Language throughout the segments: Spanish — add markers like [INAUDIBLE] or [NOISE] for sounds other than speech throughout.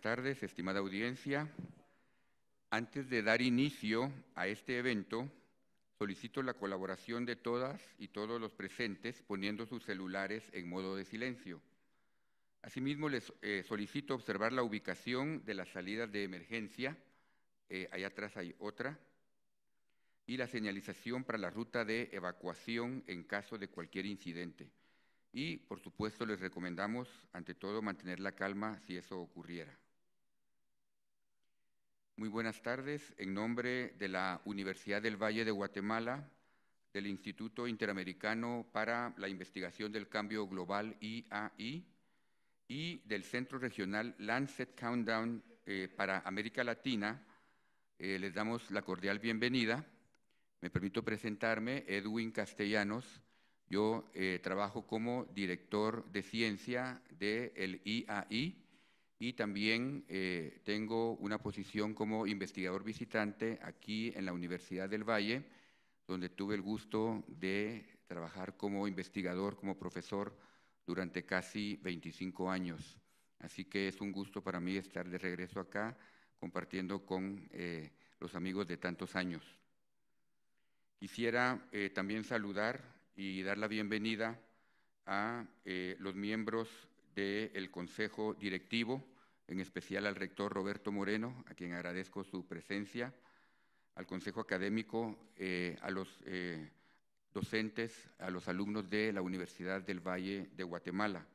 tardes, estimada audiencia. Antes de dar inicio a este evento, solicito la colaboración de todas y todos los presentes poniendo sus celulares en modo de silencio. Asimismo, les eh, solicito observar la ubicación de las salidas de emergencia. Eh, allá atrás hay otra. Y la señalización para la ruta de evacuación en caso de cualquier incidente. Y, por supuesto, les recomendamos, ante todo, mantener la calma si eso ocurriera. Muy buenas tardes. En nombre de la Universidad del Valle de Guatemala, del Instituto Interamericano para la Investigación del Cambio Global, IAI, y del Centro Regional Lancet Countdown eh, para América Latina, eh, les damos la cordial bienvenida. Me permito presentarme, Edwin Castellanos. Yo eh, trabajo como director de ciencia del IAI y también eh, tengo una posición como investigador visitante aquí en la Universidad del Valle, donde tuve el gusto de trabajar como investigador, como profesor durante casi 25 años. Así que es un gusto para mí estar de regreso acá compartiendo con eh, los amigos de tantos años. Quisiera eh, también saludar y dar la bienvenida a los miembros del Consejo Directivo, en especial al rector Roberto Moreno, a quien agradezco su presencia, al Consejo Académico, eh, a los eh, docentes, a los alumnos de la Universidad del Valle de Guatemala.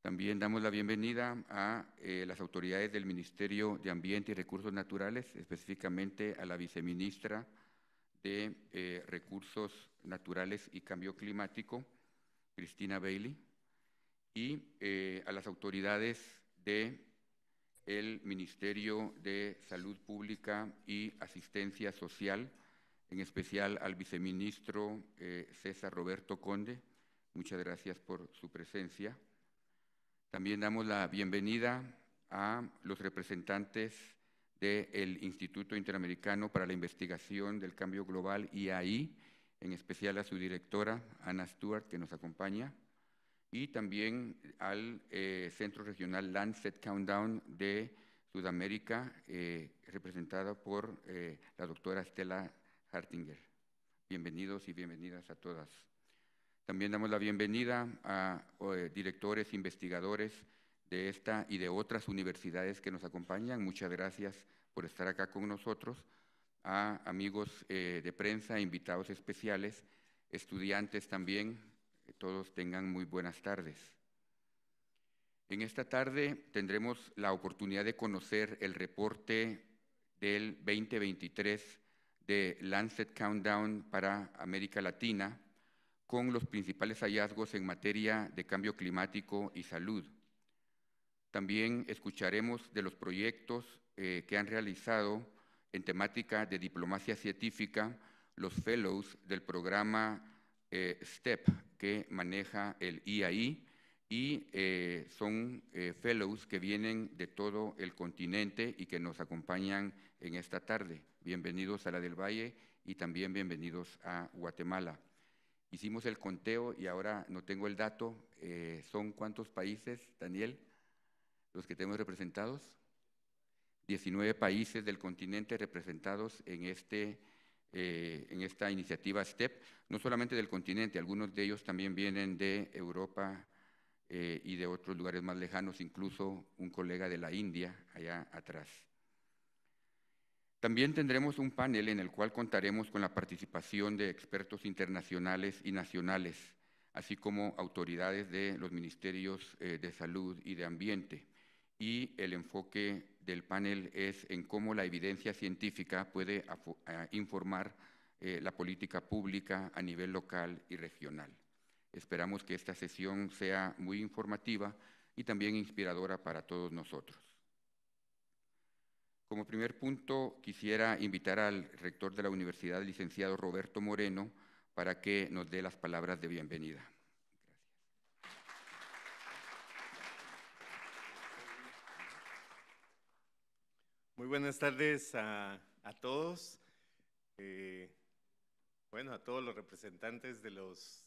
También damos la bienvenida a eh, las autoridades del Ministerio de Ambiente y Recursos Naturales, específicamente a la viceministra de Recursos Naturales y Cambio Climático, Cristina Bailey y eh, a las autoridades de Ministerio de Salud Pública y Asistencia Social, en especial al viceministro eh, César Roberto Conde. Muchas gracias por su presencia. También damos la bienvenida a los representantes del Instituto Interamericano para la Investigación del Cambio Global, IAI, en especial a su directora, Ana Stewart, que nos acompaña y también al eh, Centro Regional Lancet Countdown de Sudamérica, eh, representada por eh, la doctora Estela Hartinger. Bienvenidos y bienvenidas a todas. También damos la bienvenida a eh, directores, investigadores de esta y de otras universidades que nos acompañan. Muchas gracias por estar acá con nosotros. A amigos de prensa, invitados especiales, estudiantes también, que todos tengan muy buenas tardes. En esta tarde tendremos la oportunidad de conocer el reporte del 2023 de Lancet Countdown para América Latina con los principales hallazgos en materia de cambio climático y salud. También escucharemos de los proyectos eh, que han realizado en temática de diplomacia científica los fellows del programa eh, STEP que maneja el IAI e y eh, son eh, fellows que vienen de todo el continente y que nos acompañan en esta tarde. Bienvenidos a la del Valle y también bienvenidos a Guatemala. Hicimos el conteo y ahora no tengo el dato. ¿Son cuántos países, Daniel, los que tenemos representados? 19 países del continente representados en este eh, en esta iniciativa STEP, no solamente del continente, algunos de ellos también vienen de Europa eh, y de otros lugares más lejanos, incluso un colega de la India allá atrás. También tendremos un panel en el cual contaremos con la participación de expertos internacionales y nacionales, así como autoridades de los ministerios eh, de salud y de ambiente, y el enfoque del panel es en cómo la evidencia científica puede informar eh, la política pública a nivel local y regional. Esperamos que esta sesión sea muy informativa y también inspiradora para todos nosotros. Como primer punto, quisiera invitar al rector de la universidad, licenciado Roberto Moreno, para que nos dé las palabras de bienvenida. Muy buenas tardes a, todos. Eh, bueno, a todos los representantes de los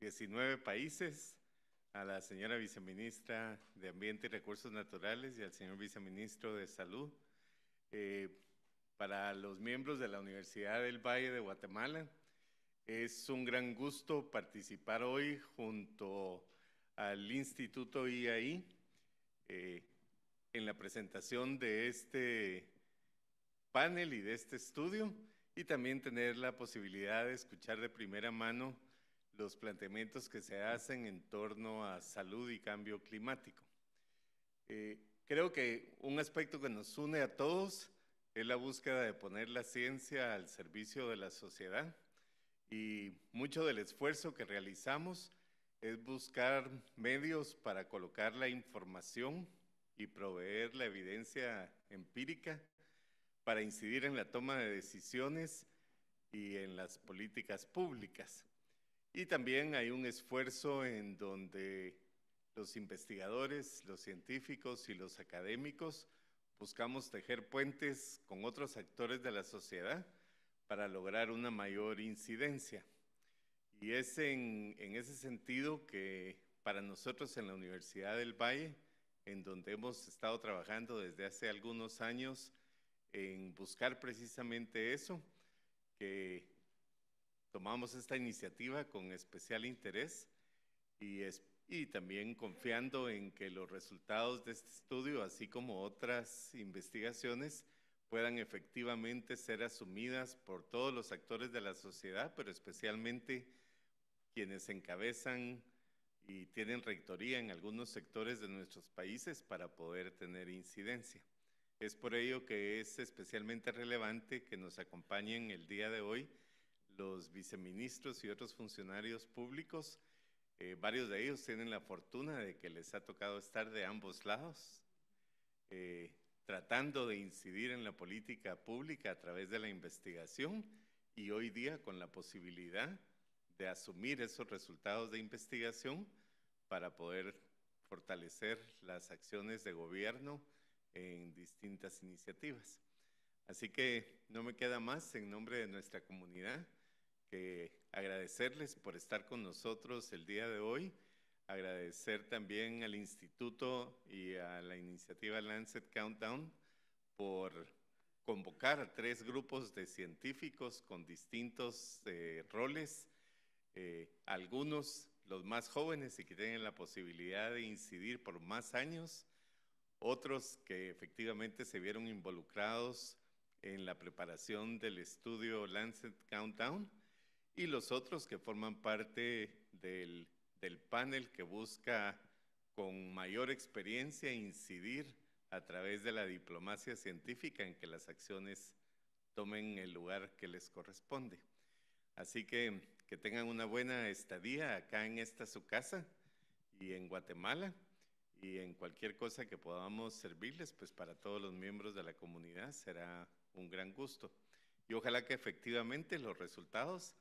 19 países, a la señora viceministra de Ambiente y Recursos Naturales y al señor viceministro de Salud. Eh, para los miembros de la Universidad del Valle de Guatemala, es un gran gusto participar hoy junto al Instituto IAI en la presentación de este panel y de este estudio y también tener la posibilidad de escuchar de primera mano los planteamientos que se hacen en torno a salud y cambio climático. Eh, creo que un aspecto que nos une a todos es la búsqueda de poner la ciencia al servicio de la sociedad y mucho del esfuerzo que realizamos es buscar medios para colocar la información y proveer la evidencia empírica para incidir en la toma de decisiones y en las políticas públicas. Y también hay un esfuerzo en donde los investigadores, los científicos y los académicos buscamos tejer puentes con otros actores de la sociedad para lograr una mayor incidencia. Y es en, ese sentido que para nosotros en la Universidad del Valle en donde hemos estado trabajando desde hace algunos años en buscar precisamente eso, que tomamos esta iniciativa con especial interés y, y también confiando en que los resultados de este estudio, así como otras investigaciones, puedan efectivamente ser asumidas por todos los actores de la sociedad, pero especialmente quienes encabezan y tienen rectoría en algunos sectores de nuestros países para poder tener incidencia. Es por ello que es especialmente relevante que nos acompañen el día de hoy los viceministros y otros funcionarios públicos. Eh, varios de ellos tienen la fortuna de que les ha tocado estar de ambos lados, eh, tratando de incidir en la política pública a través de la investigación y hoy día con la posibilidad de asumir esos resultados de investigación para poder fortalecer las acciones de gobierno en distintas iniciativas. Así que no me queda más en nombre de nuestra comunidad que agradecerles por estar con nosotros el día de hoy, agradecer también al instituto y a la iniciativa Lancet Countdown por convocar a tres grupos de científicos con distintos eh, roles eh, algunos, los más jóvenes y que tienen la posibilidad de incidir por más años, otros que efectivamente se vieron involucrados en la preparación del estudio Lancet Countdown y los otros que forman parte del, del panel que busca con mayor experiencia incidir a través de la diplomacia científica en que las acciones tomen el lugar que les corresponde. Así que que tengan una buena estadía acá en esta su casa y en Guatemala y en cualquier cosa que podamos servirles, pues para todos los miembros de la comunidad será un gran gusto. Y ojalá que efectivamente los resultados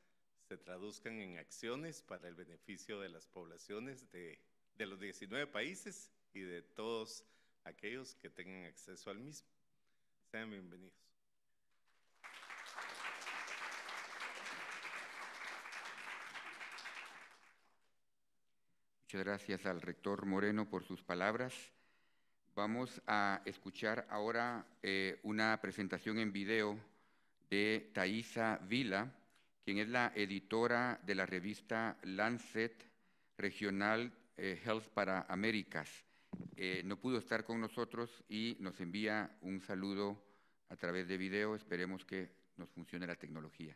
se traduzcan en acciones para el beneficio de las poblaciones de, de los 19 países y de todos aquellos que tengan acceso al mismo. Sean bienvenidos. Muchas gracias al rector Moreno por sus palabras. Vamos a escuchar ahora eh, una presentación en video de Thaisa Vila, quien es la editora de la revista Lancet Regional eh, Health para Américas. Eh, no pudo estar con nosotros y nos envía un saludo a través de video. Esperemos que nos funcione la tecnología.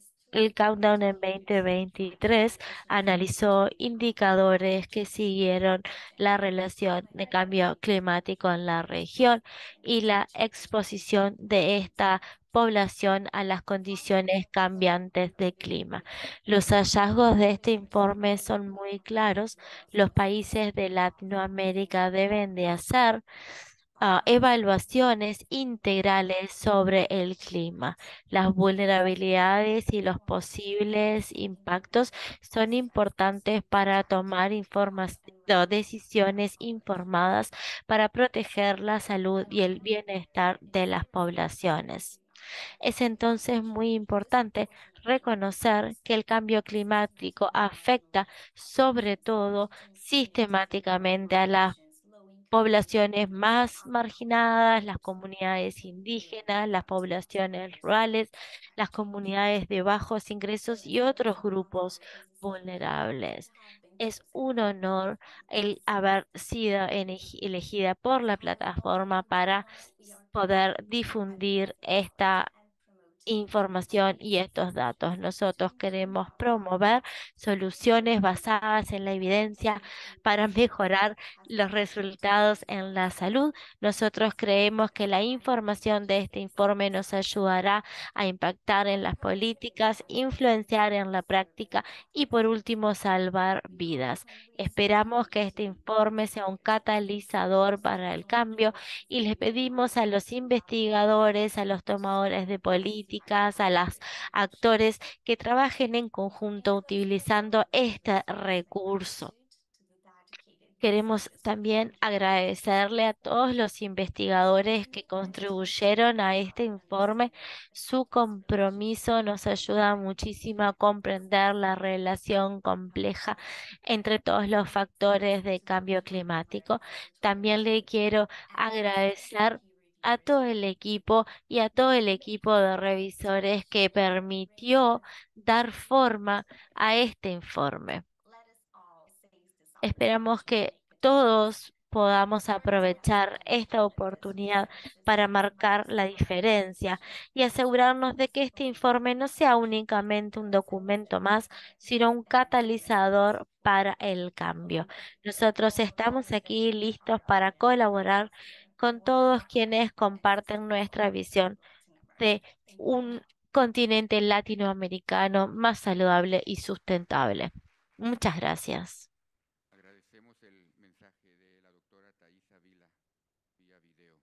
el Countdown en 2023 analizó indicadores que siguieron la relación de cambio climático en la región y la exposición de esta población a las condiciones cambiantes de clima. Los hallazgos de este informe son muy claros. Los países de Latinoamérica deben de hacer Ah, evaluaciones integrales sobre el clima. Las vulnerabilidades y los posibles impactos son importantes para tomar decisiones informadas para proteger la salud y el bienestar de las poblaciones. Es entonces muy importante reconocer que el cambio climático afecta sobre todo sistemáticamente a las poblaciones más marginadas, las comunidades indígenas, las poblaciones rurales, las comunidades de bajos ingresos y otros grupos vulnerables. Es un honor el haber sido elegida por la plataforma para poder difundir esta información y estos datos. Nosotros queremos promover soluciones basadas en la evidencia para mejorar los resultados en la salud. Nosotros creemos que la información de este informe nos ayudará a impactar en las políticas, influenciar en la práctica y por último salvar vidas. Esperamos que este informe sea un catalizador para el cambio y les pedimos a los investigadores, a los tomadores de políticas, a los actores que trabajen en conjunto utilizando este recurso. Queremos también agradecerle a todos los investigadores que contribuyeron a este informe. Su compromiso nos ayuda muchísimo a comprender la relación compleja entre todos los factores de cambio climático. También le quiero agradecer a todo el equipo y a todo el equipo de revisores que permitió dar forma a este informe. Esperamos que todos podamos aprovechar esta oportunidad para marcar la diferencia y asegurarnos de que este informe no sea únicamente un documento más, sino un catalizador para el cambio. Nosotros estamos aquí listos para colaborar con todos quienes comparten nuestra visión de un continente latinoamericano más saludable y sustentable. Muchas gracias. Agradecemos el mensaje de la doctora Thaisa Vila vía video.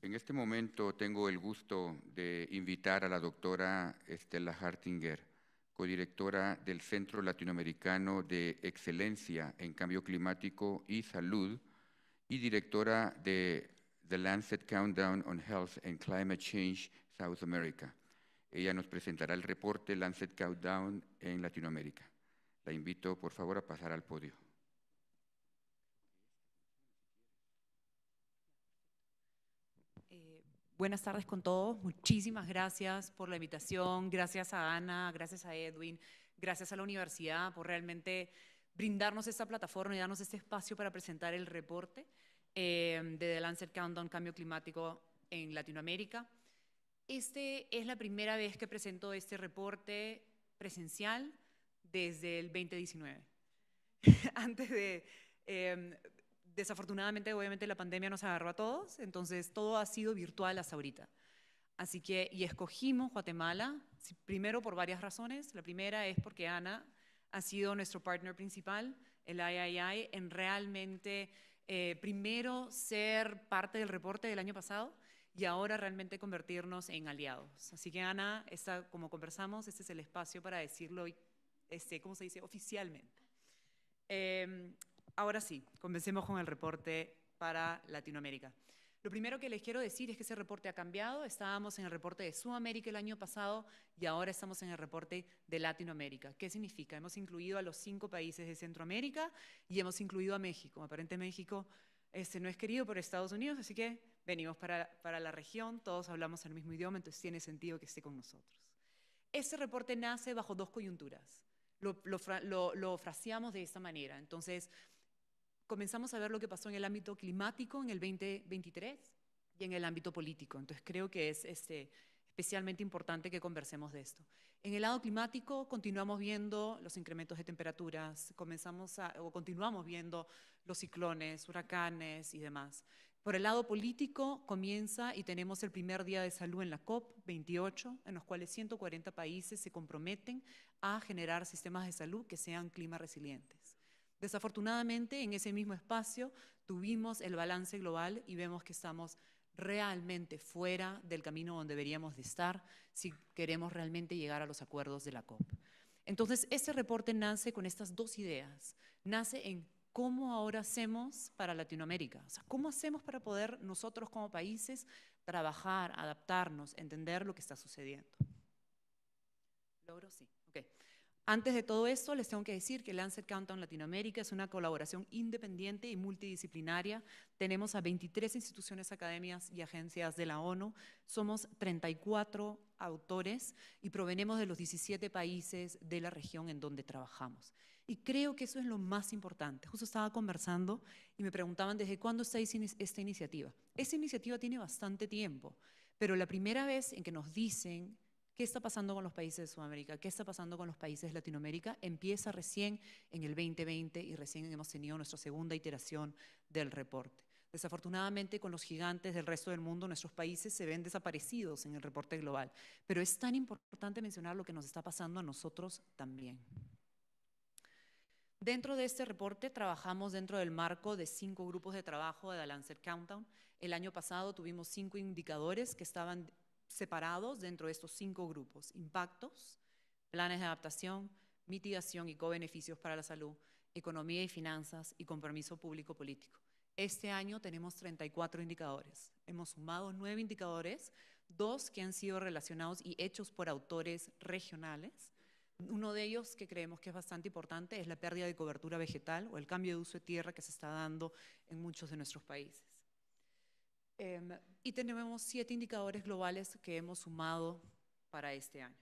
En este momento tengo el gusto de invitar a la doctora Estela Hartinger co-directora del Centro Latinoamericano de Excelencia en Cambio Climático y Salud y directora de The Lancet Countdown on Health and Climate Change South America. Ella nos presentará el reporte Lancet Countdown en Latinoamérica. La invito, por favor, a pasar al podio. Buenas tardes con todos. Muchísimas gracias por la invitación. Gracias a Ana, gracias a Edwin, gracias a la universidad por realmente brindarnos esta plataforma y darnos este espacio para presentar el reporte eh, de The Lancet Countdown Cambio Climático en Latinoamérica. Este es la primera vez que presento este reporte presencial desde el 2019. [LAUGHS] Antes de eh, desafortunadamente, obviamente, la pandemia nos agarró a todos, entonces todo ha sido virtual hasta ahorita. Así que, y escogimos Guatemala, primero por varias razones. La primera es porque Ana ha sido nuestro partner principal, el III, en realmente eh, primero ser parte del reporte del año pasado y ahora realmente convertirnos en aliados. Así que Ana, como conversamos, este es el espacio para decirlo, este, ¿cómo se dice? Oficialmente. Em, Ahora sí, comencemos con el reporte para Latinoamérica. Lo primero que les quiero decir es que ese reporte ha cambiado. Estábamos en el reporte de Sudamérica el año pasado y ahora estamos en el reporte de Latinoamérica. ¿Qué significa? Hemos incluido a los cinco países de Centroamérica y hemos incluido a México. Aparentemente México este, no es querido por Estados Unidos, así que venimos para, la región, todos hablamos el mismo idioma, entonces tiene sentido que esté con nosotros. Ese reporte nace bajo dos coyunturas. Lo, lo, fraseamos de esta manera. Entonces, comenzamos a ver lo que pasó en el ámbito climático en el 2023 y en el ámbito político. Entonces creo que es este, especialmente importante que conversemos de esto. En el lado climático continuamos viendo los incrementos de temperaturas, comenzamos o continuamos viendo los ciclones, huracanes y demás. Por el lado político comienza y tenemos el primer día de salud en la COP28, en los cuales 140 países se comprometen a generar sistemas de salud que sean clima resilientes. Desafortunadamente, en ese mismo espacio tuvimos el balance global y vemos que estamos realmente fuera del camino donde deberíamos de estar si queremos realmente llegar a los acuerdos de la COP. Entonces, este reporte nace con estas dos ideas. Nace en cómo ahora hacemos para Latinoamérica, o sea, cómo hacemos para poder nosotros como países trabajar, adaptarnos, entender lo que está sucediendo. ¿Logro? Sí. Okay. Antes de todo esto, les tengo que decir que Lancet Countdown Latinoamérica es una colaboración independiente y multidisciplinaria. Tenemos a 23 instituciones, academias y agencias de la ONU. Somos 34 autores y provenemos de los 17 países de la región en donde trabajamos. Y creo que eso es lo más importante. Justo estaba conversando y me preguntaban desde cuándo está esta iniciativa. Esta iniciativa tiene bastante tiempo, pero la primera vez en que nos dicen ¿Qué está pasando con los países de Sudamérica? ¿Qué está pasando con los países de Latinoamérica? Empieza recién en el 2020 y recién hemos tenido nuestra segunda iteración del reporte. Desafortunadamente, con los gigantes del resto del mundo, nuestros países se ven desaparecidos en el reporte global. Pero es tan importante mencionar lo que nos está pasando a nosotros también. Dentro de este reporte trabajamos dentro del marco de cinco grupos de trabajo de The Lancet Countdown. El año pasado tuvimos cinco indicadores que estaban separados dentro de estos cinco grupos, impactos, planes de adaptación, mitigación y co-beneficios para la salud, economía y finanzas y compromiso público-político. Este año tenemos 34 indicadores. Hemos sumado nueve indicadores, dos que han sido relacionados y hechos por autores regionales. Uno de ellos que creemos que es bastante importante es la pérdida de cobertura vegetal o el cambio de uso de tierra que se está dando en muchos de nuestros países. Em, y tenemos siete indicadores globales que hemos sumado para este año.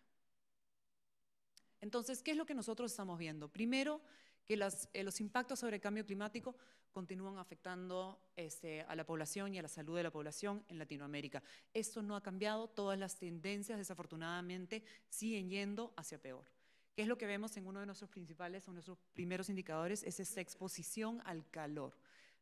Entonces, ¿qué es lo que nosotros estamos viendo? Primero, que eh, los impactos sobre el cambio climático continúan afectando este, a la población y a la salud de la población en Latinoamérica. Esto no ha cambiado, todas las tendencias desafortunadamente siguen yendo hacia peor. ¿Qué es lo que vemos en uno de nuestros principales o nuestros primeros indicadores? Es esa exposición al calor.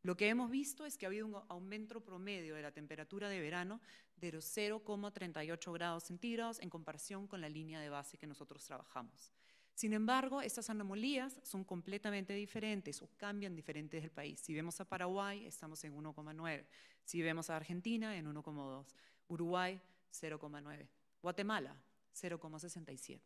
Lo que hemos visto es que ha habido un aumento promedio de la temperatura de verano de 0,38 grados centígrados en comparación con la línea de base que nosotros trabajamos. Sin embargo, estas anomalías son completamente diferentes o cambian diferentes del país. Si vemos a Paraguay, estamos en 1,9. Si vemos a Argentina, en 1,2. Uruguay, 0,9. Guatemala, 0,67.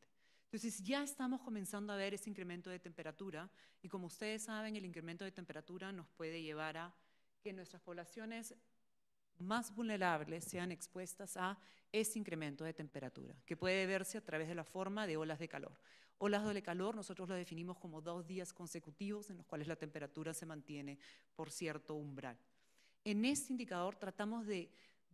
Entonces ya estamos comenzando a ver ese incremento de temperatura y como ustedes saben, el incremento de temperatura nos puede llevar a que nuestras poblaciones más vulnerables sean expuestas a ese incremento de temperatura, que puede verse a través de la forma de olas de calor. Olas de calor nosotros lo definimos como dos días consecutivos en los cuales la temperatura se mantiene por cierto umbral. En este indicador tratamos de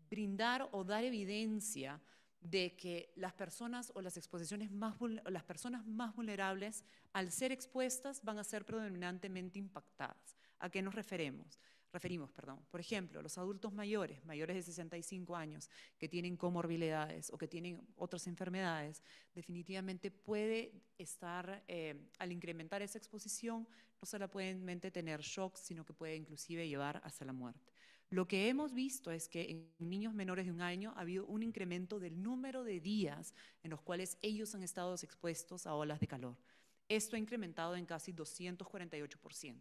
brindar o dar evidencia de que las personas o las exposiciones más las personas más vulnerables al ser expuestas van a ser predominantemente impactadas. ¿A qué nos referimos? Referimos, perdón. Por ejemplo, los adultos mayores, mayores de 65 años, que tienen comorbilidades o que tienen otras enfermedades, definitivamente puede estar, eh, al incrementar esa exposición, no solamente tener shock, sino que puede inclusive llevar hasta la muerte. Lo que hemos visto es que en niños menores de un año ha habido un incremento del número de días en los cuales ellos han estado expuestos a olas de calor. Esto ha incrementado en casi 248%.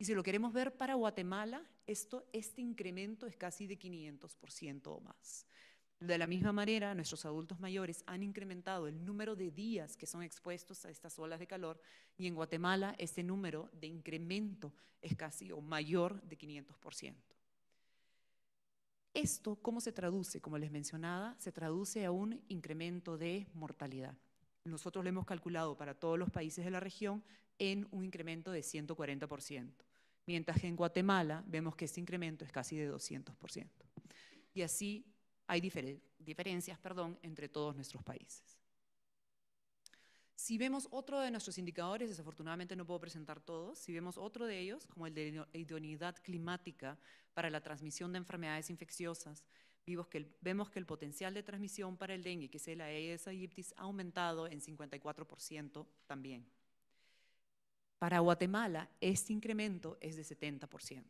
Y si lo queremos ver para Guatemala, esto, este incremento es casi de 500% o más. De la misma manera, nuestros adultos mayores han incrementado el número de días que son expuestos a estas olas de calor y en Guatemala este número de incremento es casi o mayor de 500%. Esto, ¿cómo se traduce? Como les mencionaba, se traduce a un incremento de mortalidad. Nosotros lo hemos calculado para todos los países de la región en un incremento de 140%, mientras que en Guatemala vemos que este incremento es casi de 200%. Y así hay diferencias perdón, entre todos nuestros países. Si vemos otro de nuestros indicadores, desafortunadamente no puedo presentar todos, si vemos otro de ellos, como el de idoneidad climática para la transmisión de enfermedades infecciosas, que vemos que el potencial de transmisión para el dengue, que es el Aedes aegyptis, ha aumentado en 54% también. Para Guatemala, este incremento es de 70%.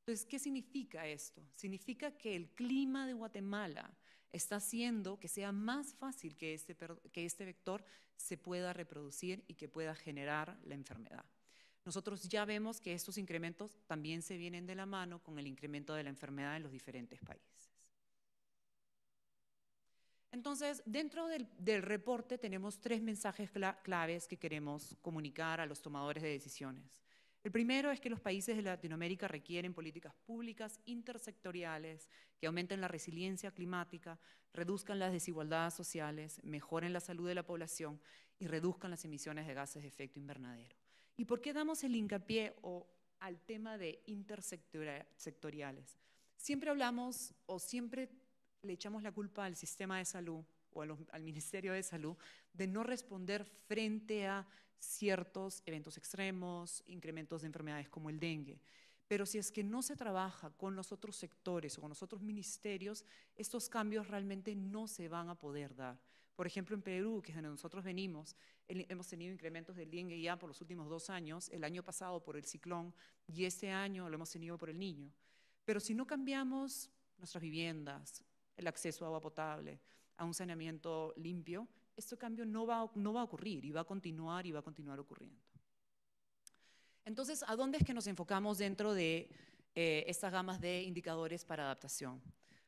Entonces, ¿qué significa esto? Significa que el clima de Guatemala está haciendo que sea más fácil este que este, vector se pueda reproducir y que pueda generar la enfermedad. Nosotros ya vemos que estos incrementos también se vienen de la mano con el incremento de la enfermedad en los diferentes países. Entonces, dentro del, del reporte tenemos tres mensajes claves que queremos comunicar a los tomadores de decisiones. El primero es que los países de Latinoamérica requieren políticas públicas intersectoriales que aumenten la resiliencia climática, reduzcan las desigualdades sociales, mejoren la salud de la población y reduzcan las emisiones de gases de efecto invernadero. ¿Y por qué damos el hincapié al tema de intersectoriales? Siempre hablamos o siempre le echamos la culpa al sistema de salud o al Ministerio de Salud de no responder frente a ciertos eventos extremos, incrementos de enfermedades como el dengue. Pero si es que no se trabaja con los otros sectores o con los otros ministerios, estos cambios realmente no se van a poder dar. Por ejemplo, en Perú, que es donde nosotros venimos, hemos tenido incrementos del dengue ya por los últimos dos años, el año pasado por el ciclón y este año lo hemos tenido por el niño. Pero si no cambiamos nuestras viviendas, el acceso a agua potable, a un saneamiento limpio, este cambio no va, no va a ocurrir y va a continuar y va a continuar ocurriendo. Entonces, ¿a dónde es que nos enfocamos dentro de eh, estas gamas de indicadores para adaptación?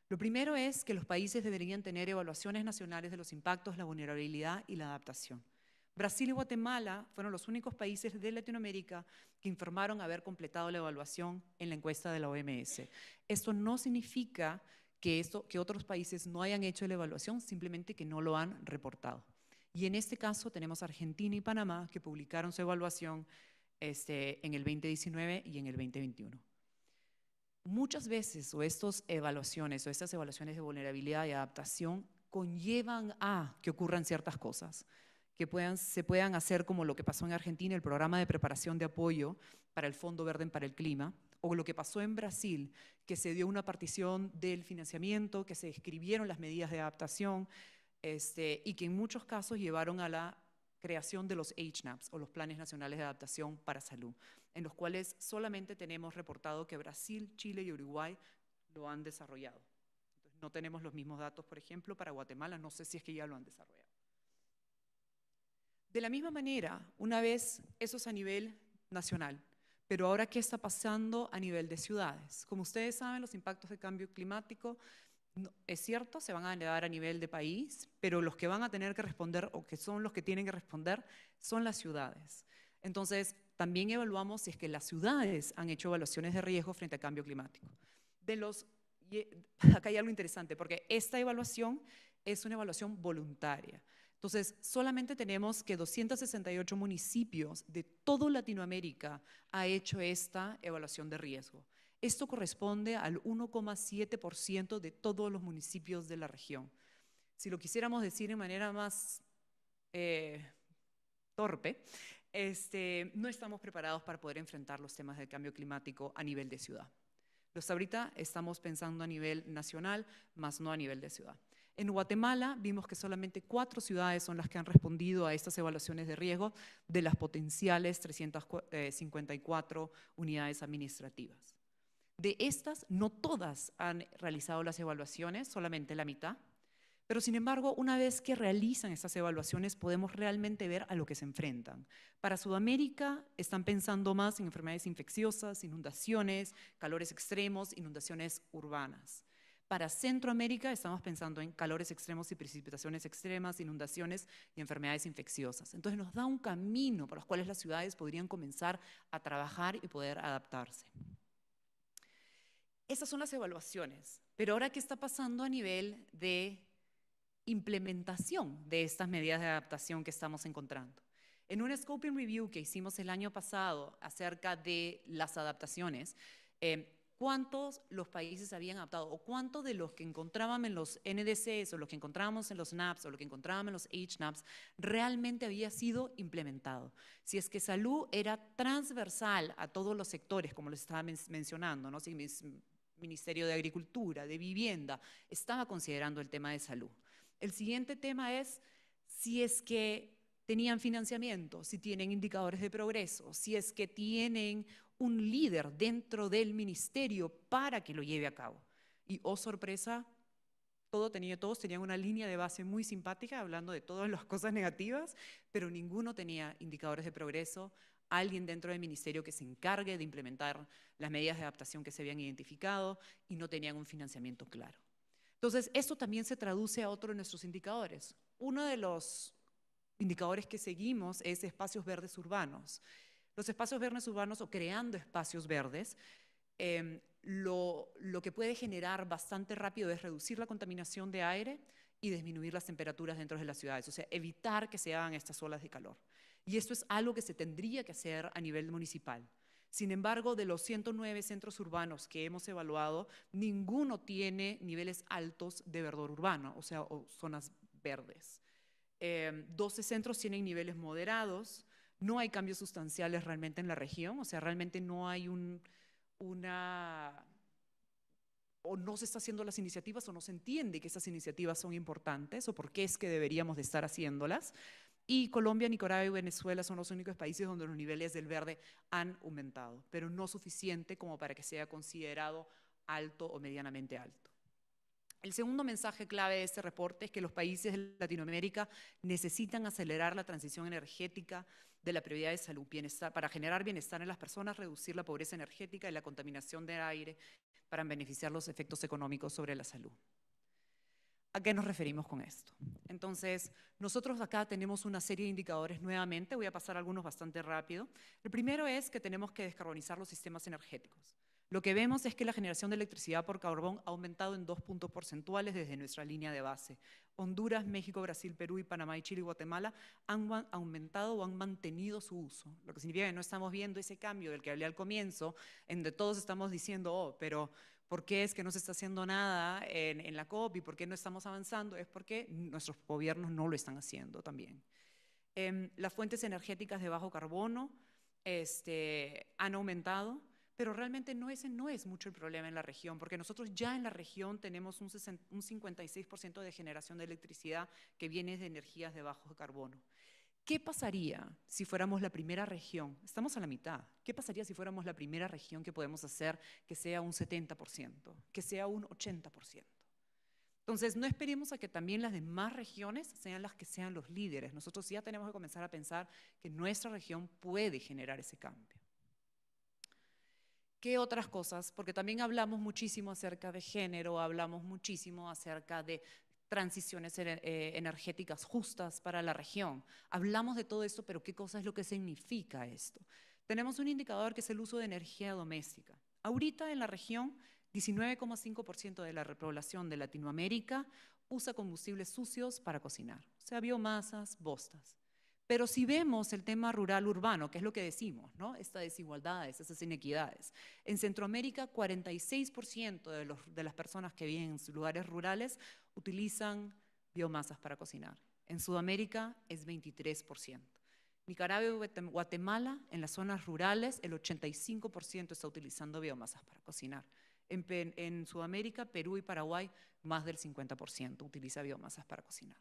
Lo primero es que los países deberían tener evaluaciones nacionales de los impactos, la vulnerabilidad y la adaptación. Brasil y Guatemala fueron los únicos países de Latinoamérica que informaron haber completado la evaluación en la encuesta de la OMS. Esto no significa que, otros países no hayan hecho la evaluación, simplemente que no lo han reportado. Y en este caso tenemos Argentina y Panamá que publicaron su evaluación este, en el 2019 y en el 2021. Muchas veces, o estas evaluaciones, o estas evaluaciones de vulnerabilidad y adaptación conllevan a que ocurran ciertas cosas, que se puedan hacer como lo que pasó en Argentina, el programa de preparación de apoyo para el Fondo Verde para el Clima, o lo que pasó en Brasil, que se dio una partición del financiamiento, que se escribieron las medidas de adaptación este, y que en muchos casos llevaron a la creación de los HNAPs o los Planes Nacionales de Adaptación para Salud, en los cuales solamente tenemos reportado que Brasil, Chile y Uruguay lo han desarrollado. no tenemos los mismos datos, por ejemplo, para Guatemala, no sé si es que ya lo han desarrollado. De la misma manera, una vez eso es a nivel nacional, pero ahora, ¿qué está pasando a nivel de ciudades? Como ustedes saben, los impactos del cambio climático, es cierto, se van a elevar a nivel de país, pero los que van a tener que responder o que son los que tienen que responder son las ciudades. Entonces, también evaluamos si es que las ciudades han hecho evaluaciones de riesgo frente al cambio climático. De los, [LAUGHS] acá hay algo interesante, porque esta evaluación es una evaluación voluntaria. Entonces, solamente tenemos que 268 municipios de toda Latinoamérica ha hecho esta evaluación de riesgo. Esto corresponde al 1,7% de todos los municipios de la región. Si lo quisiéramos decir de manera más eh, torpe, este, no estamos preparados para poder enfrentar los temas del cambio climático a nivel de ciudad. Los ahorita estamos pensando a nivel nacional, más no a nivel de ciudad. En Guatemala vimos que solamente cuatro ciudades son las que han respondido a estas evaluaciones de riesgo de las potenciales 354 eh, unidades administrativas. De estas, no todas han realizado las evaluaciones, solamente la mitad, pero sin embargo, una vez que realizan estas evaluaciones, podemos realmente ver a lo que se enfrentan. Para Sudamérica, están pensando más en enfermedades infecciosas, inundaciones, calores extremos, inundaciones urbanas. Para Centroamérica estamos pensando en calores extremos y precipitaciones extremas, inundaciones y enfermedades infecciosas. Entonces nos da un camino por los cuales las ciudades podrían comenzar a trabajar y poder adaptarse. Esas son las evaluaciones. Pero ahora, ¿qué está pasando a nivel de implementación de estas medidas de adaptación que estamos encontrando? En un scoping review que hicimos el año pasado acerca de las adaptaciones, eh, cuántos los países habían adaptado o cuántos de los que encontrábamos en los NDCs o los que encontrábamos en los NAPs o los que encontrábamos en los HNAPs realmente había sido implementado. Si es que salud era transversal a todos los sectores, como les estaba mencionando, ¿no? Si el Ministerio de Agricultura, de Vivienda, estaba considerando el tema de salud. El siguiente tema es si es que tenían financiamiento, si tienen indicadores de progreso, si es que tienen un líder dentro del ministerio para que lo lleve a cabo. Y oh sorpresa, todo tenía, todos tenían una línea de base muy simpática, hablando de todas las cosas negativas, pero ninguno tenía indicadores de progreso, alguien dentro del ministerio que se encargue de implementar las medidas de adaptación que se habían identificado y no tenían un financiamiento claro. Entonces, esto también se traduce a otro de nuestros indicadores. Uno de los indicadores que seguimos es espacios verdes urbanos los espacios verdes urbanos o creando espacios verdes, em, lo, que puede generar bastante rápido es reducir la contaminación de aire y disminuir las temperaturas dentro de las ciudades, o sea, evitar que se hagan estas olas de calor. Y esto es algo que se tendría que hacer a nivel municipal. Sin embargo, de los 109 centros urbanos que hemos evaluado, ninguno tiene niveles altos de verdor urbano, o sea, zonas verdes. 12 em, centros tienen niveles moderados, no hay cambios sustanciales realmente en la región, o sea, realmente no hay una o no se están haciendo las iniciativas o no se entiende que esas iniciativas son importantes o por qué es que deberíamos de estar haciéndolas. Y Colombia, Nicaragua y Venezuela son los únicos países donde los niveles del verde han aumentado, pero no suficiente como para que sea considerado alto o medianamente alto. El segundo mensaje clave de este reporte es que los países de Latinoamérica necesitan acelerar la transición energética de la prioridad de salud, para generar bienestar en las personas, reducir la pobreza energética y la contaminación del aire, para beneficiar los efectos económicos sobre la salud. ¿A qué nos referimos con esto? Entonces, nosotros acá tenemos una serie de indicadores nuevamente, voy a pasar algunos bastante rápido. El primero es que tenemos que descarbonizar los sistemas energéticos. Lo que vemos es que la generación de electricidad por carbón ha aumentado en dos puntos porcentuales desde nuestra línea de base. Honduras, México, Brasil, Perú y Panamá y Chile y Guatemala han aumentado o han mantenido su uso, lo que significa que no estamos viendo ese cambio del que hablé al comienzo, en donde todos estamos diciendo, oh, pero ¿por qué es que no se está haciendo nada en, la COP y por qué no estamos avanzando? Es porque nuestros gobiernos no lo están haciendo también. Em, las fuentes energéticas de bajo carbono este, han aumentado pero realmente no ese no es mucho el problema en la región, porque nosotros ya en la región tenemos un, un 56% de generación de electricidad que viene de energías de bajo carbono. ¿Qué pasaría si fuéramos la primera región? Estamos a la mitad. ¿Qué pasaría si fuéramos la primera región que podemos hacer que sea un 70%, que sea un 80%? Entonces, no esperemos a que también las demás regiones sean las que sean los líderes. Nosotros ya tenemos que comenzar a pensar que nuestra región puede generar ese cambio. ¿Qué otras cosas? Porque también hablamos muchísimo acerca de género, hablamos muchísimo acerca de transiciones eh, energéticas justas para la región. Hablamos de todo esto, pero ¿qué cosa es lo que significa esto? Tenemos un indicador que es el uso de energía doméstica. Ahorita en la región, 19,5% de la población de Latinoamérica usa combustibles sucios para cocinar, o sea, biomasas, bostas. Pero si vemos el tema rural-urbano, que es lo que decimos, ¿no? Estas desigualdades, esas inequidades. En Centroamérica, 46% de, las personas que viven en lugares rurales utilizan biomasas para cocinar. En Sudamérica es 23%. Nicaragua y Guatemala, en las zonas rurales, el 85% está utilizando biomasas para cocinar. en Sudamérica, Perú y Paraguay, más del 50% utiliza biomasas para cocinar.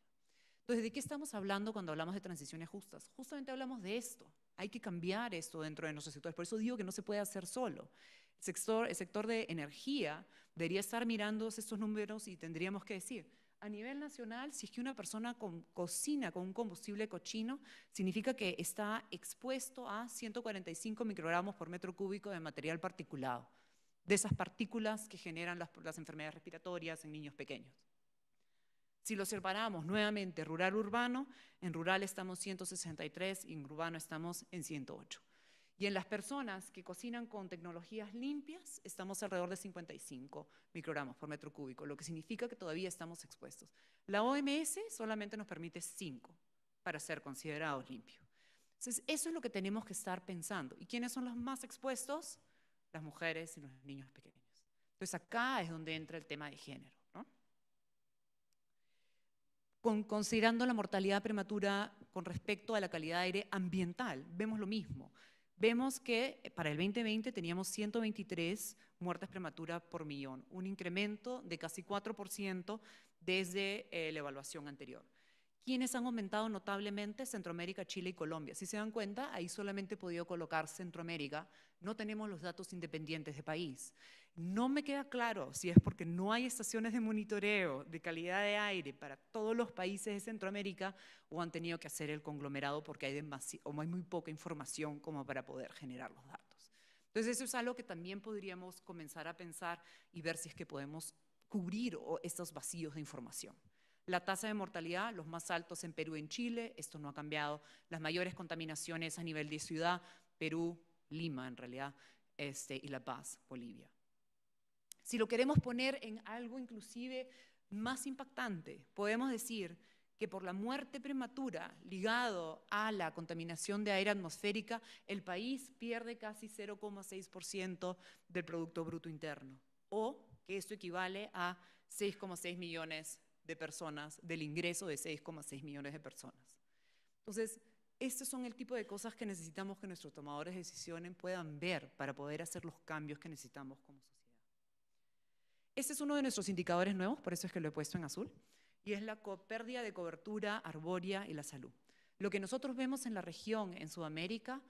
Entonces, ¿de qué estamos hablando cuando hablamos de transiciones justas? Justamente hablamos de esto. Hay que cambiar esto dentro de nuestros sectores. Por eso digo que no se puede hacer solo. El sector, el sector de energía debería estar mirando estos números y tendríamos que decir, a nivel nacional, si es que una persona con, cocina con un combustible cochino, significa que está expuesto a 145 microgramos por metro cúbico de material particulado, de esas partículas que generan las enfermedades respiratorias en niños pequeños. Si lo separamos nuevamente rural-urbano, en rural estamos 163 y en urbano estamos en 108. Y en las personas que cocinan con tecnologías limpias, estamos alrededor de 55 microgramos por metro cúbico, lo que significa que todavía estamos expuestos. La OMS solamente nos permite 5 para ser considerados limpios. Entonces, eso es lo que tenemos que estar pensando. ¿Y quiénes son los más expuestos? Las mujeres y los niños pequeños. Entonces, acá es donde entra el tema de género considerando la mortalidad prematura con respecto a la calidad de aire ambiental. Vemos lo mismo. Vemos que eh, para el 2020 teníamos 123 muertes prematuras por millón, un incremento de casi 4% desde eh, la evaluación anterior. ¿Quiénes han aumentado notablemente? Centroamérica, Chile y Colombia. Si se dan cuenta, ahí solamente he podido colocar Centroamérica. No tenemos los datos independientes de país. No me queda claro si es porque no hay estaciones de monitoreo de calidad de aire para todos los países de Centroamérica o han tenido que hacer el conglomerado porque hay, o hay muy poca información como para poder generar los datos. Entonces eso es algo que también podríamos comenzar a pensar y ver si es que podemos cubrir estos vacíos de información. La tasa de mortalidad, los más altos en Perú y en Chile, esto no ha cambiado. Las mayores contaminaciones a nivel de ciudad, Perú, Lima en realidad, este, y La Paz, Bolivia. Si lo queremos poner en algo inclusive más impactante, podemos decir que por la muerte prematura ligado a la contaminación de aire atmosférica, el país pierde casi 0,6% del Producto Bruto Interno, o que esto equivale a 6,6 millones de personas, del ingreso de 6,6 millones de personas. Entonces, estos son el tipo de cosas que necesitamos que nuestros tomadores de decisiones puedan ver para poder hacer los cambios que necesitamos como este es uno de nuestros indicadores nuevos, por eso es que lo he puesto en azul, y es la pérdida de cobertura arbórea y la salud. Lo que nosotros vemos en la región, en Sudamérica,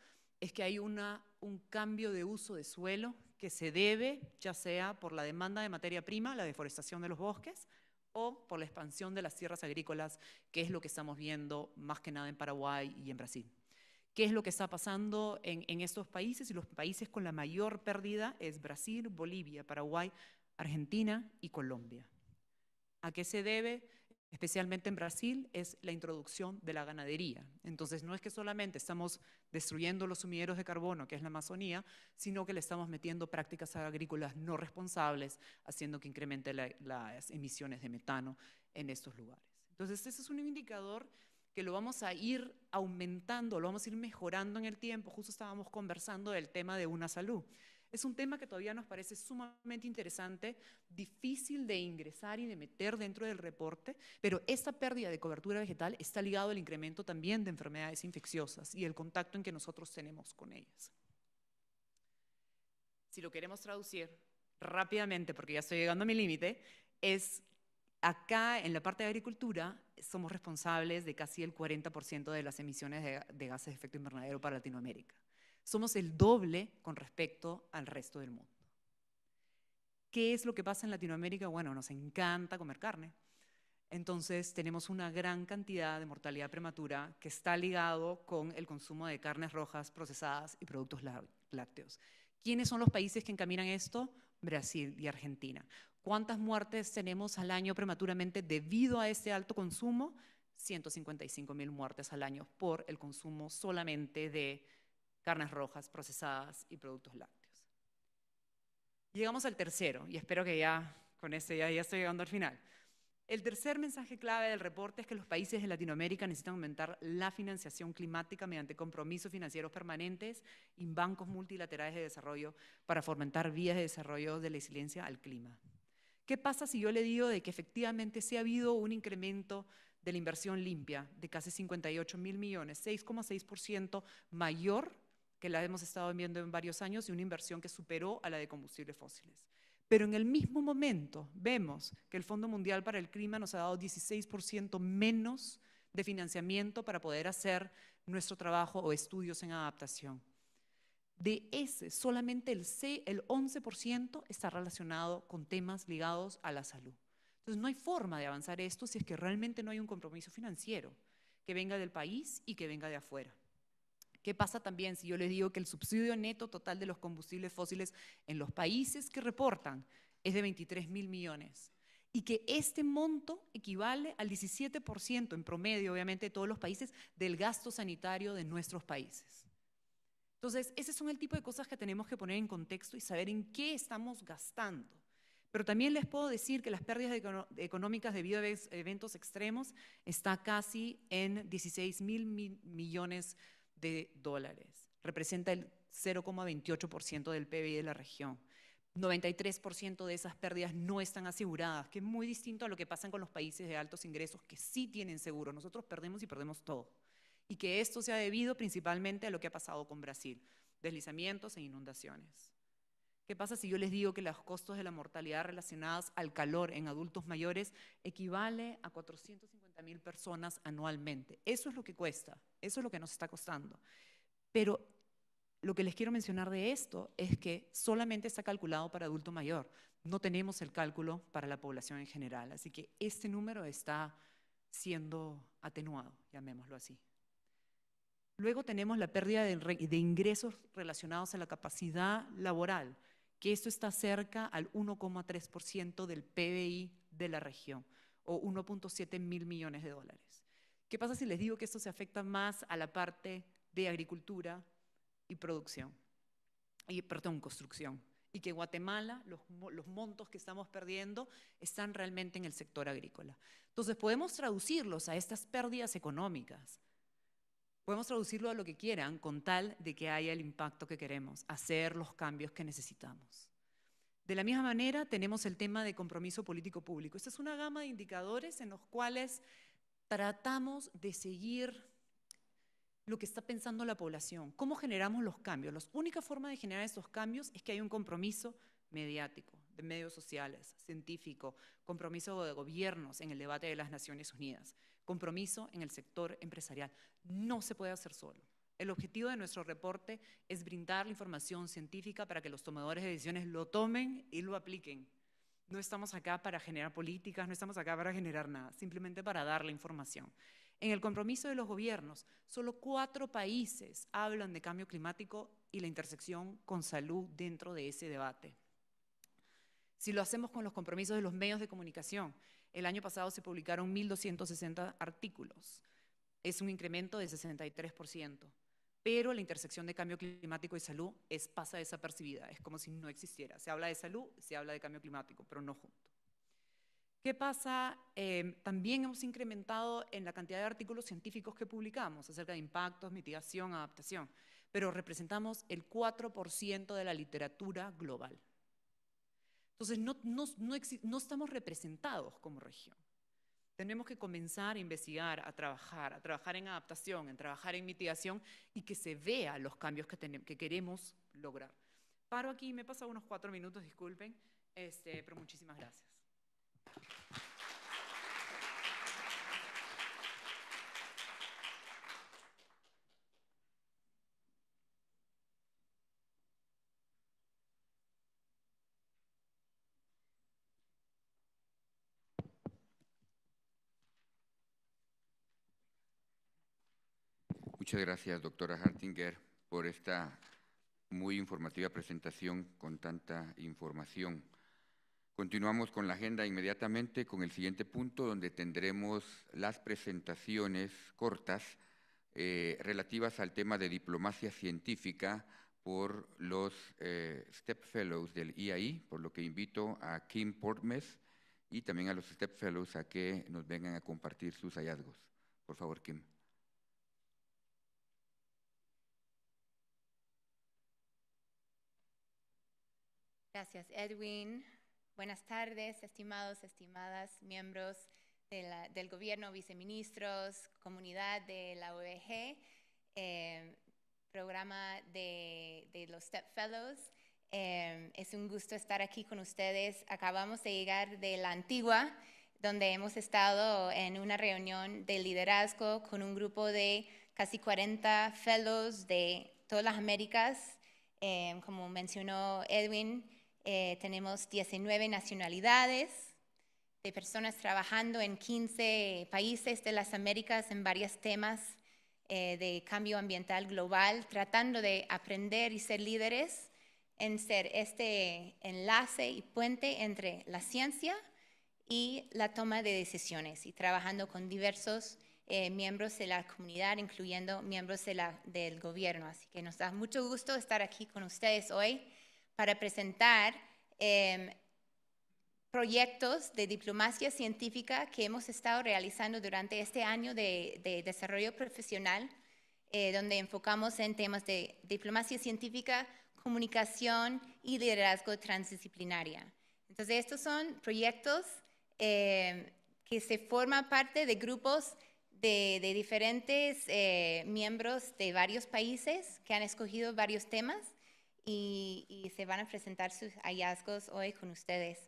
es que hay una, un cambio de uso de suelo que se debe, ya sea por la demanda de materia prima, la deforestación de los bosques, o por la expansión de las tierras agrícolas, que es lo que estamos viendo más que nada en Paraguay y en Brasil. ¿Qué es lo que está pasando en, en estos países? Y los países con la mayor pérdida es Brasil, Bolivia, Paraguay, Argentina y Colombia. ¿A qué se debe? Especialmente en Brasil es la introducción de la ganadería. Entonces no es que solamente estamos destruyendo los sumideros de carbono, que es la Amazonía, sino que le estamos metiendo prácticas agrícolas no responsables, haciendo que incremente las emisiones de metano en estos lugares. Entonces ese es un indicador que lo vamos a ir aumentando, lo vamos a ir mejorando en el tiempo. Justo estábamos conversando del tema de una salud. Es un tema que todavía nos parece sumamente interesante, difícil de ingresar y de meter dentro del reporte, pero esta pérdida de cobertura vegetal está ligado al incremento también de enfermedades infecciosas y el contacto en que nosotros tenemos con ellas. Si lo queremos traducir rápidamente, porque ya estoy llegando a mi límite, es acá en la parte de agricultura somos responsables de casi el 40% de las emisiones de, de gases de efecto invernadero para Latinoamérica. Somos el doble con respecto al resto del mundo. ¿Qué es lo que pasa en Latinoamérica? Bueno, nos encanta comer carne. Entonces tenemos una gran cantidad de mortalidad prematura que está ligado con el consumo de carnes rojas procesadas y productos lácteos. ¿Quiénes son los países que encaminan esto? Brasil y Argentina. ¿Cuántas muertes tenemos al año prematuramente debido a este alto consumo? 155 mil muertes al año por el consumo solamente de carnes rojas, procesadas y productos lácteos. Llegamos al tercero, y espero que ya con este ya, ya estoy llegando al final. El tercer mensaje clave del reporte es que los países de Latinoamérica necesitan aumentar la financiación climática mediante compromisos financieros permanentes y bancos multilaterales de desarrollo para fomentar vías de desarrollo de la resiliencia al clima. ¿Qué pasa si yo le digo de que efectivamente se ha habido un incremento de la inversión limpia de casi 58 mil millones, 6,6% mayor que la hemos estado viendo en varios años y una inversión que superó a la de combustibles fósiles. Pero en el mismo momento vemos que el Fondo Mundial para el Clima nos ha dado 16% menos de financiamiento para poder hacer nuestro trabajo o estudios en adaptación. De ese, solamente el, C, el 11% está relacionado con temas ligados a la salud. Entonces, no hay forma de avanzar esto si es que realmente no hay un compromiso financiero que venga del país y que venga de afuera. ¿Qué pasa también si yo les digo que el subsidio neto total de los combustibles fósiles en los países que reportan es de 23 mil millones? Y que este monto equivale al 17% en promedio, obviamente, de todos los países del gasto sanitario de nuestros países. Entonces, ese son el tipo de cosas que tenemos que poner en contexto y saber en qué estamos gastando. Pero también les puedo decir que las pérdidas económicas debido a eventos extremos está casi en 16 mil millones de dólares. Representa el 0,28% del PBI de la región. 93% de esas pérdidas no están aseguradas, que es muy distinto a lo que pasa con los países de altos ingresos que sí tienen seguro. Nosotros perdemos y perdemos todo. Y que esto se ha debido principalmente a lo que ha pasado con Brasil, deslizamientos e inundaciones. ¿Qué pasa si yo les digo que los costos de la mortalidad relacionados al calor en adultos mayores equivale a 450 mil personas anualmente? Eso es lo que cuesta, eso es lo que nos está costando. Pero lo que les quiero mencionar de esto es que solamente está calculado para adulto mayor, no tenemos el cálculo para la población en general, así que este número está siendo atenuado, llamémoslo así. Luego tenemos la pérdida de, ingresos relacionados a la capacidad laboral que esto está cerca al 1,3% del PBI de la región, o 1.7 mil millones de dólares. ¿Qué pasa si les digo que esto se afecta más a la parte de agricultura y producción? Y, perdón, construcción. Y que Guatemala, los montos que estamos perdiendo, están realmente en el sector agrícola. Entonces, podemos traducirlos a estas pérdidas económicas Podemos traducirlo a lo que quieran con tal de que haya el impacto que queremos, hacer los cambios que necesitamos. De la misma manera, tenemos el tema de compromiso político público. Esta es una gama de indicadores en los cuales tratamos de seguir lo que está pensando la población, cómo generamos los cambios. La única forma de generar esos cambios es que hay un compromiso mediático, de medios sociales, científico, compromiso de gobiernos en el debate de las Naciones Unidas. Compromiso en el sector empresarial. No se puede hacer solo. El objetivo de nuestro reporte es brindar la información científica para que los tomadores de decisiones lo tomen y lo apliquen. No estamos acá para generar políticas, no estamos acá para generar nada, simplemente para dar la información. En el compromiso de los gobiernos, solo cuatro países hablan de cambio climático y la intersección con salud dentro de ese debate. Si lo hacemos con los compromisos de los medios de comunicación, el año pasado se publicaron 1.260 artículos. Es un incremento de 63%. Pero la intersección de cambio climático y salud es, pasa desapercibida, es como si no existiera. Se habla de salud, se habla de cambio climático, pero no junto. ¿Qué pasa? Em, también hemos incrementado en la cantidad de artículos científicos que publicamos acerca de impactos, mitigación, adaptación, pero representamos el 4% de la literatura global. Entonces, no, no, no, no estamos representados como región. Tenemos que comenzar a investigar, a trabajar, a trabajar en adaptación, en trabajar en mitigación y que se vea los cambios que, que queremos lograr. Paro aquí, me he pasado unos cuatro minutos, disculpen, este, pero muchísimas gracias. Muchas gracias, doctora Hartinger, por esta muy informativa presentación con tanta información. Continuamos con la agenda inmediatamente con el siguiente punto, donde tendremos las presentaciones cortas eh, relativas al tema de diplomacia científica por los eh, Step Fellows del IAI, e por lo que invito a Kim Portmes y también a los Step Fellows a que nos vengan a compartir sus hallazgos. Por favor, Kim. Gracias, Edwin. Buenas tardes, estimados, estimadas miembros del gobierno, viceministros, comunidad de la OEG, eh, programa de, los Step Fellows. Eh, es un gusto estar aquí con ustedes. Acabamos de llegar de la antigua, donde hemos estado en una reunión de liderazgo con un grupo de casi 40 fellows de todas las Américas, eh, como mencionó Edwin. Eh, tenemos 19 nacionalidades de personas trabajando en 15 países de las Américas en varios temas eh, de cambio ambiental global, tratando de aprender y ser líderes en ser este enlace y puente entre la ciencia y la toma de decisiones y trabajando con diversos eh, miembros de la comunidad, incluyendo miembros del gobierno. Así que nos da mucho gusto estar aquí con ustedes hoy para presentar em, proyectos de diplomacia científica que hemos estado realizando durante este año de, desarrollo profesional, eh, donde enfocamos en temas de diplomacia científica, comunicación y liderazgo transdisciplinaria. Entonces, estos son proyectos em, que se forman parte de grupos de, diferentes eh, miembros de varios países que han escogido varios temas y, se van a presentar sus hallazgos hoy con ustedes.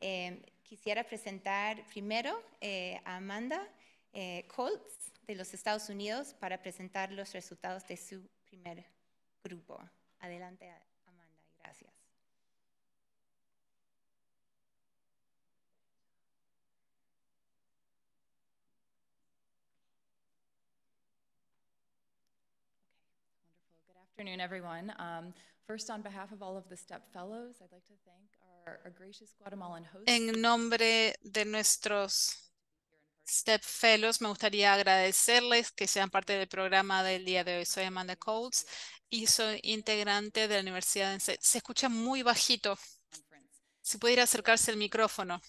Em, quisiera presentar primero eh, a Amanda eh, Colts de los Estados Unidos para presentar los resultados de su primer grupo. Adelante, Amanda, gracias. Good afternoon, everyone. Um, en nombre de nuestros STEP Fellows, me gustaría agradecerles que sean parte del programa del día de hoy. Soy Amanda Coles y soy integrante de la Universidad de e. Se escucha muy bajito. Si pudiera acercarse el micrófono.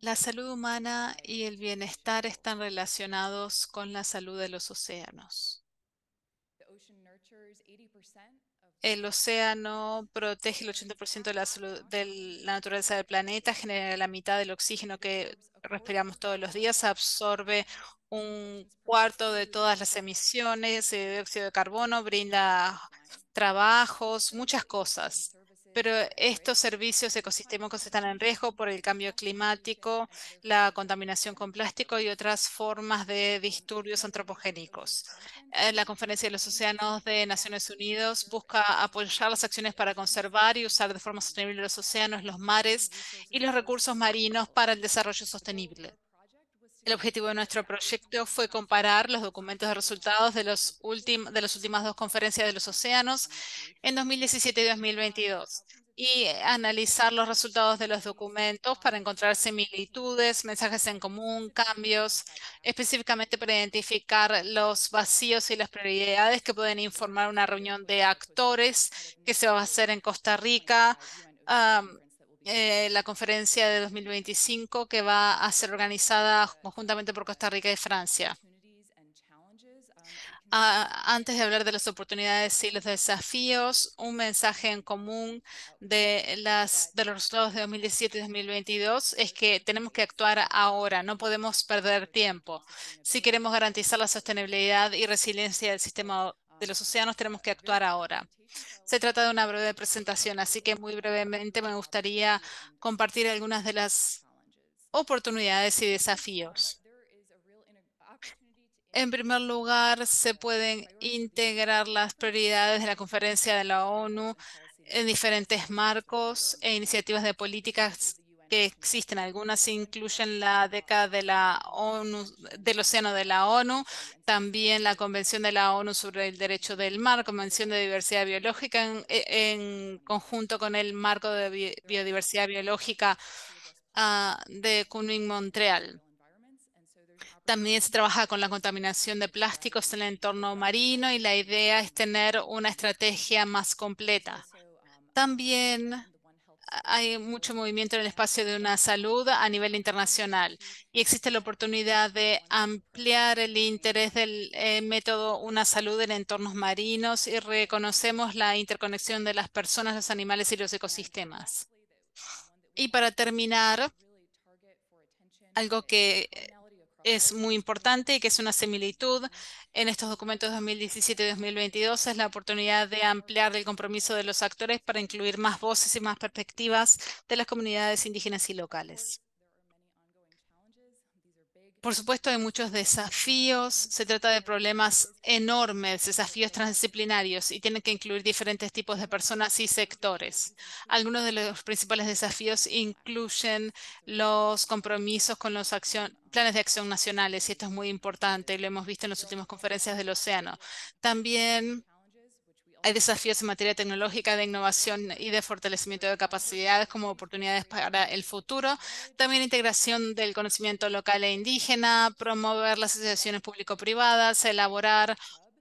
La salud humana y el bienestar están relacionados con la salud de los océanos. El océano protege el 80% de la, naturaleza del planeta, genera la mitad del oxígeno que respiramos todos los días, absorbe un cuarto de todas las emisiones de eh, dióxido de carbono, brinda trabajos, muchas cosas pero estos servicios ecosistémicos están en riesgo por el cambio climático, la contaminación con plástico y otras formas de disturbios antropogénicos. Eh, la Conferencia de los Océanos de Naciones Unidas busca apoyar las acciones para conservar y usar de forma sostenible los océanos, los mares y los recursos marinos para el desarrollo sostenible. El objetivo de nuestro proyecto fue comparar los documentos de resultados de, los de las últimas dos conferencias de los océanos en 2017 y 2022 y analizar los resultados de los documentos para encontrar similitudes, mensajes en común, cambios, específicamente para identificar los vacíos y las prioridades que pueden informar una reunión de actores que se va a hacer en Costa Rica. Eh, la conferencia de 2025 que va a ser organizada conjuntamente por Costa Rica y Francia. Ah, antes de hablar de las oportunidades y los desafíos, un mensaje en común de, las, de los resultados de 2017 y 2022 es que tenemos que actuar ahora, no podemos perder tiempo si queremos garantizar la sostenibilidad y resiliencia del sistema de los océanos tenemos que actuar ahora. Se trata de una breve presentación, así que muy brevemente me gustaría compartir algunas de las oportunidades y desafíos. En primer lugar, se pueden integrar las prioridades de la conferencia de la ONU en diferentes marcos e iniciativas de políticas que existen. Algunas incluyen la década de la ONU, del océano de la ONU, también la Convención de la ONU sobre el Derecho del Mar, Convención de Diversidad Biológica, en, e, conjunto con el marco de biodiversidad biológica ah, de Kunming-Montreal. También se trabaja con la contaminación de plásticos en el entorno marino y la idea es tener una estrategia más completa. También hay mucho movimiento en el espacio de una salud a nivel internacional y existe la oportunidad de ampliar el interés del eh, método Una Salud en entornos marinos y reconocemos la interconexión de las personas, los animales y los ecosistemas. Y para terminar, algo que eh, es muy importante y que es una similitud en estos documentos 2017-2022 es la oportunidad de ampliar el compromiso de los actores para incluir más voces y más perspectivas de las comunidades indígenas y locales por supuesto, hay muchos desafíos. Se trata de problemas enormes, desafíos transdisciplinarios y tienen que incluir diferentes tipos de personas y sectores. Algunos de los principales desafíos incluyen los compromisos con los planes de acción nacionales y esto es muy importante lo hemos visto en las últimas conferencias del océano. También hay desafíos en materia tecnológica de innovación y de fortalecimiento de capacidades como oportunidades para el futuro. También integración del conocimiento local e indígena, promover las asociaciones público-privadas, elaborar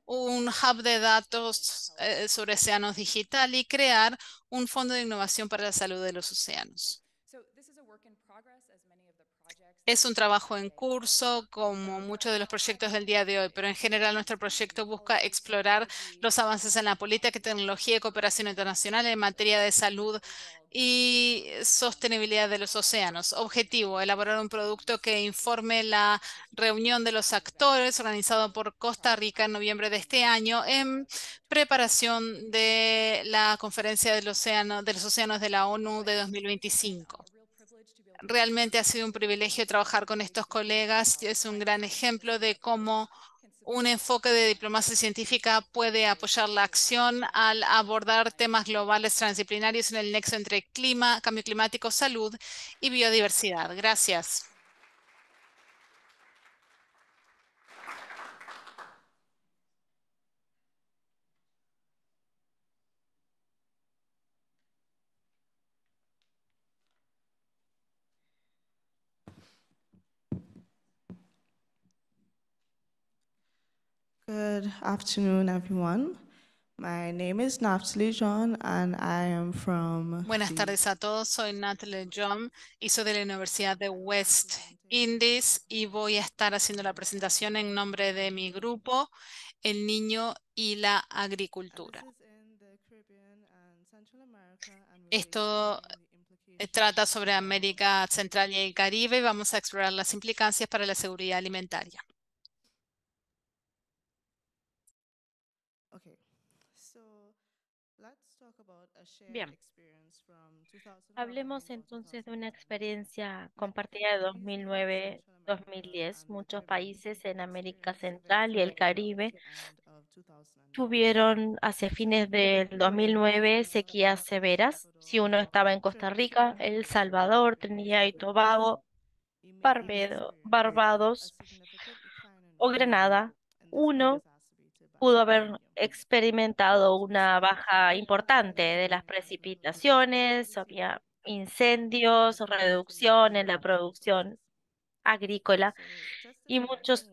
un hub de datos eh, sobre océanos digital y crear un fondo de innovación para la salud de los océanos. Es un trabajo en curso, como muchos de los proyectos del día de hoy, pero en general nuestro proyecto busca explorar los avances en la política, tecnología y cooperación internacional en materia de salud y sostenibilidad de los océanos. Objetivo, elaborar un producto que informe la reunión de los actores organizado por Costa Rica en noviembre de este año en preparación de la conferencia del océano, de los océanos de la ONU de 2025 realmente ha sido un privilegio trabajar con estos colegas. Es un gran ejemplo de cómo un enfoque de diplomacia científica puede apoyar la acción al abordar temas globales transdisciplinarios en el nexo entre clima, cambio climático, salud y biodiversidad. Gracias. Buenas tardes a todos, soy Natalie John y soy de la Universidad de West Indies y voy a estar haciendo la presentación en nombre de mi grupo, El Niño y la Agricultura. Esto trata sobre América Central y el Caribe y vamos a explorar las implicancias para la seguridad alimentaria. Bien, hablemos entonces de una experiencia compartida de 2009-2010. Muchos países en América Central y el Caribe tuvieron hacia fines del 2009 sequías severas. Si uno estaba en Costa Rica, El Salvador, Trinidad y Tobago, Barbados o Granada, uno pudo haber experimentado una baja importante de las precipitaciones, había incendios, reducción en la producción agrícola y muchos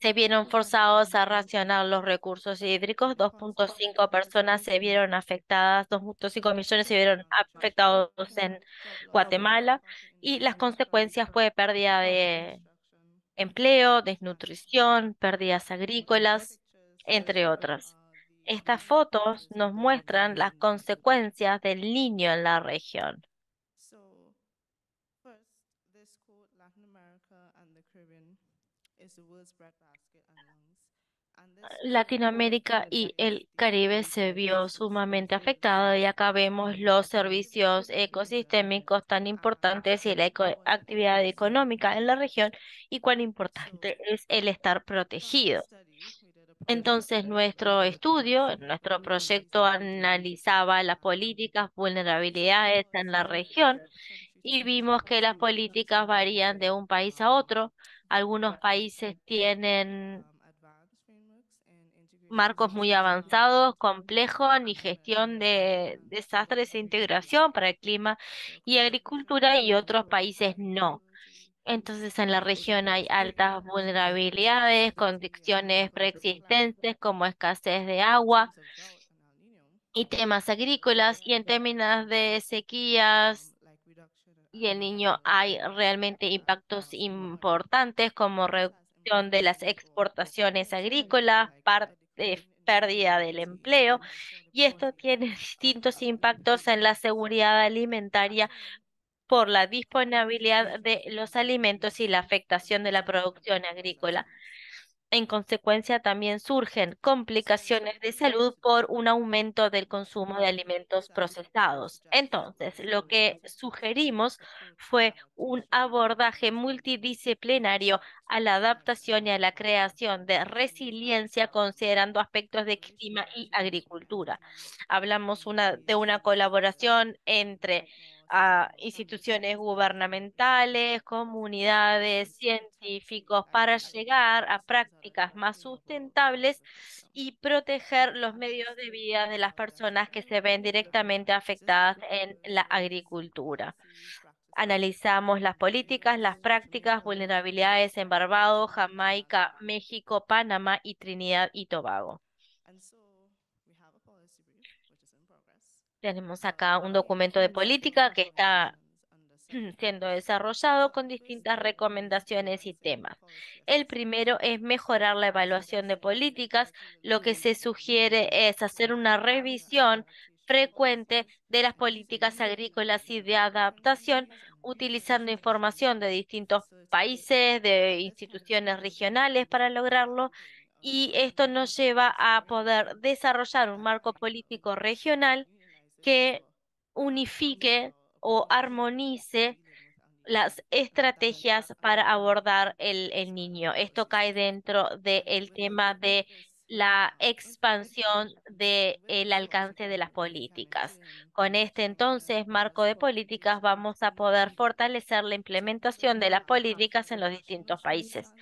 se vieron forzados a racionar los recursos hídricos. 2.5 personas se vieron afectadas, 2.5 millones se vieron afectados en Guatemala y las consecuencias fue pérdida de empleo, desnutrición, pérdidas agrícolas, entre otras. Estas fotos nos muestran las consecuencias del niño en la región. Latinoamérica y el Caribe se vio sumamente afectado y acá vemos los servicios ecosistémicos tan importantes y la actividad económica en la región y cuán importante es el estar protegido. Entonces, nuestro estudio, nuestro proyecto analizaba las políticas, vulnerabilidades en la región y vimos que las políticas varían de un país a otro. Algunos países tienen marcos muy avanzados, complejos ni gestión de desastres e integración para el clima y agricultura y otros países no. Entonces en la región hay altas vulnerabilidades, condiciones preexistentes como escasez de agua y temas agrícolas y en términos de sequías y el niño hay realmente impactos importantes como reducción de las exportaciones agrícolas, parte pérdida del empleo y esto tiene distintos impactos en la seguridad alimentaria por la disponibilidad de los alimentos y la afectación de la producción agrícola. En consecuencia, también surgen complicaciones de salud por un aumento del consumo de alimentos procesados. Entonces, lo que sugerimos fue un abordaje multidisciplinario a la adaptación y a la creación de resiliencia considerando aspectos de clima y agricultura. Hablamos de una colaboración entre a instituciones gubernamentales, comunidades, científicos, para llegar a prácticas más sustentables y proteger los medios de vida de las personas que se ven directamente afectadas en la agricultura. Analizamos las políticas, las prácticas, vulnerabilidades en Barbados, Jamaica, México, Panamá y Trinidad y Tobago. Tenemos acá un documento de política que está [CLEARS THROAT] siendo desarrollado con distintas recomendaciones y temas. El primero es mejorar la evaluación de políticas. Lo que se sugiere es hacer una revisión frecuente de las políticas agrícolas y de adaptación, utilizando información de distintos países, de instituciones regionales para lograrlo. Y esto nos lleva a poder desarrollar un marco político regional que unifique o armonice las estrategias para abordar el, niño. Esto cae dentro del tema de la expansión del alcance de las políticas. Con este entonces marco de políticas vamos a poder fortalecer la implementación de las políticas en los distintos países.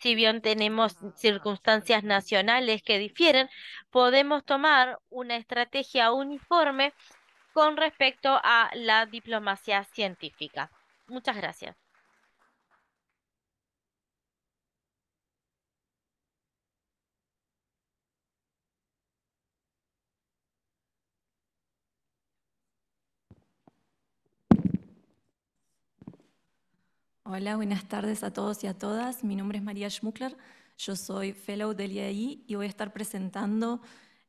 Si bien tenemos circunstancias nacionales que difieren, podemos tomar una estrategia uniforme con respecto a la diplomacia científica. Muchas gracias. Hola, buenas tardes a todos y a todas. Mi nombre es María Schmuckler, yo soy fellow del IAI y voy a estar presentando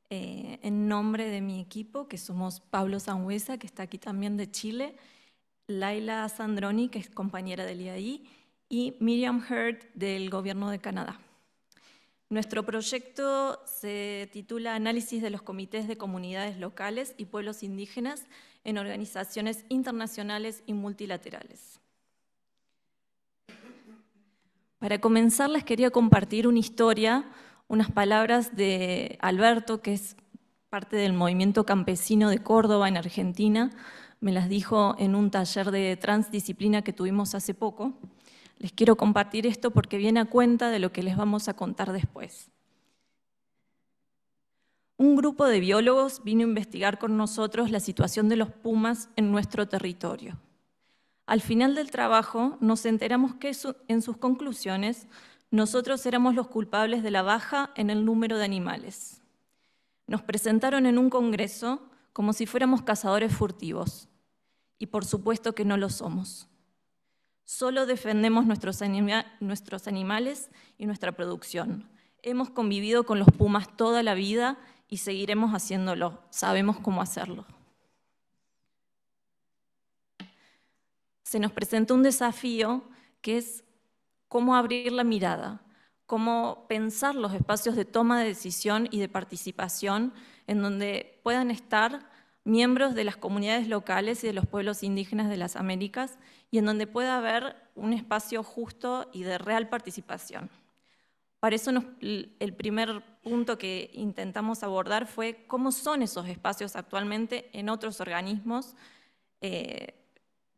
eh, en nombre de mi equipo, que somos Pablo Sangüesa, que está aquí también de Chile, Laila Sandroni, que es compañera del IAI, y Miriam Hurd del Gobierno de Canadá. Nuestro proyecto se titula Análisis de los comités de comunidades locales y pueblos indígenas en organizaciones internacionales y multilaterales. Para comenzar les quería compartir una historia, unas palabras de Alberto, que es parte del movimiento campesino de Córdoba en Argentina, me las dijo en un taller de transdisciplina que tuvimos hace poco. Les quiero compartir esto porque viene a cuenta de lo que les vamos a contar después. Un grupo de biólogos vino a investigar con nosotros la situación de los pumas en nuestro territorio. Al final del trabajo nos enteramos que en sus conclusiones nosotros éramos los culpables de la baja en el número de animales. Nos presentaron en un congreso como si fuéramos cazadores furtivos, y por supuesto que no lo somos. Solo defendemos nuestros, animales y nuestra producción. Hemos convivido con los pumas toda la vida y seguiremos haciéndolo. Sabemos cómo hacerlo. se nos presentó un desafío que es cómo abrir la mirada, cómo pensar los espacios de toma de decisión y de participación en donde puedan estar miembros de las comunidades locales y de los pueblos indígenas de las Américas y en donde pueda haber un espacio justo y de real participación. Para eso el primer punto que intentamos abordar fue cómo son esos espacios actualmente en otros organismos eh,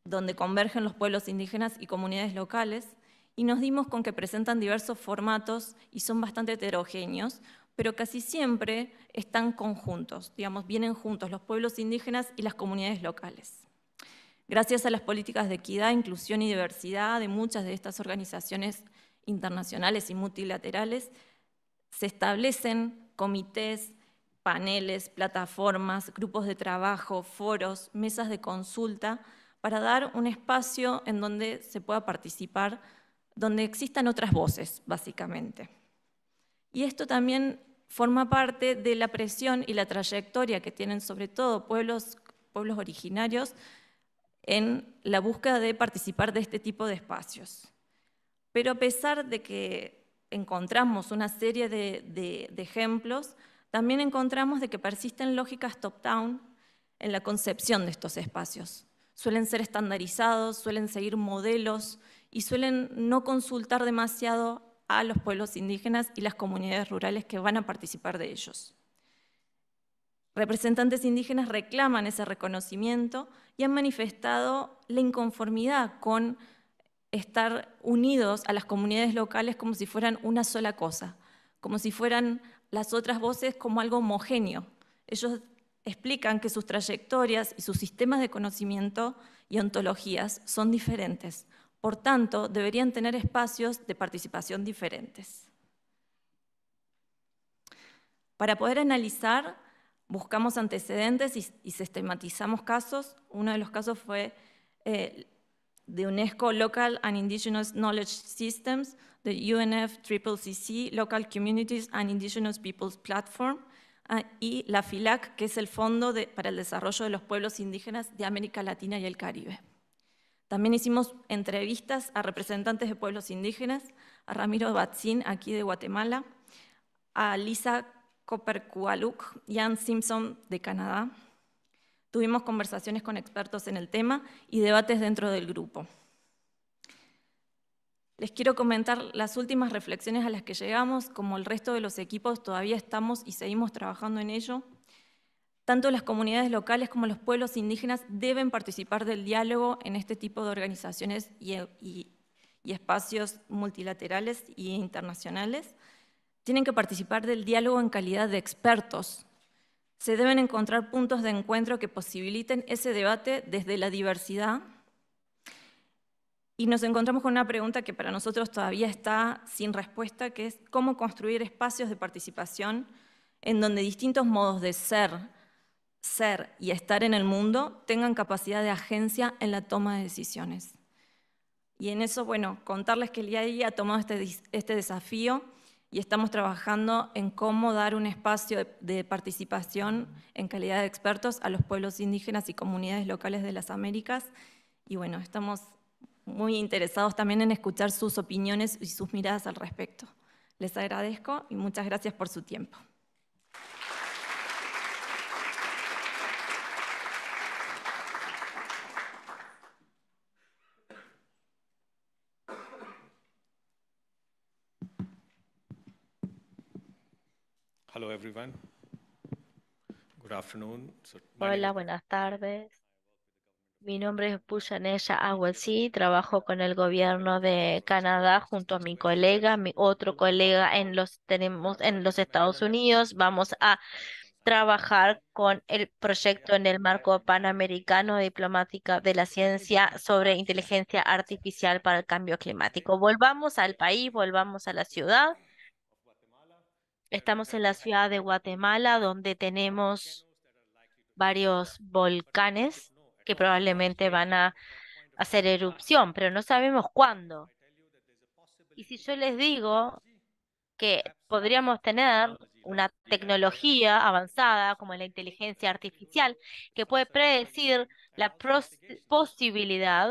donde convergen los pueblos indígenas y comunidades locales, y nos dimos con que presentan diversos formatos y son bastante heterogéneos, pero casi siempre están conjuntos, digamos, vienen juntos los pueblos indígenas y las comunidades locales. Gracias a las políticas de equidad, inclusión y diversidad de muchas de estas organizaciones internacionales y multilaterales, se establecen comités, paneles, plataformas, grupos de trabajo, foros, mesas de consulta para dar un espacio en donde se pueda participar, donde existan otras voces, básicamente. Y esto también forma parte de la presión y la trayectoria que tienen sobre todo pueblos, originarios en la búsqueda de participar de este tipo de espacios. Pero a pesar de que encontramos una serie de, de ejemplos, también encontramos de que persisten lógicas top-down en la concepción de estos espacios suelen ser estandarizados, suelen seguir modelos y suelen no consultar demasiado a los pueblos indígenas y las comunidades rurales que van a participar de ellos. Representantes indígenas reclaman ese reconocimiento y han manifestado la inconformidad con estar unidos a las comunidades locales como si fueran una sola cosa, como si fueran las otras voces como algo homogéneo. Ellos explican que sus trayectorias y sus sistemas de conocimiento y ontologías son diferentes. Por tanto, deberían tener espacios de participación diferentes. Para poder analizar, buscamos antecedentes y, sistematizamos casos. Uno de los casos fue eh, de UNESCO Local and Indigenous Knowledge Systems, de UNF Local Communities and Indigenous Peoples Platform, Ah, y la FILAC, que es el Fondo para el Desarrollo de los Pueblos Indígenas de América Latina y el Caribe. También hicimos entrevistas a representantes de pueblos indígenas, a Ramiro Batzin, aquí de Guatemala, a Lisa Copper-Cualuc y Ann Simpson, de Canadá. Tuvimos conversaciones con expertos en el tema y debates dentro del grupo. Les quiero comentar las últimas reflexiones a las que llegamos, como el resto de los equipos todavía estamos y seguimos trabajando en ello. Tanto las comunidades locales como los pueblos indígenas deben participar del diálogo en este tipo de organizaciones y, espacios multilaterales e internacionales. Tienen que participar del diálogo en calidad de expertos, se deben encontrar puntos de encuentro que posibiliten ese debate desde la diversidad y nos encontramos con una pregunta que para nosotros todavía está sin respuesta, que es cómo construir espacios de participación en donde distintos modos de ser, ser y estar en el mundo tengan capacidad de agencia en la toma de decisiones. Y en eso, bueno, contarles que el IAI ha tomado este, este desafío y estamos trabajando en cómo dar un espacio de, participación en calidad de expertos a los pueblos indígenas y comunidades locales de las Américas. Y bueno, estamos muy interesados también en escuchar sus opiniones y sus miradas al respecto. Les agradezco y muchas gracias por su tiempo. Hola, buenas tardes. Mi nombre es Agua Awasi, trabajo con el gobierno de Canadá junto a mi colega, mi otro colega en los tenemos en los Estados Unidos. Vamos a trabajar con el proyecto en el marco panamericano de diplomática de la ciencia sobre inteligencia artificial para el cambio climático. Volvamos al país, volvamos a la ciudad. Estamos en la ciudad de Guatemala, donde tenemos varios volcanes que probablemente este, van a hacer ah, erupción, pero no sabemos cuándo. Y si yo les digo que podríamos tener una tecnología avanzada como la inteligencia artificial que puede predecir la posibilidad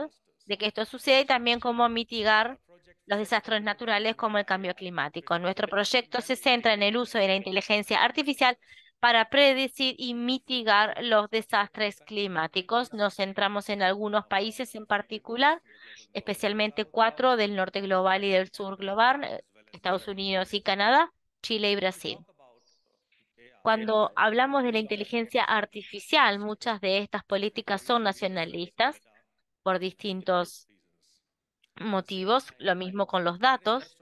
de que esto suceda y también cómo mitigar los desastres naturales como el cambio climático. Nuestro proyecto se centra en el uso de la inteligencia artificial para predecir y mitigar los desastres climáticos. Nos centramos en algunos países en particular, especialmente cuatro del norte global y del sur global, eh, Estados Unidos y Canadá, Chile y Brasil. Cuando hablamos de la inteligencia artificial, muchas de estas políticas son nacionalistas por distintos motivos, lo mismo con los datos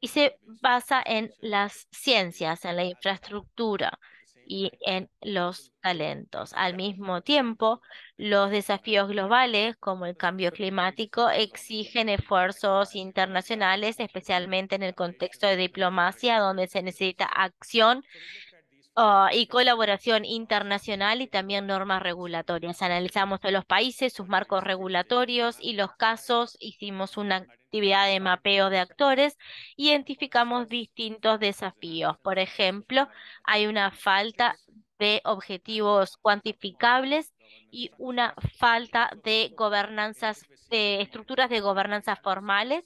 y se basa en las ciencias, en la infraestructura y en los talentos. Al mismo tiempo, los desafíos globales, como el cambio climático, exigen esfuerzos internacionales, especialmente en el contexto de diplomacia, donde se necesita acción Ah, y colaboración internacional y también normas regulatorias. Analizamos todos los países, sus marcos regulatorios y los casos. Hicimos una actividad de mapeo de actores. Identificamos distintos desafíos. Por ejemplo, hay una falta de objetivos cuantificables y una falta de gobernanzas, de estructuras de gobernanza formales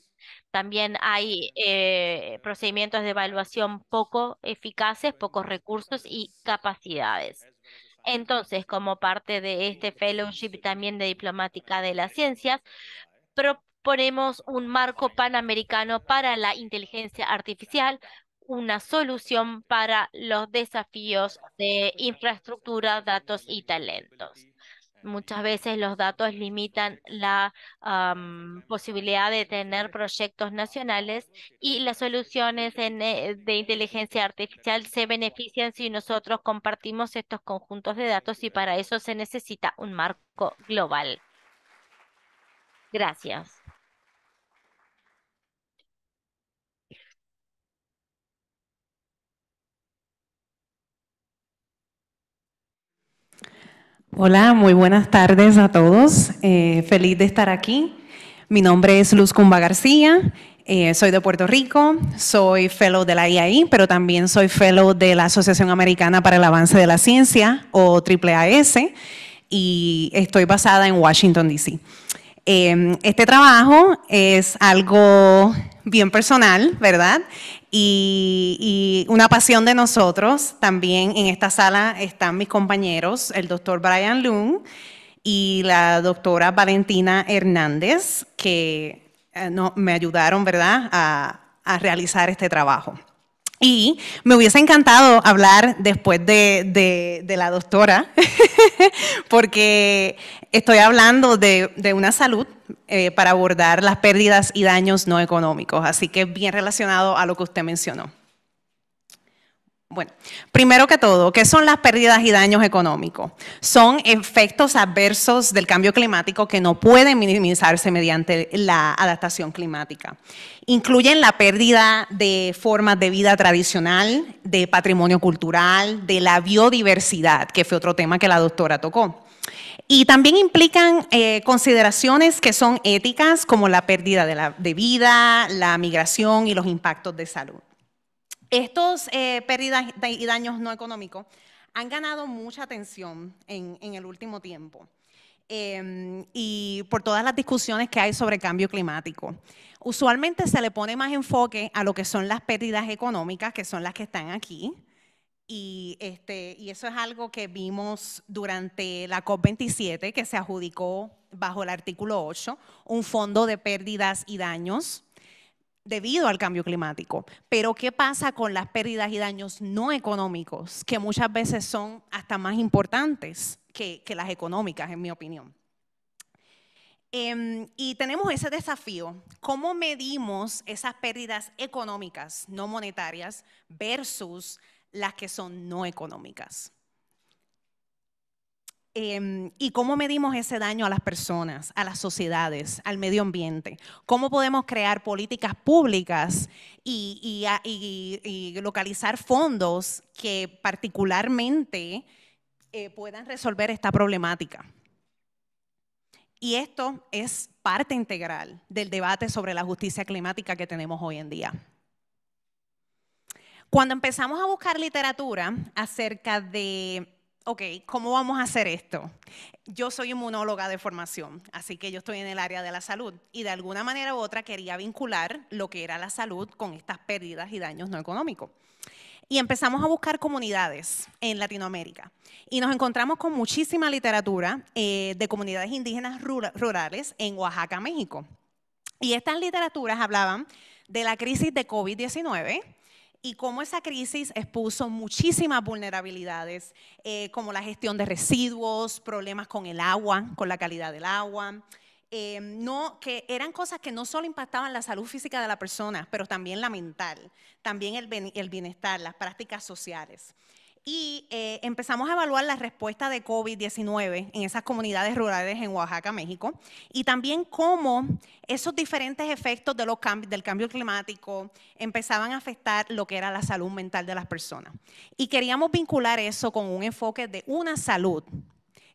también hay eh, procedimientos de evaluación poco eficaces, pocos recursos y capacidades. Entonces, como parte de este fellowship también de diplomática de las ciencias, proponemos un marco panamericano para la inteligencia artificial, una solución para los desafíos de infraestructura, datos y talentos. Muchas veces los datos limitan la posibilidad de tener proyectos nacionales y las soluciones eh, de inteligencia artificial se benefician si nosotros compartimos estos conjuntos de datos y para eso se necesita un marco global. Gracias. Hola, muy buenas tardes a todos. Eh, feliz de estar aquí. Mi nombre es Luz Cumba García. Eh, soy de Puerto Rico, soy fellow de la IAI, pero también soy fellow de la Asociación Americana para el Avance de la Ciencia, o AAAS, y estoy basada en Washington, D.C. Eh, este trabajo es algo bien personal, ¿verdad? y, una pasión de nosotros. También en esta sala están mis compañeros, el doctor Brian Loon y la doctora Valentina Hernández, que eh, me ayudaron, ¿verdad?, a realizar este trabajo. Y me hubiese encantado hablar después de, la doctora, [LAUGHS] porque estoy hablando de, una salud eh, para abordar las pérdidas y daños no económicos, así que bien relacionado a lo que usted mencionó. Bueno, primero que todo, ¿qué son las pérdidas y daños económicos? Son efectos adversos del cambio climático que no pueden minimizarse mediante la adaptación climática. Incluyen la pérdida de formas de vida tradicional, de patrimonio cultural, de la biodiversidad, que fue otro tema que la doctora tocó. Y también implican eh, consideraciones que son éticas, como la pérdida de, la, de vida, la migración y los impactos de salud. Estos eh, pérdidas y daños no económicos han ganado mucha atención en, el último tiempo. Em, y por todas las discusiones que hay sobre cambio climático. Usualmente se le pone más enfoque a lo que son las pérdidas económicas, que son las que están aquí, y, este, y eso es algo que vimos durante la COP27, que se adjudicó bajo el artículo 8, un fondo de pérdidas y daños debido al cambio climático. Pero ¿qué pasa con las pérdidas y daños no económicos, que muchas veces son hasta más importantes que, las económicas, en mi opinión? Em, y tenemos ese desafío, ¿cómo medimos esas pérdidas económicas, no monetarias, versus las que son no económicas? Em, ¿Y cómo medimos ese daño a las personas, a las sociedades, al medio ambiente? ¿Cómo podemos crear políticas públicas y, localizar fondos que particularmente eh, puedan resolver esta problemática? Y esto es parte integral del debate sobre la justicia climática que tenemos hoy en día. Cuando empezamos a buscar literatura acerca de ok, ¿cómo vamos a hacer esto? Yo soy inmunóloga de formación, así que yo estoy en el área de la salud y de alguna manera u otra quería vincular lo que era la salud con estas pérdidas y daños no económicos. Y empezamos a buscar comunidades en Latinoamérica. Y nos encontramos con muchísima literatura eh, de comunidades indígenas rurales en Oaxaca, México. Y estas literaturas hablaban de la crisis de COVID-19, y cómo esa crisis expuso muchísimas vulnerabilidades, eh, como la gestión de residuos, problemas con el agua, con la calidad del agua. Eh, que eran cosas que no solo impactaban la salud física de la persona, pero también la mental, también el bienestar, las prácticas sociales y eh, empezamos a evaluar la respuesta de COVID-19 en esas comunidades rurales en Oaxaca, México, y también cómo esos diferentes efectos del cambio climático empezaban a afectar lo que era la salud mental de las personas. Y queríamos vincular eso con un enfoque de una salud,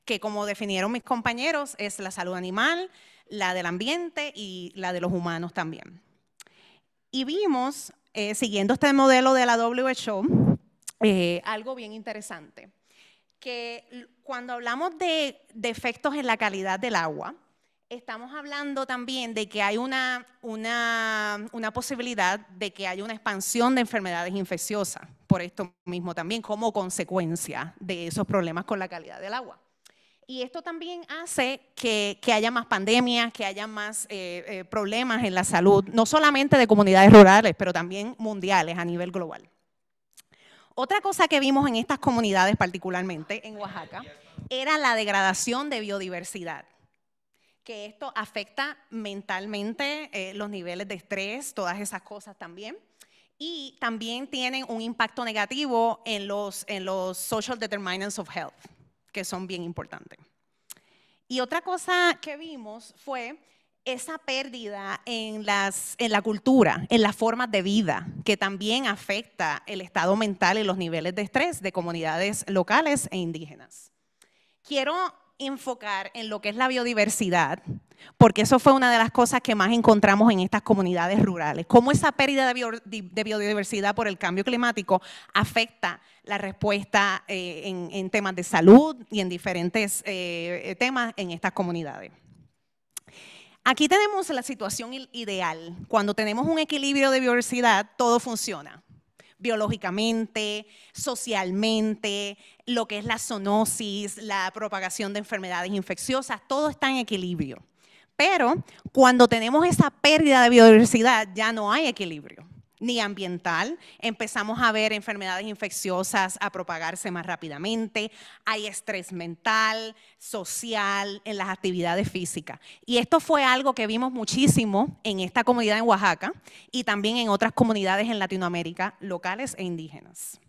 que como definieron mis compañeros, es la salud animal, la del ambiente y la de los humanos también. Y vimos, eh, siguiendo este modelo de la WHO, eh, algo bien interesante, que cuando hablamos de defectos en la calidad del agua, estamos hablando también de que hay una, una, posibilidad de que haya una expansión de enfermedades infecciosas, por esto mismo también, como consecuencia de esos problemas con la calidad del agua. Y esto también hace que, haya más pandemias, que haya más eh, eh, problemas en la salud, no solamente de comunidades rurales, pero también mundiales a nivel global. Otra cosa que vimos en estas comunidades, particularmente en Oaxaca, era la degradación de biodiversidad que esto afecta mentalmente eh, los niveles de estrés, todas esas cosas también. Y también tienen un impacto negativo en los, en los social determinants of health, que son bien importantes. Y otra cosa que vimos fue esa pérdida en, la cultura, en las formas de vida, que también afecta el estado mental y los niveles de estrés de comunidades locales e indígenas. Quiero enfocar en lo que es la biodiversidad, porque eso fue una de las cosas que más encontramos en estas comunidades rurales. Cómo esa pérdida de biodiversidad por el cambio climático afecta la respuesta eh, en, temas de salud y en diferentes eh, temas en estas comunidades. Aquí tenemos la situación ideal. Cuando tenemos un equilibrio de biodiversidad, todo funciona. Biológicamente, socialmente, lo que es la zoonosis, la propagación de enfermedades infecciosas, todo está en equilibrio. Pero cuando tenemos esa pérdida de biodiversidad, ya no hay equilibrio ni ambiental. Empezamos a ver enfermedades infecciosas a propagarse más rápidamente. Hay estrés mental, social, en las actividades físicas. Y esto fue algo que vimos muchísimo en esta comunidad en Oaxaca y también en otras comunidades en Latinoamérica, locales e indígenas.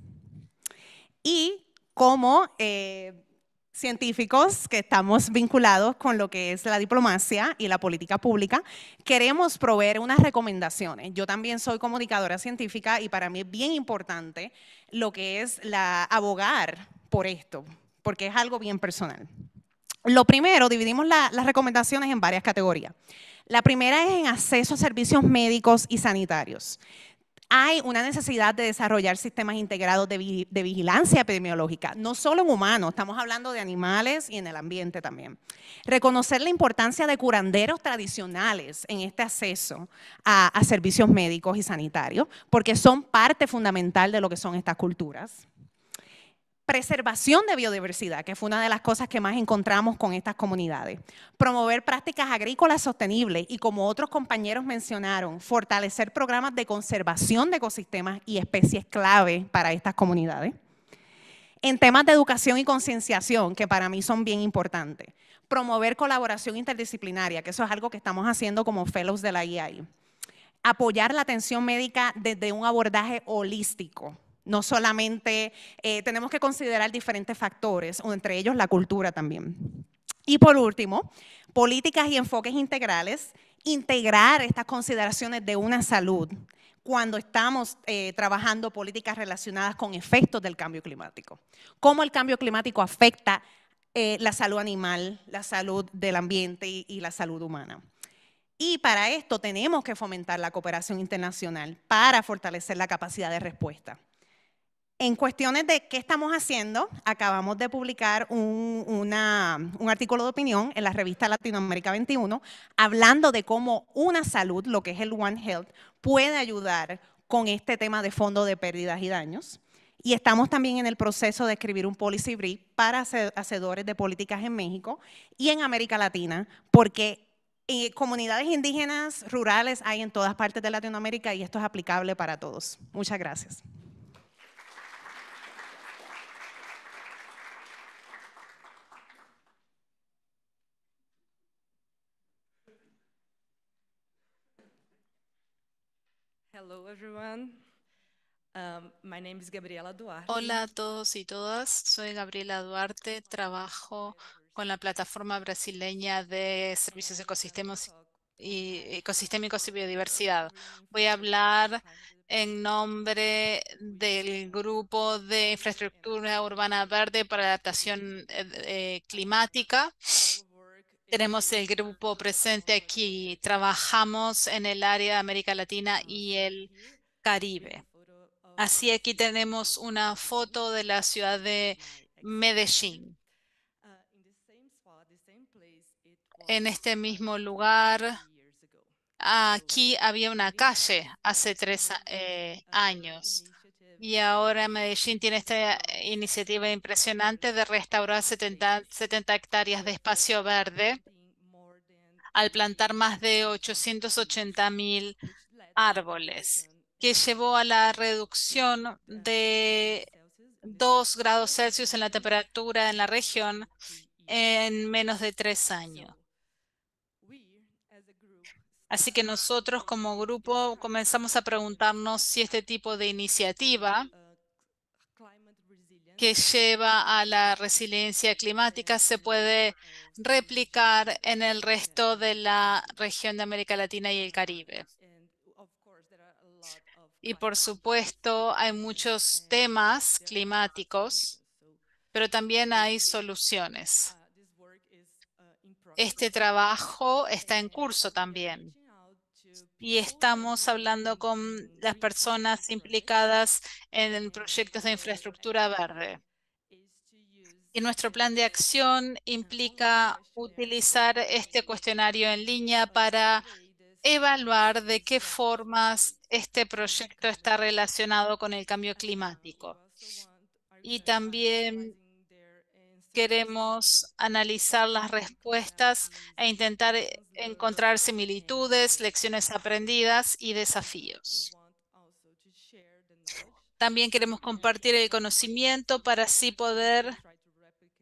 Y como... Eh, científicos que estamos vinculados con lo que es la diplomacia y la política pública, queremos proveer unas recomendaciones. Yo también soy comunicadora científica y para mí es bien importante lo que es la abogar por esto, porque es algo bien personal. Lo primero, dividimos las recomendaciones en varias categorías. La primera es en acceso a servicios médicos y sanitarios hay una necesidad de desarrollar sistemas integrados de, vigilancia epidemiológica, no solo en humanos, estamos hablando de animales y en el ambiente también. Reconocer la importancia de curanderos tradicionales en este acceso a servicios médicos y sanitarios, porque son parte fundamental de lo que son estas culturas preservación de biodiversidad, que fue una de las cosas que más encontramos con estas comunidades, promover prácticas agrícolas sostenibles y como otros compañeros mencionaron, fortalecer programas de conservación de ecosistemas y especies clave para estas comunidades. En temas de educación y concienciación, que para mí son bien importantes, promover colaboración interdisciplinaria, que eso es algo que estamos haciendo como fellows de la IAI, apoyar la atención médica desde un abordaje holístico, no solamente eh, tenemos que considerar diferentes factores, entre ellos la cultura también. Y por último, políticas y enfoques integrales, integrar estas consideraciones de una salud cuando estamos eh, trabajando políticas relacionadas con efectos del cambio climático. Cómo el cambio climático afecta eh, la salud animal, la salud del ambiente y la salud humana. Y para esto tenemos que fomentar la cooperación internacional para fortalecer la capacidad de respuesta. En cuestiones de qué estamos haciendo, acabamos de publicar un, artículo de opinión en la revista Latinoamérica 21 hablando de cómo una salud, lo que es el One Health, puede ayudar con este tema de fondo de pérdidas y daños. Y estamos también en el proceso de escribir un policy brief para hacedores de políticas en México y en América Latina, porque eh, comunidades indígenas rurales hay en todas partes de Latinoamérica y esto es aplicable para todos. Muchas gracias. Um, Hola a todos y todas. Soy Gabriela Duarte. Trabajo con la plataforma brasileña de servicios ecosistemas y ecosistémicos y biodiversidad. Voy a hablar en nombre del grupo de infraestructura urbana verde para adaptación eh, eh, climática. Tenemos el grupo presente aquí. Trabajamos en el área de América Latina y el Caribe. Así aquí tenemos una foto de la ciudad de Medellín. En este mismo lugar, aquí había una calle hace tres eh, años y ahora Medellín tiene esta eh, iniciativa impresionante de restaurar 70, hectáreas de espacio verde al plantar más de 880 mil árboles, que llevó a la reducción de 2 grados Celsius en la temperatura en la región en menos de tres años. Así que nosotros como grupo comenzamos a preguntarnos si este tipo de iniciativa que lleva a la resiliencia climática se puede replicar en el resto de la región de América Latina y el Caribe. Y por supuesto, hay muchos temas climáticos, pero también hay soluciones. Este trabajo está en curso también y estamos hablando con las personas implicadas en proyectos de infraestructura verde. Y nuestro plan de acción implica utilizar este cuestionario en línea para evaluar de qué formas este proyecto está relacionado con el cambio climático. Y también queremos analizar las respuestas e intentar eh, encontrar similitudes, lecciones aprendidas y desafíos. También queremos compartir el conocimiento para así poder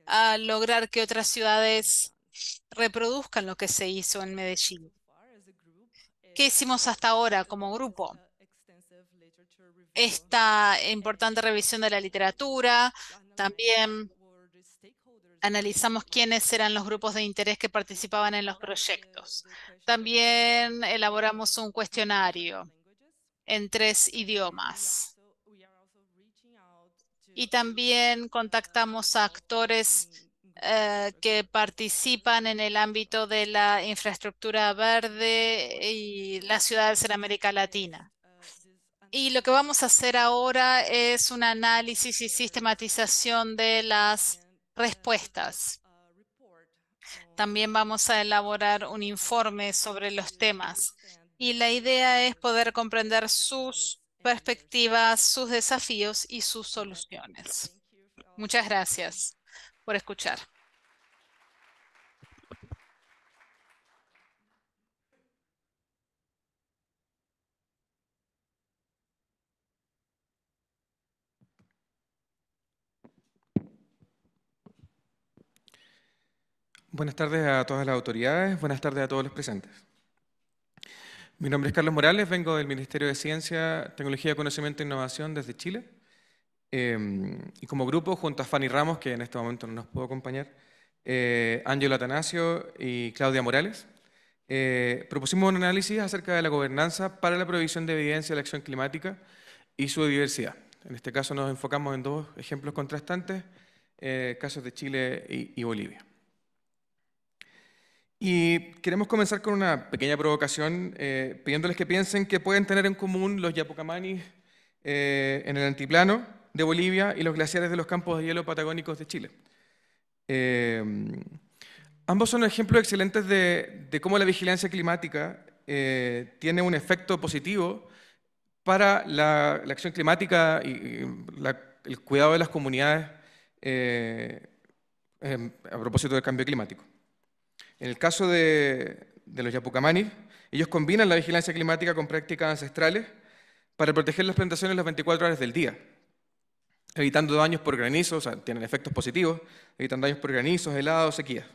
ah, lograr que otras ciudades reproduzcan lo que se hizo en Medellín. ¿Qué hicimos hasta ahora como grupo? Esta importante revisión de la literatura, también analizamos quiénes eran los grupos de interés que participaban en los proyectos. También elaboramos un cuestionario en tres idiomas. Y también contactamos a actores eh, que participan en el ámbito de la infraestructura verde y las ciudades en América Latina. Y lo que vamos a hacer ahora es un análisis y sistematización de las respuestas. También vamos a elaborar un informe sobre los temas y la idea es poder comprender sus perspectivas, sus desafíos y sus soluciones. Muchas gracias por escuchar. Buenas tardes a todas las autoridades, buenas tardes a todos los presentes. Mi nombre es Carlos Morales, vengo del Ministerio de Ciencia, Tecnología, Conocimiento e Innovación desde Chile. Em, y como grupo, junto a Fanny Ramos, que en este momento no nos puedo acompañar, eh, Ángelo Atanasio y Claudia Morales, eh, propusimos un análisis acerca de la gobernanza para la prohibición de evidencia de la acción climática y su diversidad. En este caso nos enfocamos en dos ejemplos contrastantes, eh, casos de Chile y Bolivia. Y queremos comenzar con una pequeña provocación, eh, pidiéndoles que piensen que pueden tener en común los Yapucamanis eh, en el antiplano de Bolivia y los glaciares de los campos de hielo patagónicos de Chile. Eh, ambos son ejemplos excelentes de, cómo la vigilancia climática tiene un efecto positivo para la, acción climática y, el cuidado de las comunidades a propósito del cambio climático. En el caso de, los yapucamanis, ellos combinan la vigilancia climática con prácticas ancestrales para proteger las plantaciones las 24 horas del día, evitando daños por granizos, o sea, tienen efectos positivos, evitando daños por granizos, helados, sequías.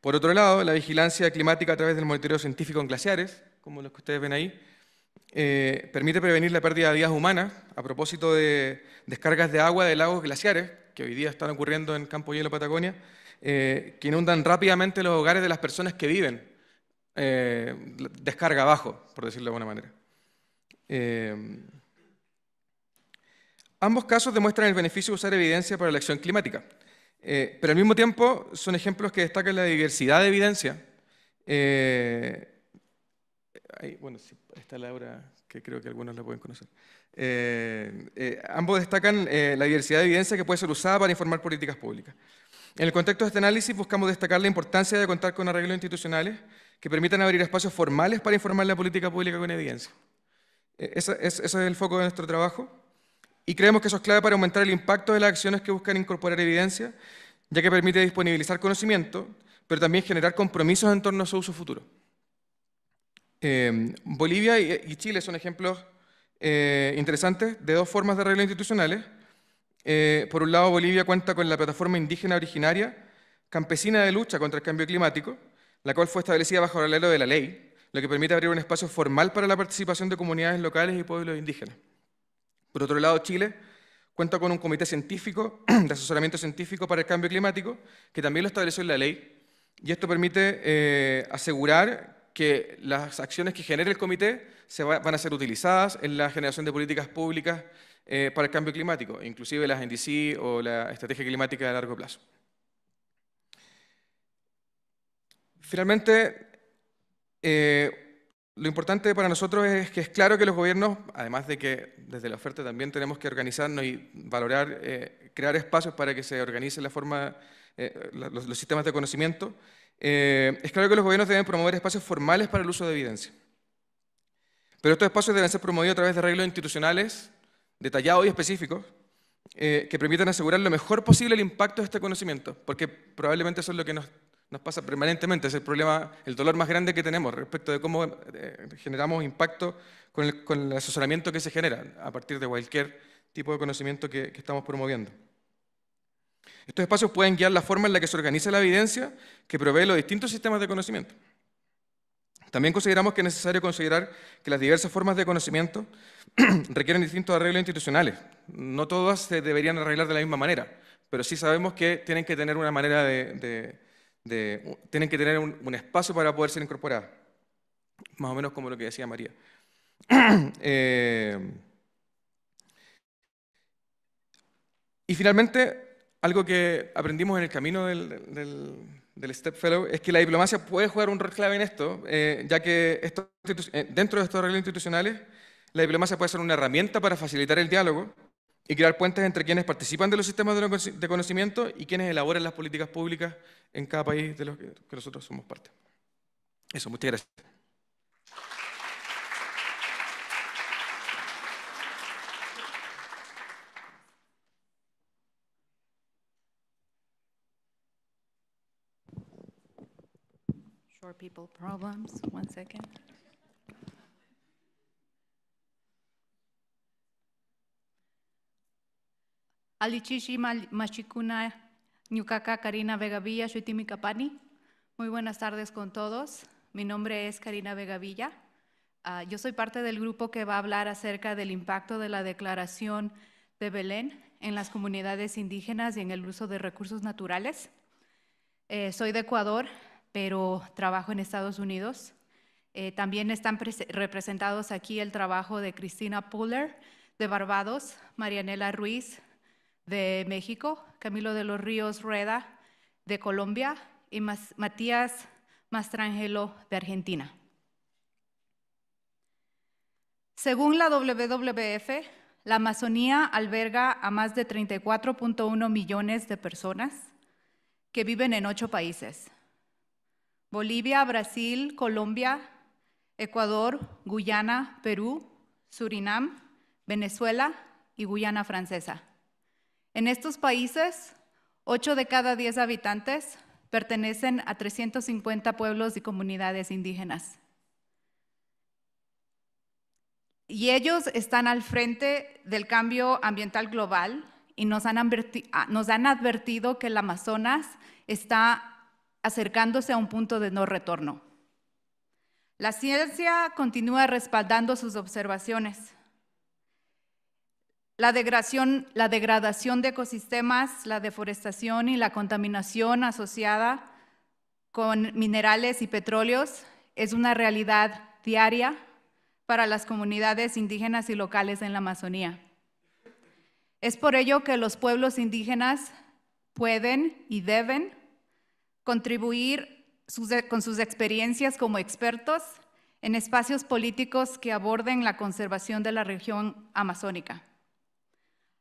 Por otro lado, la vigilancia climática a través del monitoreo científico en glaciares, como los que ustedes ven ahí, eh, permite prevenir la pérdida de vidas humanas a propósito de descargas de agua de lagos glaciares, que hoy día están ocurriendo en Campo Hielo Patagonia, eh, que inundan rápidamente los hogares de las personas que viven eh, descarga abajo, por decirlo de alguna manera. Eh, ambos casos demuestran el beneficio de usar evidencia para la acción climática, pero al mismo tiempo son ejemplos que destacan la diversidad de evidencia. bueno, está Laura, que creo que algunos la pueden conocer. ambos destacan la diversidad de evidencia que puede ser usada para informar políticas públicas. En el contexto de este análisis buscamos destacar la importancia de contar con arreglos institucionales que permitan abrir espacios formales para informar la política pública con evidencia. E, ese, es el foco de nuestro trabajo y creemos que eso es clave para aumentar el impacto de las acciones que buscan incorporar evidencia, ya que permite disponibilizar conocimiento, pero también generar compromisos en torno a su uso futuro. Eh, Bolivia y, Chile son ejemplos eh, interesantes de dos formas de arreglos institucionales eh, por un lado, Bolivia cuenta con la plataforma indígena originaria, campesina de lucha contra el cambio climático, la cual fue establecida bajo el alero de la ley, lo que permite abrir un espacio formal para la participación de comunidades locales y pueblos indígenas. Por otro lado, Chile cuenta con un comité científico [CLEARS THROAT] de asesoramiento científico para el cambio climático, que también lo estableció en la ley, y esto permite eh, asegurar que las acciones que genere el comité se van a ser utilizadas en la generación de políticas públicas eh, para el cambio climático, inclusive las NDC o la estrategia climática a largo plazo. Finalmente, eh, lo importante para nosotros es que es claro que los gobiernos, además de que desde la oferta también tenemos que organizarnos y valorar, eh, crear espacios para que se organicen la forma, los, los, sistemas de conocimiento, es claro que los gobiernos deben promover espacios formales para el uso de evidencia. Pero estos espacios deben ser promovidos a través de arreglos institucionales detallados y específicos eh, que permitan asegurar lo mejor posible el impacto de este conocimiento, porque probablemente eso es lo que nos, pasa permanentemente, es el problema, el dolor más grande que tenemos respecto de cómo eh, generamos impacto con el, asesoramiento que se genera a partir de cualquier tipo de conocimiento que, que estamos promoviendo. Estos espacios pueden guiar la forma en la que se organiza la evidencia que provee los distintos sistemas de conocimiento. También consideramos que es necesario considerar que las diversas formas de conocimiento [CLEARS THROAT] requieren distintos arreglos institucionales. No todas se deberían arreglar de la misma manera, pero sí sabemos que tienen que tener una manera de, tienen que tener un, espacio para poder ser incorporadas. Más o menos como lo que decía María. [CLEARS THROAT] Eh, y finalmente, algo que aprendimos en el camino del del fellow es que la diplomacia puede jugar un rol clave en esto, eh, ya que eh, dentro de estos arreglos institucionales, la diplomacia puede ser una herramienta para facilitar el diálogo y crear puentes entre quienes participan de los sistemas de conocimiento y quienes elaboran las políticas públicas en cada país de los que nosotros somos parte. Eso, muchas gracias. people problems. One second. Alichishi Nyukaka Karina Vegavilla, Kapani. Muy buenas tardes con todos. Mi nombre es Karina Vegavilla. Ah, yo soy parte del grupo que va a hablar acerca del impacto de la declaración de Belén en las comunidades indígenas y en el uso de recursos naturales. Eh, soy de Ecuador, pero trabajo en Estados Unidos. Eh, también están representados aquí el trabajo de Cristina Puller de Barbados, Marianela Ruiz de México, Camilo de los Ríos Rueda de Colombia y Matías Mastrangelo de Argentina. Según la WWF, la Amazonía alberga a más de 34.1 millones de personas que viven en ocho países, Bolivia, Brasil, Colombia, Ecuador, Guyana, Perú, Surinam, Venezuela y Guyana Francesa. En estos países, 8 de cada 10 habitantes pertenecen a 350 pueblos y comunidades indígenas. Y ellos están al frente del cambio ambiental global y nos han, ah, advertido que el Amazonas está acercándose a un punto de no retorno. La ciencia continúa respaldando sus observaciones. La degradación, la degradación de ecosistemas, la deforestación y la contaminación asociada con minerales y petróleos es una realidad diaria para las comunidades indígenas y locales en la Amazonía. Es por ello que los pueblos indígenas pueden y deben contribuir e, con sus experiencias como expertos en espacios políticos que aborden la conservación de la región amazónica.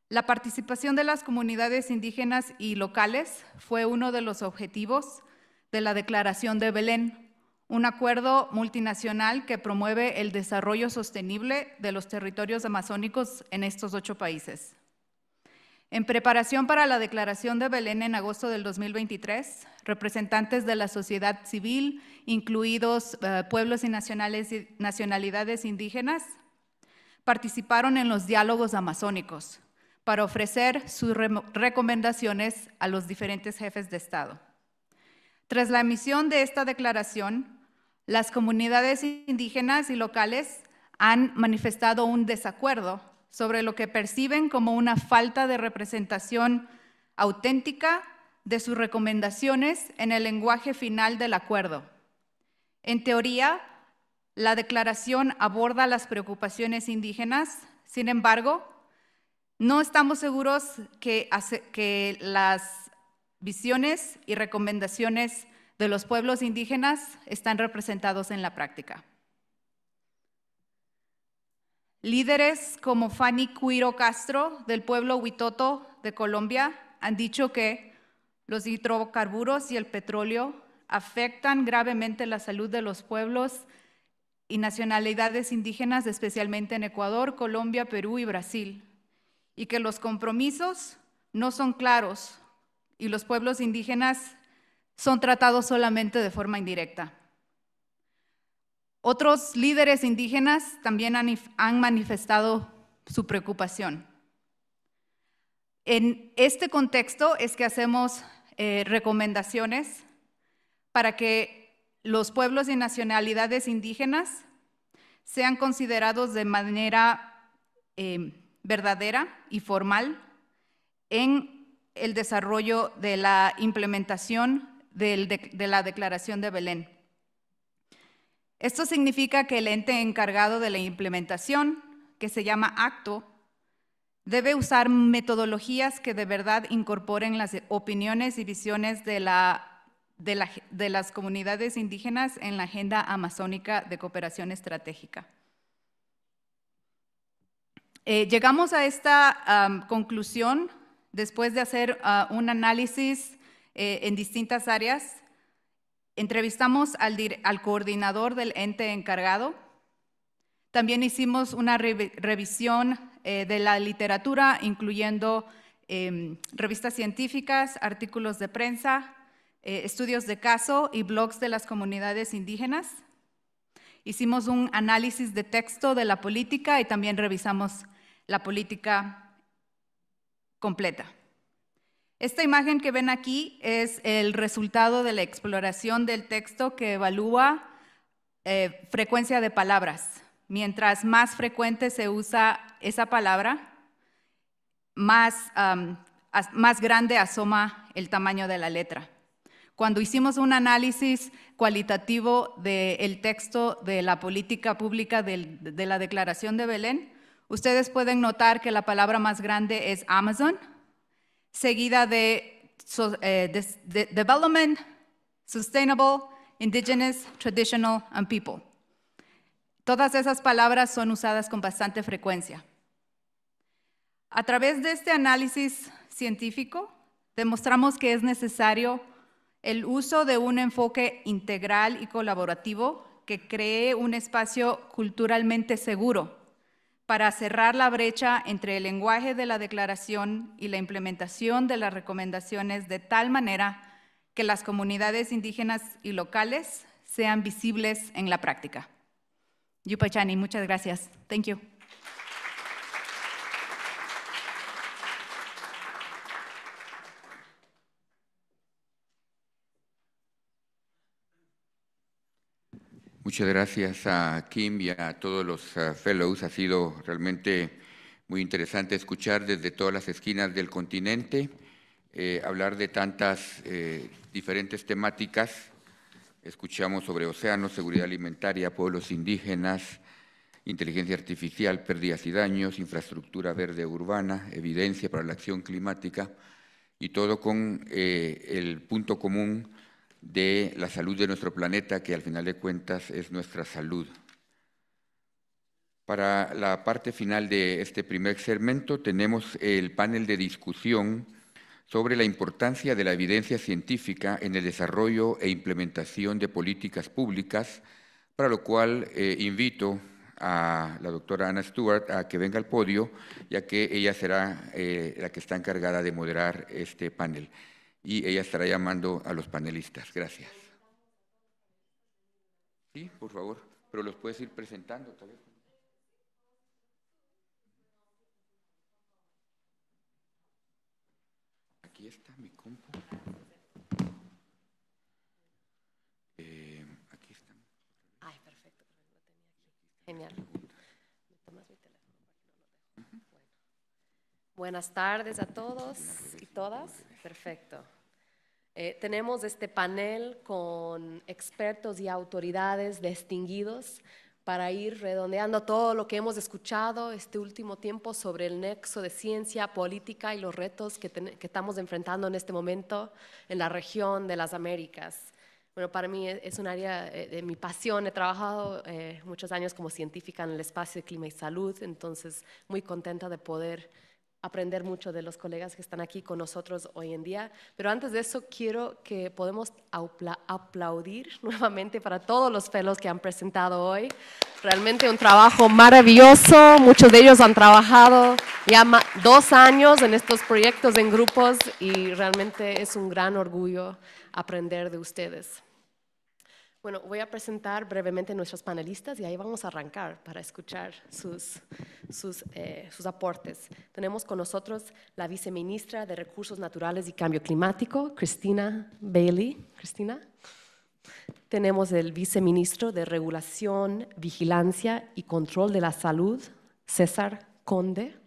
La participación de las comunidades indígenas y locales fue uno de los objetivos de la Declaración de Belén, un acuerdo multinacional que promueve el desarrollo sostenible de los territorios amazónicos en estos ocho países. En preparación para la declaración de Belén en agosto del 2023, representantes de la sociedad civil, incluidos eh, pueblos y nacionalidades indígenas, participaron en los diálogos amazónicos para ofrecer sus recomendaciones a los diferentes jefes de Estado. Tras la emisión de esta declaración, las comunidades indígenas y locales han manifestado un desacuerdo sobre lo que perciben como una falta de representación auténtica de sus recomendaciones en el lenguaje final del acuerdo. En teoría, la declaración aborda las preocupaciones indígenas, sin embargo, no estamos seguros que, que las visiones y recomendaciones de los pueblos indígenas están representados en la práctica. Líderes como Fanny Cuiro Castro del pueblo Huitoto de Colombia han dicho que los hidrocarburos y el petróleo afectan gravemente la salud de los pueblos y nacionalidades indígenas, especialmente en Ecuador, Colombia, Perú y Brasil, y que los compromisos no son claros y los pueblos indígenas son tratados solamente de forma indirecta. Otros líderes indígenas también han, manifestado su preocupación. En este contexto es que hacemos eh, recomendaciones para que los pueblos y nacionalidades indígenas sean considerados de manera em, verdadera y formal en el desarrollo de la implementación de la Declaración de Belén. Esto significa que el ente encargado de la implementación, que se llama acto, debe usar metodologías que de verdad incorporen las opiniones y visiones de, las comunidades indígenas en la Agenda Amazónica de Cooperación Estratégica. Eh, llegamos a esta conclusión después de hacer ah, un análisis eh, en distintas áreas Entrevistamos al, coordinador del ente encargado. También hicimos una revisión eh, de la literatura, incluyendo em, revistas científicas, artículos de prensa, eh, estudios de caso y blogs de las comunidades indígenas. Hicimos un análisis de texto de la política y también revisamos la política completa. Esta imagen que ven aquí es el resultado de la exploración del texto que evalúa eh, frecuencia de palabras. Mientras más frecuente se usa esa palabra, más, grande asoma el tamaño de la letra. Cuando hicimos un análisis cualitativo del texto de la política pública de la Declaración de Belén, ustedes pueden notar que la palabra más grande es Amazon seguida eh, de, Development, Sustainable, Indigenous, Traditional and People. Todas esas palabras son usadas con bastante frecuencia. A través de este análisis científico, demostramos que es necesario el uso de un enfoque integral y colaborativo que cree un espacio culturalmente seguro para cerrar la brecha entre el lenguaje de la declaración y la implementación de las recomendaciones de tal manera que las comunidades indígenas y locales sean visibles en la práctica. Yupachani, muchas gracias. Thank you. Muchas gracias a Kim y a todos los eh, fellows. Ha sido realmente muy interesante escuchar desde todas las esquinas del continente, eh, hablar de tantas eh, diferentes temáticas. Escuchamos sobre océanos, seguridad alimentaria, pueblos indígenas, inteligencia artificial, pérdidas y daños, infraestructura verde urbana, evidencia para la acción climática, y todo con el punto común de la salud de nuestro planeta, que al final de cuentas es nuestra salud. Para la parte final de este primer segmento tenemos el panel de discusión sobre la importancia de la evidencia científica en el desarrollo e implementación de políticas públicas, para lo cual eh, invito a la doctora Ana Stewart a que venga al podio, ya que ella será eh, la que está encargada de moderar este panel y ella estará llamando a los panelistas. Gracias. Sí, por favor, pero los puedes ir presentando tal vez. Aquí está mi compu. Eh, aquí está. Ay, perfecto, Genial. Buenas tardes a todos y todas perfecto. Eh, tenemos este panel con expertos y autoridades distinguidos para ir redondeando todo lo que hemos escuchado este último tiempo sobre el nexo de ciencia, política y los retos que, estamos enfrentando en este momento en la región de las Américas. Bueno, para mí e-, es un área eh, de mi pasión. He trabajado eh, muchos años como científica en el espacio de clima y salud, entonces muy contenta de poder aprender mucho de los colegas que están aquí con nosotros hoy en día. Pero antes de eso, quiero que podemos aplaudir [LAUGHS] nuevamente para todos los fellows que han presentado hoy. Realmente un trabajo maravilloso. Muchos de ellos han trabajado ya dos años en estos proyectos en grupos y realmente es un gran orgullo aprender de ustedes. Bueno, voy a presentar brevemente a nuestros panelistas y ahí vamos a arrancar para escuchar eh, sus, aportes. Tenemos con nosotros la viceministra de Recursos Naturales y Cambio Climático, Cristina Bailey. Cristina. Tenemos el viceministro de Regulación, Vigilancia y Control de la Salud, César Conde.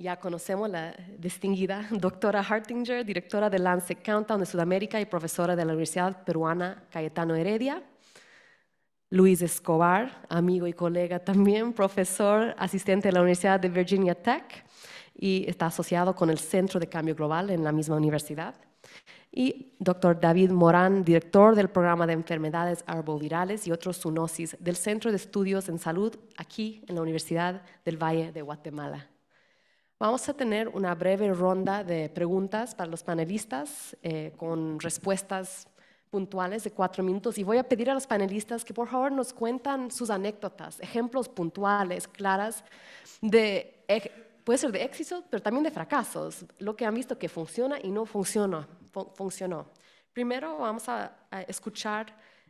Ya conocemos la distinguida [LAUGHS] doctora Hartinger, directora de Lancet Countdown de Sudamérica y profesora de la Universidad Peruana Cayetano Heredia. Luis Escobar, amigo y colega también, profesor asistente de la Universidad de Virginia Tech y está asociado con el Centro de Cambio Global en la misma universidad. Y doctor David Morán, director del programa de enfermedades arbovirales y otros zoonosis del Centro de Estudios en Salud aquí en la Universidad del Valle de Guatemala. Vamos a tener una breve ronda de preguntas para los panelistas eh, con respuestas puntuales de cuatro minutos y voy a pedir a los panelistas que por favor nos cuentan sus anécdotas, ejemplos puntuales, claras, de, puede ser de éxito, pero también de fracasos, lo que han visto que funciona y no funciona, funcionó. Primero vamos a, escuchar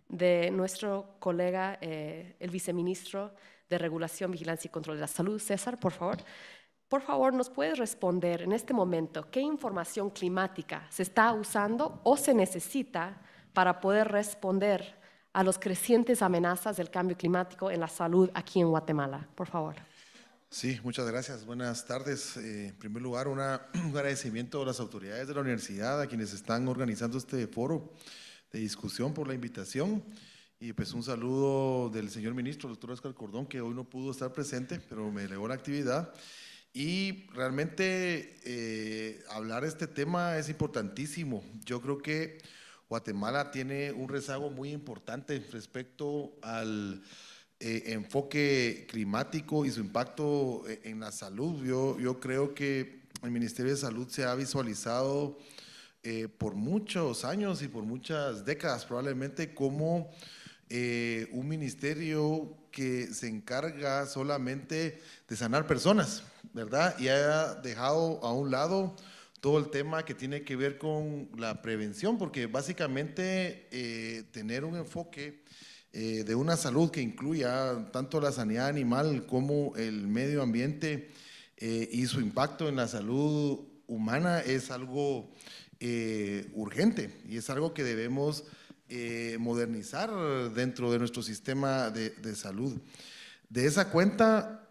de nuestro colega, eh, el viceministro de Regulación, Vigilancia y Control de la Salud, César, por favor. Por favor, ¿nos puedes responder en este momento qué información climática se está usando o se necesita para poder responder a las crecientes amenazas del cambio climático en la salud aquí en Guatemala? Por favor. Sí, muchas gracias. Buenas tardes. Eh, en primer lugar, [CLEARS THROAT] un agradecimiento a las autoridades de la universidad, a quienes están organizando este foro de discusión por la invitación. Y pues un saludo del señor ministro, el doctor Oscar Cordón, que hoy no pudo estar presente, pero me elevó la actividad. Y realmente eh, hablar de este tema es importantísimo. Yo creo que Guatemala tiene un rezago muy importante respecto al eh, enfoque climático y su impacto eh, en la salud. Yo, yo creo que el Ministerio de Salud se ha visualizado por muchos años y por muchas décadas probablemente como un ministerio que se encarga solamente de sanar personas, ¿verdad? Y ha dejado a un lado todo el tema que tiene que ver con la prevención, porque básicamente eh, tener un enfoque eh, de una salud que incluya tanto la sanidad animal como el medio ambiente eh, y su impacto en la salud humana es algo urgente y es algo que debemos modernizar dentro de nuestro sistema de, salud. De esa cuenta,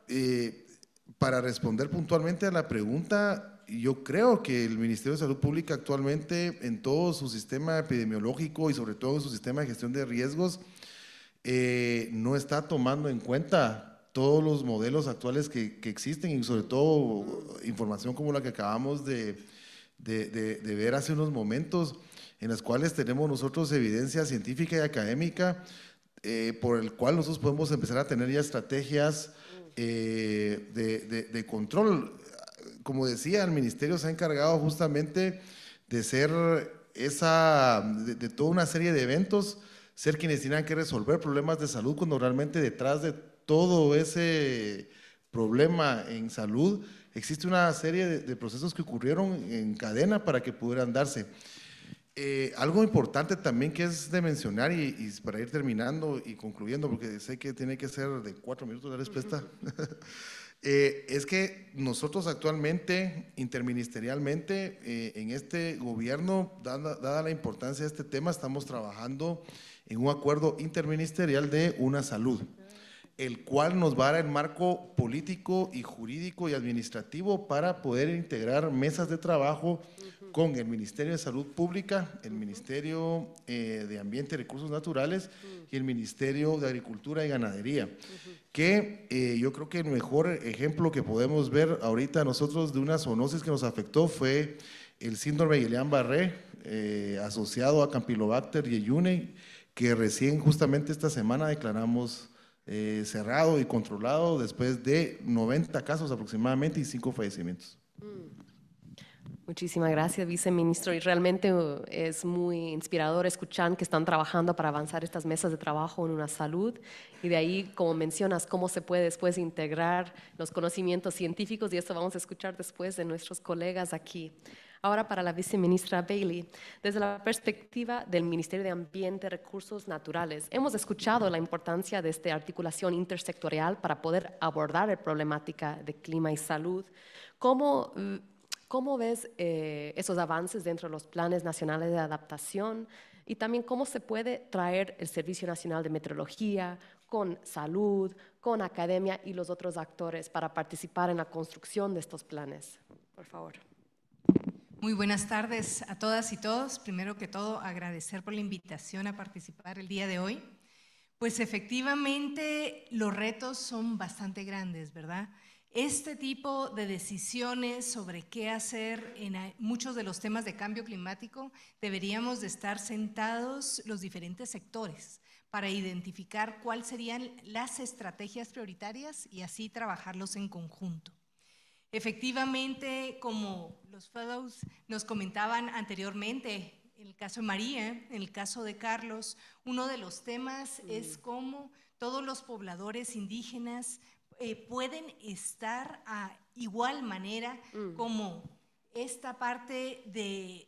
para responder puntualmente a la pregunta, yo creo que el Ministerio de Salud Pública actualmente en todo su sistema epidemiológico y sobre todo en su sistema de gestión de riesgos eh, no está tomando en cuenta todos los modelos actuales que, existen y sobre todo información como la que acabamos de, ver hace unos momentos, en las cuales tenemos nosotros evidencia científica y académica eh, por el cual nosotros podemos empezar a tener ya estrategias eh, de, de, control. Como decía, el ministerio se ha encargado justamente de ser esa, de, de toda una serie de eventos, ser quienes tienen que resolver problemas de salud cuando realmente detrás de todo ese problema en salud existe una serie de, procesos que ocurrieron en cadena para que pudieran darse. Eh, algo importante también que es de mencionar y, para ir terminando y concluyendo, porque sé que tiene que ser de cuatro minutos la respuesta, [LAUGHS] eh, es que nosotros actualmente, interministerialmente, eh, en este gobierno, dada, la importancia de este tema, estamos trabajando en un acuerdo interministerial de una salud el cual nos va a dar el marco político y jurídico y administrativo para poder integrar mesas de trabajo con el Ministerio de Salud Pública, el Ministerio eh, de Ambiente y Recursos Naturales mm. y el Ministerio de Agricultura y Ganadería, que eh, yo creo que el mejor ejemplo que podemos ver ahorita nosotros de una zoonosis que nos afectó fue el síndrome de Guillain-Barré eh, asociado a Campylobacter y yuney que recién justamente esta semana declaramos eh, cerrado y controlado después de 90 casos aproximadamente y 5 fallecimientos. Mm. Muchísimas gracias, viceministro. Y realmente uh, es muy inspirador escuchar que están trabajando para avanzar estas mesas de trabajo en una salud. Y de ahí, como mencionas, cómo se puede después integrar los conocimientos científicos. Y esto vamos a escuchar después de nuestros colegas aquí. Ahora para la viceministra Bailey, desde la perspectiva del Ministerio de Ambiente y Recursos Naturales, hemos escuchado la importancia de esta articulación intersectorial para poder abordar la problemática de clima y salud. ¿Cómo, cómo ves eh, esos avances dentro de los planes nacionales de adaptación? Y también cómo se puede traer el Servicio Nacional de Meteorología con salud, con academia y los otros actores para participar en la construcción de estos planes. Por favor. Muy buenas tardes a todas y todos. Primero que todo, agradecer por la invitación a participar el día de hoy. Pues efectivamente los retos son bastante grandes, ¿verdad? Este tipo de decisiones sobre qué hacer en muchos de los temas de cambio climático deberíamos de estar sentados los diferentes sectores para identificar cuáles serían las estrategias prioritarias y así trabajarlos en conjunto. Efectivamente, como los fellows nos comentaban anteriormente, en el caso de María, en el caso de Carlos, uno de los temas es cómo todos los pobladores indígenas eh, pueden estar a igual manera mm. como esta parte de,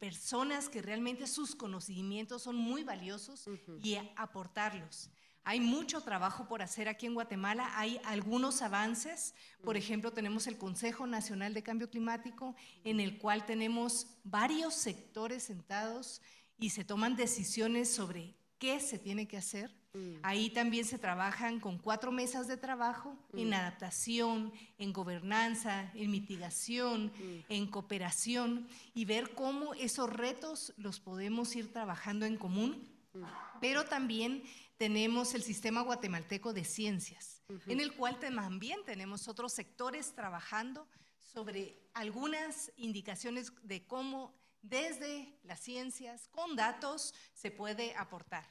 personas que realmente sus conocimientos son muy valiosos y aportarlos. Hay mucho trabajo por hacer aquí en Guatemala, hay algunos avances, por mm. ejemplo, tenemos el Consejo Nacional de Cambio Climático, en el cual tenemos varios sectores sentados y se toman decisiones sobre qué se tiene que hacer. Mm. Ahí también se trabajan con cuatro mesas de trabajo mm. en adaptación, en gobernanza, en mitigación, en cooperación y ver cómo esos retos los podemos ir trabajando en común, pero también tenemos el sistema guatemalteco de ciencias, en el cual también tenemos otros sectores trabajando sobre algunas indicaciones de cómo desde las ciencias, con datos, se puede aportar.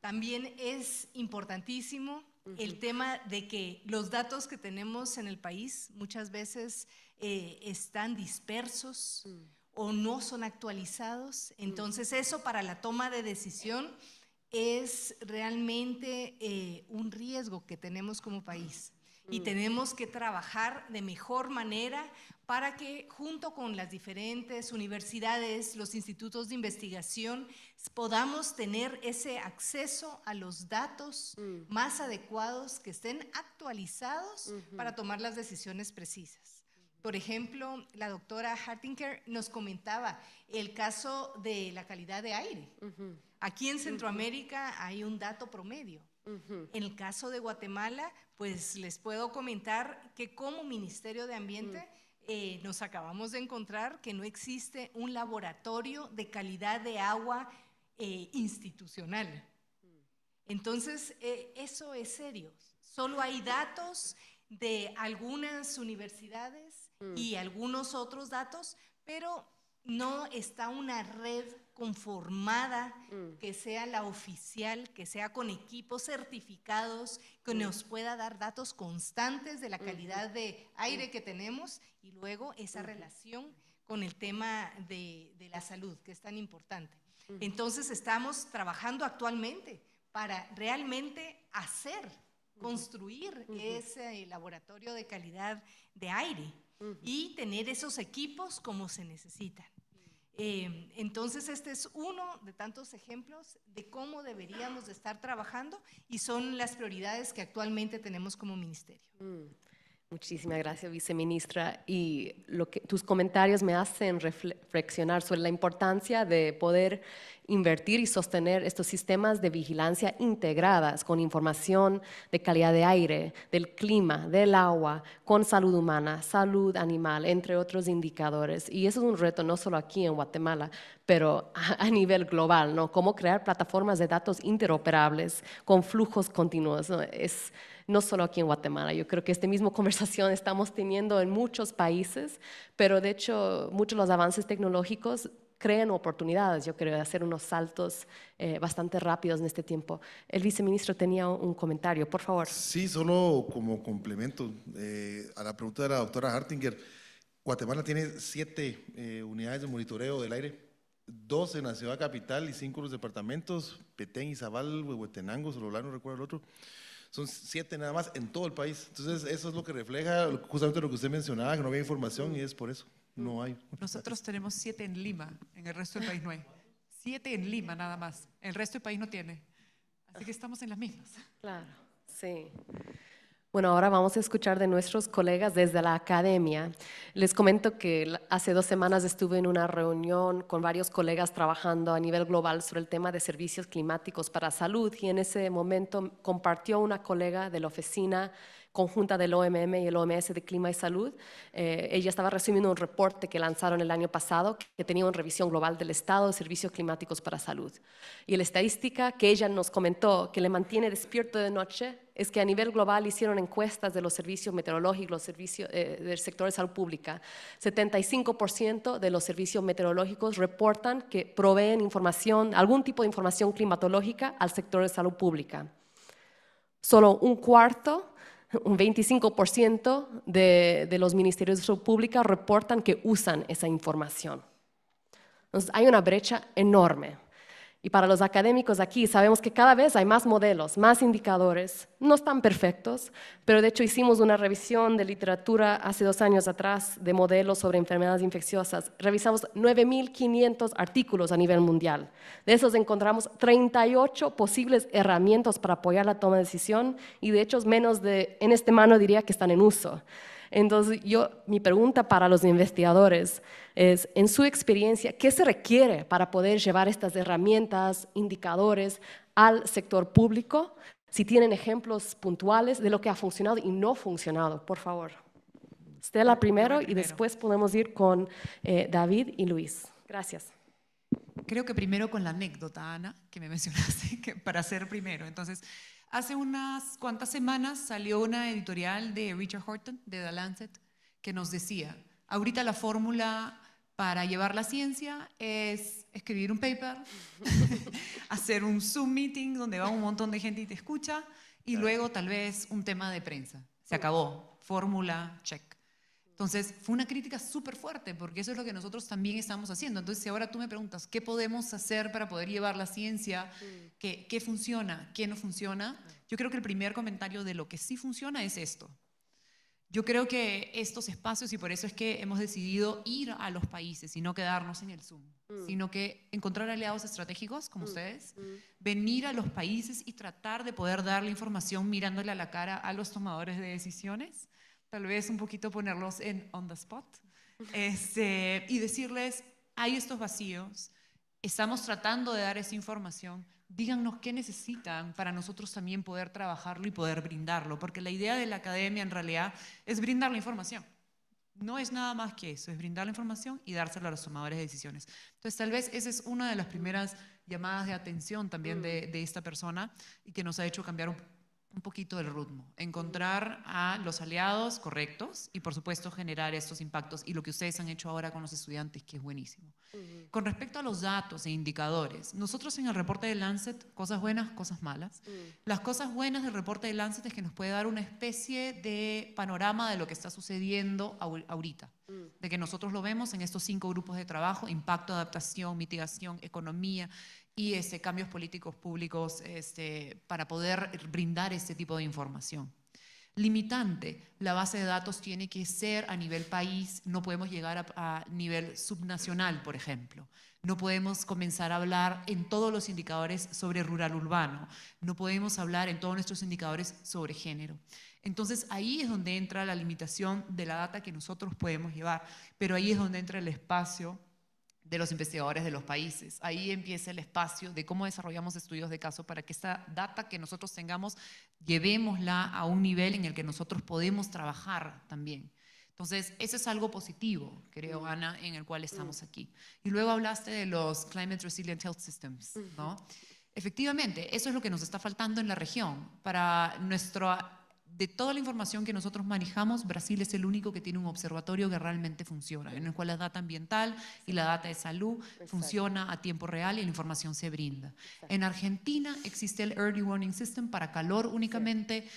También es importantísimo el tema de que los datos que tenemos en el país muchas veces eh, están dispersos mm. o no son actualizados. Mm. Entonces eso para la toma de decisión es realmente eh, un riesgo que tenemos como país. Y mm. tenemos que trabajar de mejor manera para que junto con las diferentes universidades, los institutos de investigación, podamos tener ese acceso a los datos mm. más adecuados que estén actualizados para tomar las decisiones precisas. Por ejemplo, la doctora Hartinger nos comentaba el caso de la calidad de aire. Aquí en Centroamérica hay un dato promedio. En el caso de Guatemala, pues les puedo comentar que como Ministerio de Ambiente eh, nos acabamos de encontrar que no existe un laboratorio de calidad de agua eh, institucional. Entonces, eh, eso es serio. Solo hay datos de algunas universidades Mm. y algunos otros datos, pero no está una red conformada mm. que sea la oficial, que sea con equipos certificados, que mm. nos pueda dar datos constantes de la calidad de aire que tenemos y luego esa relación con el tema de, de, la salud, que es tan importante. Entonces estamos trabajando actualmente para realmente hacer, construir ese laboratorio de calidad de aire y tener esos equipos como se necesitan. Eh, entonces, este es uno de tantos ejemplos de cómo deberíamos estar trabajando y son las prioridades que actualmente tenemos como ministerio. Mm. Muchísimas gracias, viceministra. Y lo que, tus comentarios me hacen reflexionar sobre la importancia de poder invertir y sostener estos sistemas de vigilancia integradas con información de calidad de aire, del clima, del agua, con salud humana, salud animal, entre otros indicadores. Y eso es un reto no solo aquí en Guatemala, pero [LAUGHS] a nivel global, ¿no? Cómo crear plataformas de datos interoperables con flujos continuos no solo aquí en Guatemala. Yo creo que esta misma [LAUGHS] conversación estamos teniendo en muchos países, pero de hecho muchos de los avances tecnológicos crean oportunidades, yo creo, que hacer unos saltos eh, bastante rápidos en este tiempo. El viceministro tenía un comentario, por favor. Sí, solo como complemento eh, a la pregunta de la doctora Hartinger. Guatemala tiene siete eh, unidades de monitoreo del aire, dos en la ciudad capital y cinco en los departamentos, Petén, Izabal, Huehuetenango, Sololá, no recuerdo el otro. Son siete nada más en todo el país. Entonces, eso es lo que refleja justamente lo que usted mencionaba, que no había información y es por eso. No hay. Nosotros tenemos siete en Lima, en el resto del país no hay. Siete en Lima nada más, el resto del país no tiene. Así que estamos en las mismas. Claro, sí. Bueno, ahora vamos a escuchar de nuestros colegas desde la academia. Les comento que hace dos semanas estuve en una reunión con varios colegas trabajando a nivel global sobre el tema de servicios climáticos para salud y en ese momento compartió una colega de la oficina conjunta del OMM y el OMS de Clima y Salud. Eh, ella estaba recibiendo un reporte que lanzaron el año pasado que tenía una revisión global del estado de servicios climáticos para salud. Y la estadística que ella nos comentó que le mantiene despierto de noche es que a nivel global hicieron encuestas de los servicios meteorológicos, eh, del sector de salud pública. 75% de los servicios meteorológicos reportan que proveen información, algún tipo de información climatológica al sector de salud pública. Solo un cuarto, un 25% de, de los ministerios de salud pública reportan que usan esa información. Entonces, hay una brecha enorme. Y para los académicos aquí sabemos que cada vez hay más modelos, más indicadores, no están perfectos, pero de hecho hicimos una revisión de literatura hace dos años atrás de modelos sobre enfermedades infecciosas. Revisamos 9.500 artículos a nivel mundial. De esos encontramos 38 posibles herramientas para apoyar la toma de decisión y de hecho menos de, en este mano diría que están en uso. Entonces, yo, mi pregunta para los investigadores es, en su experiencia, ¿qué se requiere para poder llevar estas herramientas, indicadores al sector público? Si tienen ejemplos puntuales de lo que ha funcionado y no ha funcionado, por favor. Estela primero, primero. y después podemos ir con eh, David y Luis. Gracias. Creo que primero con la anécdota, Ana, que me mencionaste, [LAUGHS] para ser primero. Entonces, Hace unas cuantas semanas salió una editorial de Richard Horton, de The Lancet, que nos decía, ahorita la fórmula para llevar la ciencia es escribir un paper, [LAUGHS] hacer un Zoom meeting donde va un montón de gente y te escucha, y luego tal vez un tema de prensa. Se acabó. Fórmula, check. Entonces, fue una crítica súper fuerte, porque eso es lo que nosotros también estamos haciendo. Entonces, si ahora tú me preguntas, ¿qué podemos hacer para poder llevar la ciencia? Mm. ¿Qué, funciona? ¿Qué no funciona? Yo creo que el primer comentario de lo que sí funciona es esto. Yo creo que estos espacios, y por eso es que hemos decidido ir a los países y no quedarnos en el Zoom, mm. sino que encontrar aliados estratégicos como mm. ustedes, venir a los países y tratar de poder dar la información mirándole a la cara a los tomadores de decisiones tal vez un poquito ponerlos en on the spot este, y decirles, hay estos vacíos, estamos tratando de dar esa información, díganos qué necesitan para nosotros también poder trabajarlo y poder brindarlo, porque la idea de la academia en realidad es brindar la información. No es nada más que eso, es brindar la información y dársela a los tomadores de decisiones. Entonces, tal vez esa es una de las primeras llamadas de atención también de, de esta persona y que nos ha hecho cambiar un, un poquito el ritmo, encontrar a los aliados correctos y por supuesto generar estos impactos y lo que ustedes han hecho ahora con los estudiantes, que es buenísimo. Con respecto a los datos e indicadores, nosotros en el reporte de Lancet, cosas buenas, cosas malas, mm. las cosas buenas del reporte de Lancet es que nos puede dar una especie de panorama de lo que está sucediendo ahorita, mm. de que nosotros lo vemos en estos cinco grupos de trabajo, impacto, adaptación, mitigación, economía, y este, cambios políticos públicos este, para poder brindar este tipo de información. Limitante, la base de datos tiene que ser a nivel país, no podemos llegar a, a nivel subnacional, por ejemplo. No podemos comenzar a hablar en todos los indicadores sobre rural urbano, no podemos hablar en todos nuestros indicadores sobre género. Entonces ahí es donde entra la limitación de la data que nosotros podemos llevar, pero ahí es donde entra el espacio de los investigadores de los países. Ahí empieza el espacio de cómo desarrollamos estudios de caso para que esta data que nosotros tengamos llevémosla a un nivel en el que nosotros podemos trabajar también. Entonces, eso es algo positivo, creo, Ana, en el cual estamos aquí. Y luego hablaste de los Climate Resilient Health Systems, ¿no? Efectivamente, eso es lo que nos está faltando en la región. Para nuestro de toda la información que nosotros manejamos, Brasil es el único que tiene un observatorio que realmente funciona, en el cual la data ambiental y la data de salud funciona a tiempo real y la información se brinda. En Argentina existe el Early Warning System para calor únicamente,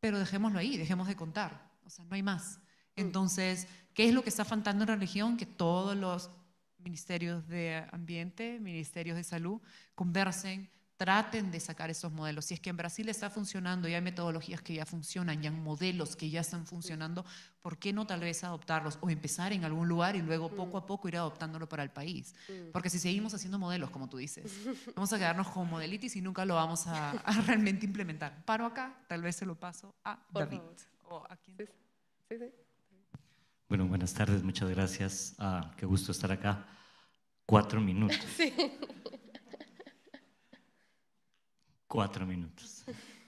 pero dejémoslo ahí, dejemos de contar, o sea, no hay más. Mm. Entonces, ¿qué es lo que está faltando en la región? Que todos los ministerios de ambiente, ministerios de salud, conversen traten de sacar esos modelos. Si es que en Brasil está funcionando y hay metodologías que ya funcionan, ya hay modelos que ya están funcionando, ¿por qué no tal vez adoptarlos o empezar en algún lugar y luego poco a mm. poco ir adoptándolo para el país? Mm. Porque si seguimos haciendo modelos, como tú dices, [LAUGHS] vamos a quedarnos con modelitis y nunca lo vamos a, realmente implementar. Paro acá, tal vez se lo paso a David. Bueno, buenas tardes, muchas gracias. Ah, qué gusto estar acá. Cuatro minutos. [LAUGHS] Sí. Cuatro minutos.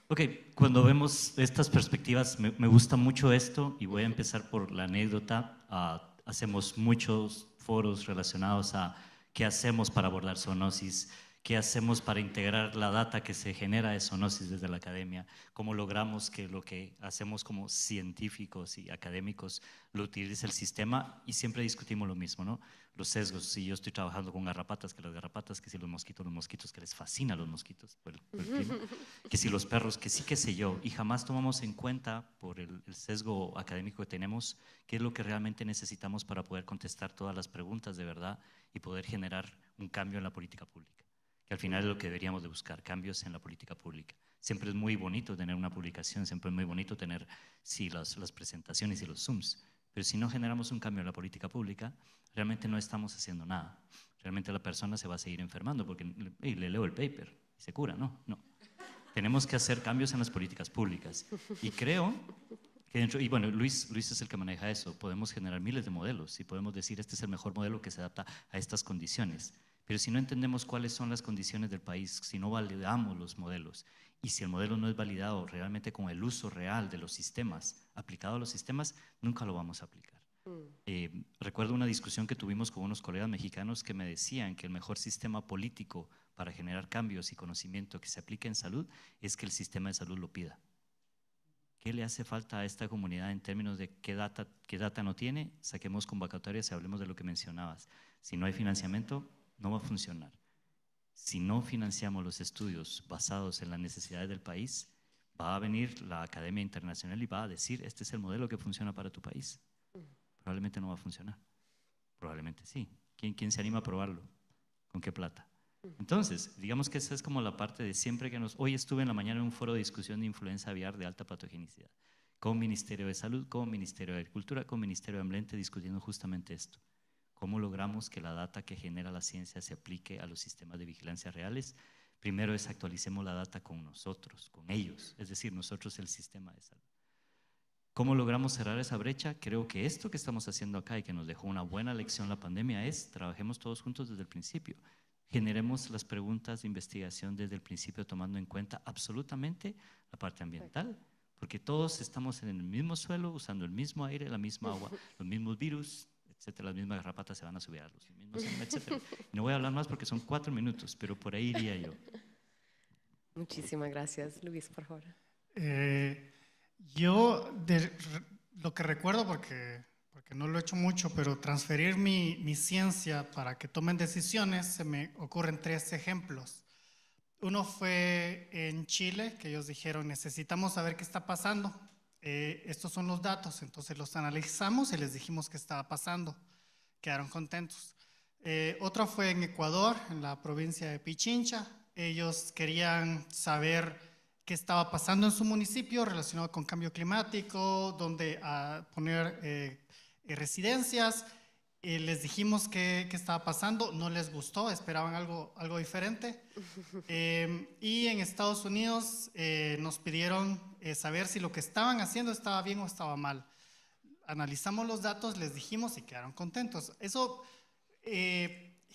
Ok, cuando vemos estas perspectivas, me, gusta mucho esto y voy a empezar por la anécdota. Ah, hacemos muchos foros relacionados a qué hacemos para abordar zoonosis, ¿Qué hacemos para integrar la data que se genera de zoonosis desde la academia? ¿Cómo logramos que lo que hacemos como científicos y académicos lo utilice el sistema? Y siempre discutimos lo mismo, ¿no? Los sesgos. Si yo estoy trabajando con garrapatas, que las garrapatas, que si los mosquitos, los mosquitos, que les fascinan los mosquitos, [LAUGHS] que si los perros, que sí, qué sé yo. Y jamás tomamos en cuenta, por el sesgo académico que tenemos, qué es lo que realmente necesitamos para poder contestar todas las preguntas de verdad y poder generar un cambio en la política pública al final es lo que deberíamos de buscar, cambios en la política pública. Siempre es muy bonito tener una publicación, siempre es muy bonito tener, sí, las, presentaciones y los Zooms, pero si no generamos un cambio en la política pública, realmente no estamos haciendo nada. Realmente la persona se va a seguir enfermando porque le leo el paper y se cura, ¿no? No. Tenemos que hacer cambios en las políticas públicas. Y creo que dentro, y bueno, Luis, Luis es el que maneja eso, podemos generar miles de modelos y podemos decir este es el mejor modelo que se adapta a estas condiciones. Pero si no entendemos cuáles son las condiciones del país, si no validamos los modelos y si el modelo no es validado realmente con el uso real de los sistemas, aplicado a los sistemas, nunca lo vamos a aplicar. Mm. Eh, recuerdo una discusión que tuvimos con unos colegas mexicanos que me decían que el mejor sistema político para generar cambios y conocimiento que se aplique en salud es que el sistema de salud lo pida. ¿Qué le hace falta a esta comunidad en términos de qué data, qué data no tiene? Saquemos convocatorias y hablemos de lo que mencionabas. Si no hay financiamiento, no va a funcionar. Si no financiamos los estudios basados en las necesidades del país, va a venir la Academia Internacional y va a decir, este es el modelo que funciona para tu país. Probablemente no va a funcionar. Probablemente sí. ¿Quién, quién se anima a probarlo? ¿Con qué plata? Entonces, digamos que esa es como la parte de siempre que nos... Hoy estuve en la mañana en un foro de discusión de influenza aviar de alta patogenicidad, con Ministerio de Salud, con Ministerio de Agricultura, con Ministerio de Ambiente, discutiendo justamente esto. ¿Cómo logramos que la data que genera la ciencia se aplique a los sistemas de vigilancia reales? Primero es actualicemos la data con nosotros, con ellos, es decir, nosotros el sistema de salud. ¿Cómo logramos cerrar esa brecha? Creo que esto que estamos haciendo acá y que nos dejó una buena lección la pandemia es trabajemos todos juntos desde el principio. Generemos las preguntas de investigación desde el principio tomando en cuenta absolutamente la parte ambiental, porque todos estamos en el mismo suelo, usando el mismo aire, la misma agua, [LAUGHS] los mismos virus, las mismas garrapatas se van a subir a los mismos, etcétera. No voy a hablar más porque son cuatro minutos, pero por ahí iría yo. Muchísimas gracias, Luis, por favor. Eh, yo lo que recuerdo, porque, porque no lo he hecho mucho, pero transferir mi, mi ciencia para que tomen decisiones, se me ocurren tres ejemplos. Uno fue en Chile, que ellos dijeron, necesitamos saber qué está pasando eh, estos son los datos, entonces los analizamos y les dijimos qué estaba pasando. Quedaron contentos. Eh, Otra fue en Ecuador, en la provincia de Pichincha. Ellos querían saber qué estaba pasando en su municipio relacionado con cambio climático, dónde ah, poner eh, residencias les dijimos qué, estaba pasando, no les gustó, esperaban algo, algo diferente. [LAUGHS] Eh, y en Estados Unidos eh, nos pidieron eh, saber si lo que estaban haciendo estaba bien o estaba mal. Analizamos los datos, les dijimos y quedaron contentos. Eso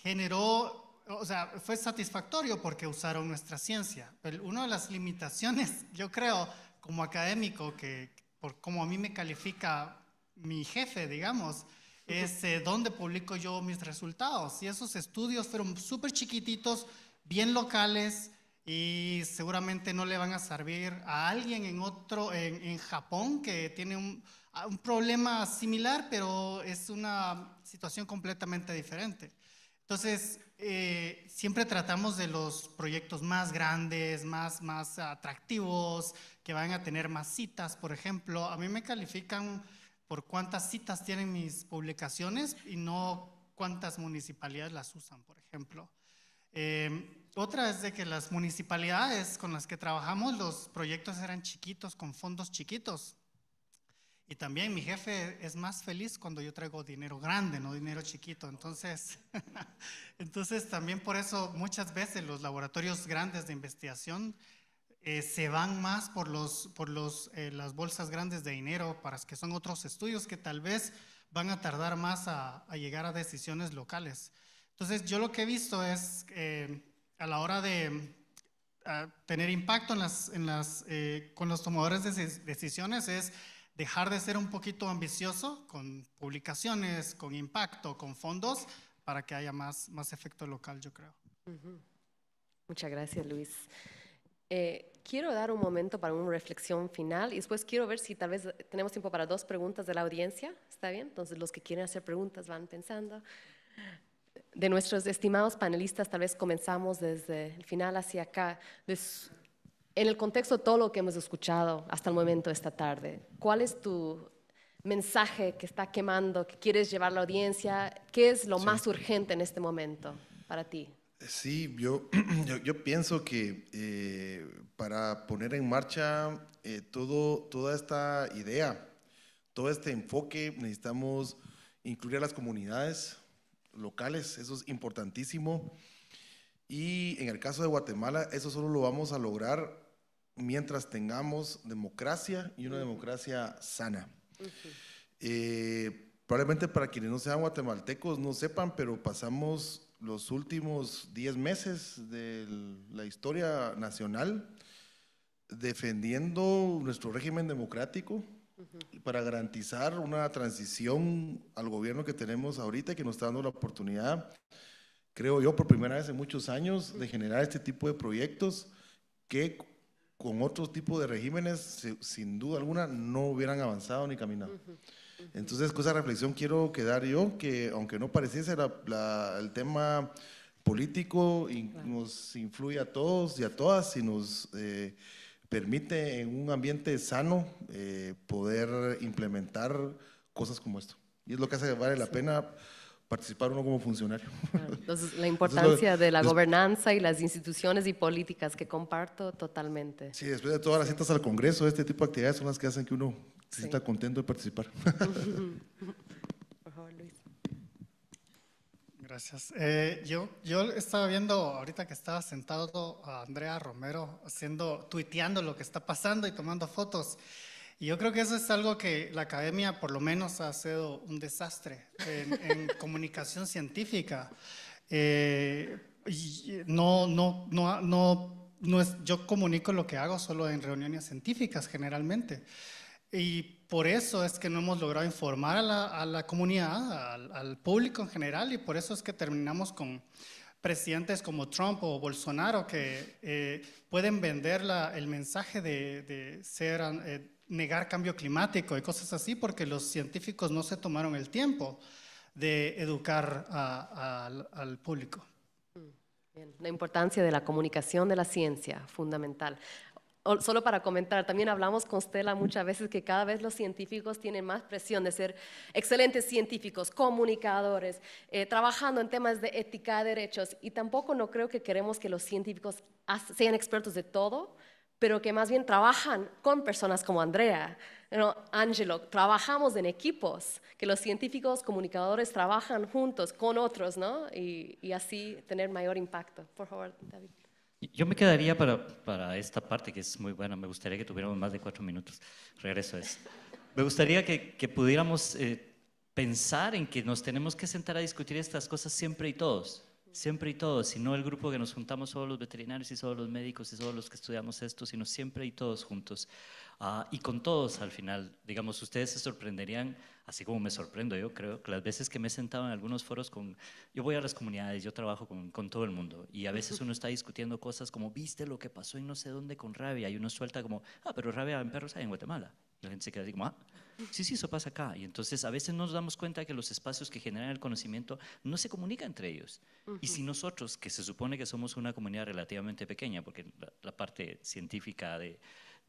generó, o sea, fue satisfactorio porque usaron nuestra ciencia. Pero una de las limitaciones, [LAUGHS] yo creo, como académico, que por como a mí me califica mi jefe, digamos, es dónde publico yo mis resultados. Y esos estudios fueron súper chiquititos, bien locales y seguramente no le van a servir a alguien en otro, en, Japón, que tiene un, problema similar, pero es una situación completamente diferente. Entonces, eh, siempre tratamos de los proyectos más grandes, más, más atractivos, que van a tener más citas, por ejemplo. A mí me califican por cuántas citas tienen mis publicaciones y no cuántas municipalidades las usan, por ejemplo. Em, otra es de que las municipalidades con las que trabajamos, los proyectos eran chiquitos, con fondos chiquitos. Y también mi jefe es más feliz cuando yo traigo dinero grande, no dinero chiquito. Entonces, [LAUGHS] entonces también por eso muchas veces los laboratorios grandes de investigación eh, se van más por, los, por los, eh, las bolsas grandes de dinero, para que son otros estudios que tal vez van a tardar más a, llegar a decisiones locales. Entonces, yo lo que he visto es eh, a la hora de tener impacto en las, en las, con los tomadores de decisiones es dejar de ser un poquito ambicioso con publicaciones, con impacto, con fondos, para que haya más, más efecto local, yo creo. Muchas gracias, Luis. Eh, quiero dar un momento para una reflexión final y después quiero ver si tal vez tenemos tiempo para dos preguntas de la audiencia. ¿Está bien? Entonces los que quieren hacer preguntas van pensando. De nuestros estimados panelistas, tal vez comenzamos desde el final hacia acá. en el contexto de todo lo que hemos escuchado hasta el momento esta tarde, ¿cuál es tu mensaje que está quemando, que quieres llevar a la audiencia? ¿Qué es lo más urgente en este momento para ti? Sí, [CLEARS THROAT] yo, yo, pienso que eh, para poner en marcha eh, todo, toda esta idea, todo este enfoque, necesitamos incluir a las comunidades locales, eso es importantísimo. Y en el caso de Guatemala, eso solo lo vamos a lograr mientras tengamos democracia y una democracia sana. Eh, probablemente para quienes no sean guatemaltecos no sepan, pero pasamos los últimos 10 meses de la historia nacional defendiendo nuestro régimen democrático para garantizar una transición al gobierno que tenemos ahorita y que nos está dando la oportunidad, creo yo, por primera vez en muchos años, de generar este tipo de proyectos que con otro tipo de regímenes, sin duda alguna, no hubieran avanzado ni caminado. Entonces, con esa reflexión quiero quedar yo, que aunque no pareciese el tema político, nos influye a todos y a todas y nos eh, permite en un ambiente sano eh, poder implementar cosas como esto. Y es lo que hace que vale la pena participar uno como funcionario. [LAUGHS] Entonces, la importancia de la gobernanza y las instituciones y políticas que comparto totalmente. Sí, después de todas las citas al Congreso, este tipo de actividades son las que hacen que uno se está contento de participar. [LAUGHS] Por Luis. Gracias. Eh, yo, yo estaba viendo ahorita que estaba sentado a Andrea Romero haciendo, tuiteando lo que está pasando y tomando fotos. Y yo creo que eso es algo que la academia por lo menos ha sido un desastre en, [LAUGHS] comunicación científica. Eh, y no, no, no, no, no es, yo comunico lo que hago solo en reuniones científicas generalmente. Y por eso es que no hemos logrado informar a la, comunidad, al, público en general, y por eso es que terminamos con presidentes como Trump o Bolsonaro que eh, pueden vender el mensaje de, ser, eh, negar cambio climático y cosas así, porque los científicos no se tomaron el tiempo de educar al público. Mm, la importancia de la comunicación de la ciencia, fundamental solo para comentar, también hablamos con Stella muchas veces que cada vez los científicos tienen más presión de ser excelentes científicos, comunicadores, eh, trabajando en temas de ética, derechos, y tampoco no creo que queremos que los científicos sean expertos de todo, pero que más bien trabajan con personas como Andrea, no, Angelo, trabajamos en equipos, que los científicos, comunicadores trabajan juntos con otros, ¿no? Y, y así tener mayor impacto. Por favor, David. Yo me quedaría para, para, esta parte que es muy buena. Me gustaría que tuviéramos más de cuatro minutos. Regreso es. Me gustaría que, que pudiéramos eh, pensar en que nos tenemos que sentar a discutir estas cosas siempre y todos. Siempre y todos, y no el grupo que nos juntamos solo los veterinarios y solo los médicos y solo los que estudiamos esto, sino siempre y todos juntos. Ah, y con todos al final. Digamos, ustedes se sorprenderían, así como me sorprendo yo creo, que las veces que me he sentado en algunos foros con, yo voy a las comunidades, yo trabajo con, todo el mundo y a veces uno está discutiendo cosas como, viste lo que pasó en no sé dónde con rabia y uno suelta como, ah, pero rabia en perros hay en Guatemala. Y la gente se queda así como, ah, sí, sí, eso pasa acá. Y entonces a veces nos damos cuenta que los espacios que generan el conocimiento no se comunican entre ellos. Y si nosotros, que se supone que somos una comunidad relativamente pequeña, porque la parte científica de,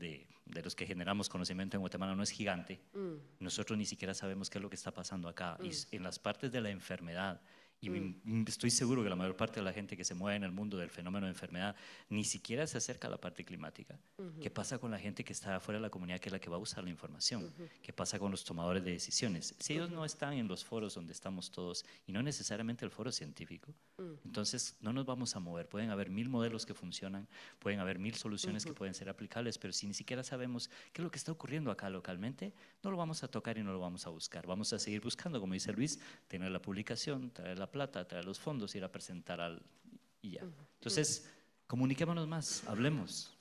de, los que generamos conocimiento en Guatemala no es gigante, mm. nosotros ni siquiera sabemos qué es lo que está pasando acá. Y mm. en las partes de la enfermedad, y mm. estoy seguro que la mayor parte de la gente que se mueve en el mundo del fenómeno de enfermedad ni siquiera se acerca a la parte climática. ¿Qué pasa con la gente que está afuera de la comunidad que es la que va a usar la información? ¿Qué pasa con los tomadores de decisiones? Si ellos no están en los foros donde estamos todos y no necesariamente el foro científico, mm. entonces no nos vamos a mover. Pueden haber mil modelos que funcionan, pueden haber mil soluciones que pueden ser aplicables, pero si ni siquiera sabemos qué es lo que está ocurriendo acá localmente, no lo vamos a tocar y no lo vamos a buscar. Vamos a seguir buscando, como dice Luis, tener la publicación, traer la plata, traer los fondos, ir a presentar al... y ya. Entonces, comuniquémonos más, hablemos,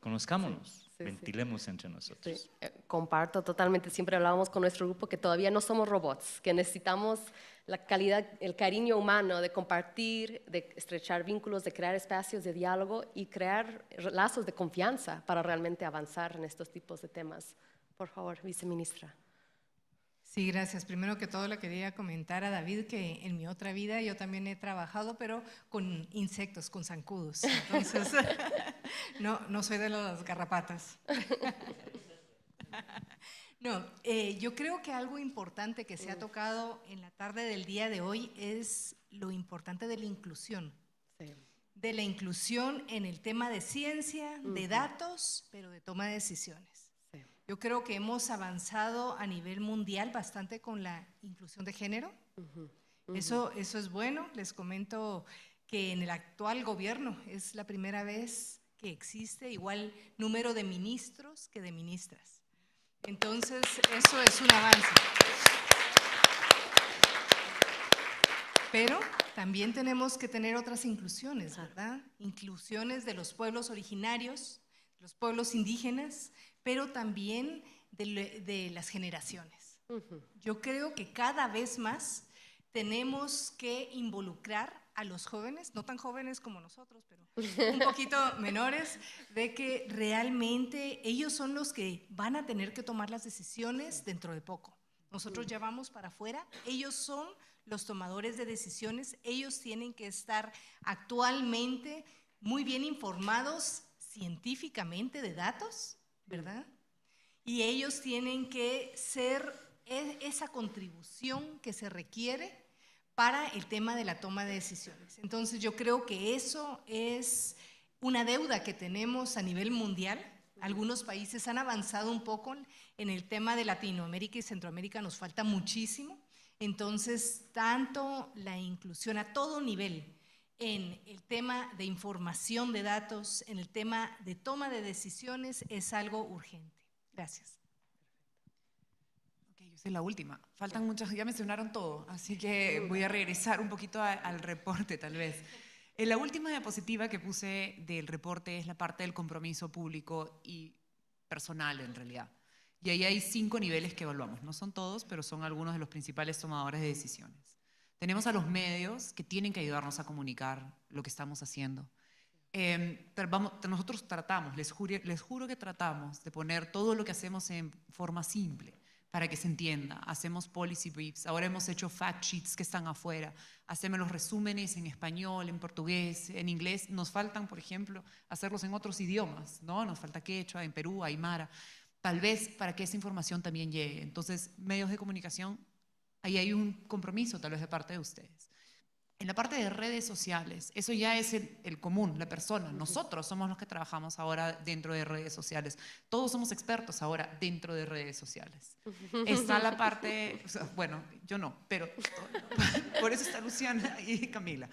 conozcámonos, ventilemos entre nosotros. Eh, comparto totalmente, siempre hablábamos con nuestro grupo que todavía no somos robots, que necesitamos la calidad, el cariño humano de compartir, de estrechar vínculos, de crear espacios de diálogo y crear lazos de confianza para realmente avanzar en estos tipos de temas. Por favor, viceministra. Sí, gracias. Primero que todo le quería comentar a David que en mi otra vida yo también he trabajado, pero con insectos, con zancudos. Entonces, [LAUGHS] no, no soy de las garrapatas. [LAUGHS] No, eh, yo creo que algo importante que se ha tocado en la tarde del día de hoy es lo importante de la inclusión. De la inclusión en el tema de ciencia, de datos, pero de toma de decisiones. Yo creo que hemos avanzado a nivel mundial bastante con la inclusión de género. Eso, eso es bueno. Les comento que en el actual gobierno es la primera vez que existe igual número de ministros que de ministras. Entonces, eso es un avance. Pero también tenemos que tener otras inclusiones, ¿verdad? Inclusiones de los pueblos originarios, los pueblos indígenas, pero también de, las generaciones. Yo creo que cada vez más tenemos que involucrar a los jóvenes, no tan jóvenes como nosotros, pero un [LAUGHS] poquito menores, de que realmente ellos son los que van a tener que tomar las decisiones dentro de poco. Nosotros mm. ya vamos para afuera, ellos son los tomadores de decisiones, ellos tienen que estar actualmente muy bien informados científicamente de datos, ¿verdad? Y ellos tienen que ser e, esa contribución que se requiere para el tema de la toma de decisiones. Entonces yo creo que eso es una deuda que tenemos a nivel mundial. Algunos países han avanzado un poco en el tema de Latinoamérica y Centroamérica, nos falta muchísimo. Entonces, tanto la inclusión a todo nivel, en el tema de información de datos, en el tema de toma de decisiones, es algo urgente. Gracias. Ok, yo soy la última. Faltan muchas, ya mencionaron todo, así que voy a regresar un poquito al reporte tal vez. En la última diapositiva que puse del reporte es la parte del compromiso público y personal en realidad. Y ahí hay cinco niveles que evaluamos. No son todos, pero son algunos de los principales tomadores de decisiones tenemos a los medios que tienen que ayudarnos a comunicar lo que estamos haciendo. Em, nosotros tratamos, les, juro que tratamos de poner todo lo que hacemos en forma simple para que se entienda. Hacemos policy briefs, ahora hemos hecho fact sheets que están afuera, hacemos los resúmenes en español, en portugués, en inglés. Nos faltan, por ejemplo, hacerlos en otros idiomas, ¿no? Nos falta quechua, en Perú, aymara, tal vez para que esa información también llegue. Entonces, medios de comunicación Ahí hay un compromiso tal vez de parte de ustedes. En la parte de redes sociales, eso ya es el, común, la persona. Nosotros somos los que trabajamos ahora dentro de redes sociales. Todos somos expertos ahora dentro de redes sociales. Está la parte, bueno, yo no, pero [LAUGHS] por eso está Luciana y Camila.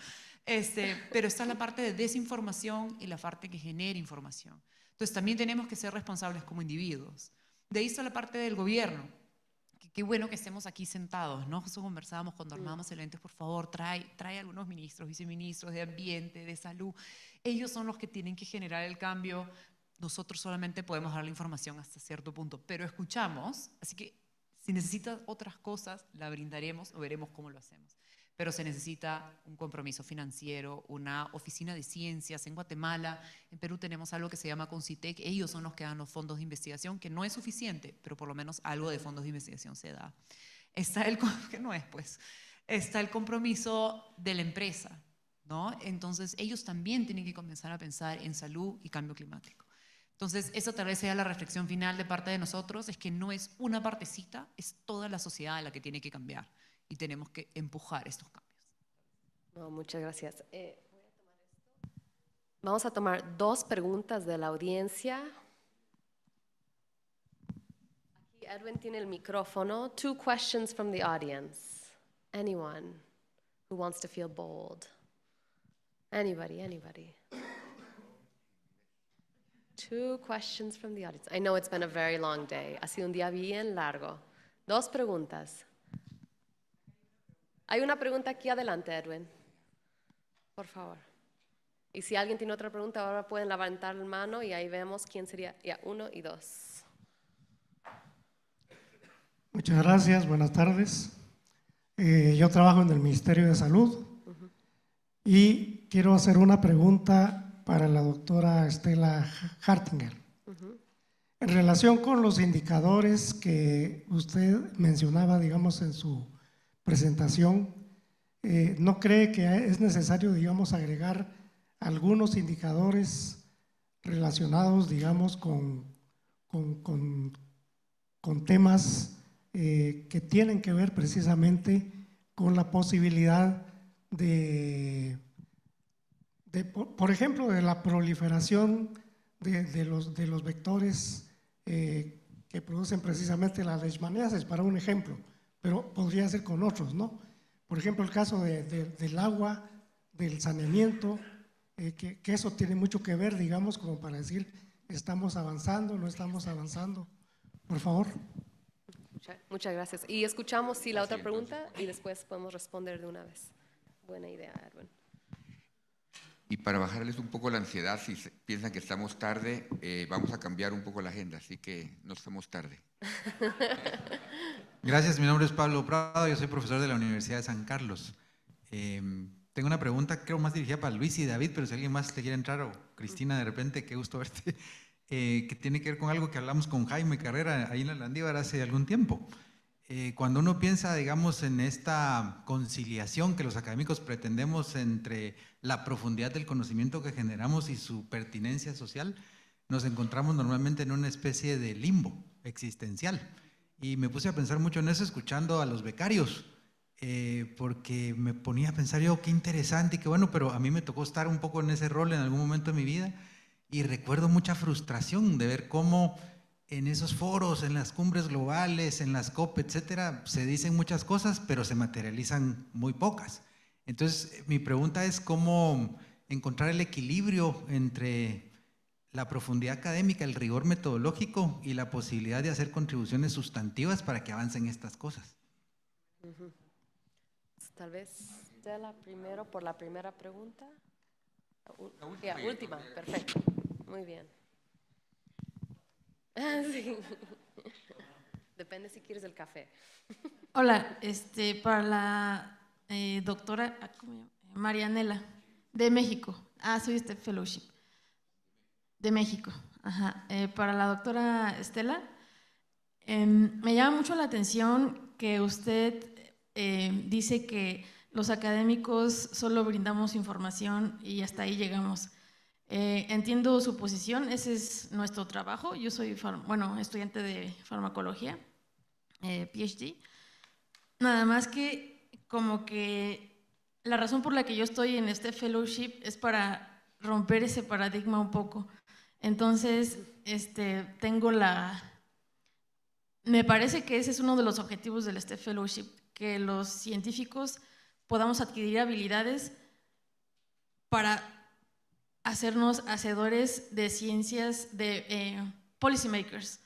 Este, pero está la parte de desinformación y la parte que genera información. Entonces también tenemos que ser responsables como individuos. De ahí está la parte del gobierno qué bueno que estemos aquí sentados, ¿no? eso conversábamos cuando armábamos el evento, por favor, trae, trae algunos ministros, viceministros de ambiente, de salud. Ellos son los que tienen que generar el cambio. Nosotros solamente podemos dar la información hasta cierto punto, pero escuchamos, así que si necesitas otras cosas, la brindaremos o veremos cómo lo hacemos pero se necesita un compromiso financiero, una oficina de ciencias en Guatemala, en Perú tenemos algo que se llama Concitec, ellos son los que dan los fondos de investigación, que no es suficiente, pero por lo menos algo de fondos de investigación se da. Está el, [LAUGHS] que no es pues, está el compromiso de la empresa, ¿no? Entonces ellos también tienen que comenzar a pensar en salud y cambio climático. Entonces, eso tal vez sea la reflexión final de parte de nosotros, es que no es una partecita, es toda la sociedad la que tiene que cambiar y tenemos que empujar estos cambios. No, muchas gracias. Eh, voy a tomar esto. Vamos a tomar dos preguntas de la audiencia. Aquí Edwin tiene el micrófono. Two questions from the audience. Anyone who wants to feel bold. Anybody, anybody. Two questions from the audience. I know it's been a very long day. Ha sido un día bien largo. Dos preguntas. Hay una pregunta aquí adelante, Edwin. Por favor. Y si alguien tiene otra pregunta, ahora pueden levantar la mano y ahí vemos quién sería. Ya, uno y dos. Muchas gracias, buenas tardes. Eh, yo trabajo en el Ministerio de Salud y quiero hacer una pregunta para la doctora Estela Hartinger. En relación con los indicadores que usted mencionaba, digamos, en su presentación, eh, ¿no cree que es necesario, digamos, agregar algunos indicadores relacionados, digamos, con, temas eh, que tienen que ver precisamente con la posibilidad de, por, ejemplo, de la proliferación de, los, vectores eh, que producen precisamente las leishmaniasis, para un ejemplo? pero podría ser con otros, ¿no? Por ejemplo, el caso del agua, del saneamiento, eh, que, eso tiene mucho que ver, digamos, como para decir, estamos avanzando, no estamos avanzando. Por favor. Muchas, gracias. Y escuchamos si sí, la otra pregunta y después podemos responder de una vez. Buena idea, Erwin. Y para bajarles un poco la ansiedad, si piensan que estamos tarde, eh, vamos a cambiar un poco la agenda, así que no estamos tarde. [LAUGHS] Gracias, mi nombre es Pablo Prado, yo soy profesor de la Universidad de San Carlos. Em, tengo una pregunta, creo más dirigida para Luis y David, pero si alguien más te quiere entrar o Cristina, de repente, qué gusto verte, [LAUGHS] eh, que tiene que ver con algo que hablamos con Jaime Carrera ahí en la Landívar hace algún tiempo. Eh, cuando uno piensa, digamos, en esta conciliación que los académicos pretendemos entre la profundidad del conocimiento que generamos y su pertinencia social, nos encontramos normalmente en una especie de limbo existencial. Y me puse a pensar mucho en eso escuchando a los becarios, eh, porque me ponía a pensar yo, qué interesante y qué bueno, pero a mí me tocó estar un poco en ese rol en algún momento de mi vida y recuerdo mucha frustración de ver cómo en esos foros, en las cumbres globales, en las COP, etcétera, se dicen muchas cosas, pero se materializan muy pocas. Entonces, mi pregunta es cómo encontrar el equilibrio entre la profundidad académica, el rigor metodológico y la posibilidad de hacer contribuciones sustantivas para que avancen estas cosas. Tal vez la primero por la primera pregunta. La última, perfecto. Muy bien. Ah, Depende si quieres el café. Hola, este, para la eh, doctora ah, Marianela de México. Ah, soy este fellowship de México. Eh, para la doctora Estela, em, me llama mucho la atención que usted eh, dice que los académicos solo brindamos información y hasta ahí llegamos. Eh, entiendo su posición, ese es nuestro trabajo. Yo soy, bueno, estudiante de farmacología, eh, PhD. Nada más que como que la razón por la que yo estoy en este fellowship es para romper ese paradigma un poco. Entonces, este, tengo la... Me parece que ese es uno de los objetivos del este fellowship, que los científicos podamos adquirir habilidades para hacernos hacedores de ciencias de eh, policymakers,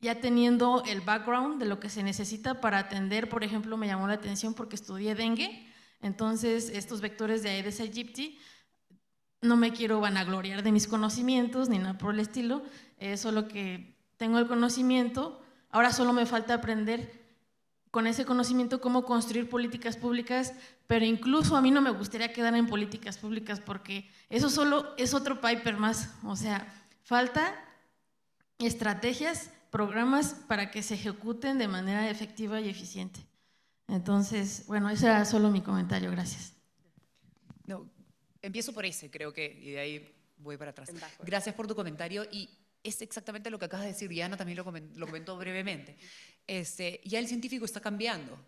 ya teniendo el background de lo que se necesita para atender, por ejemplo, me llamó la atención porque estudié dengue, entonces estos vectores de Aedes aegypti, no me quiero vanagloriar de mis conocimientos ni nada por el estilo, solo que tengo el conocimiento, ahora solo me falta aprender con ese conocimiento cómo construir políticas públicas, pero incluso a mí no me gustaría quedar en políticas públicas porque eso solo es otro paper más. O sea, falta estrategias, programas para que se ejecuten de manera efectiva y eficiente. Entonces, bueno, ese era solo mi comentario. Gracias. empiezo por ese, creo que, y de ahí voy para atrás. Gracias por tu comentario y es exactamente lo que acaba de decir, Diana también lo comentó, brevemente. Este, ya el científico está cambiando.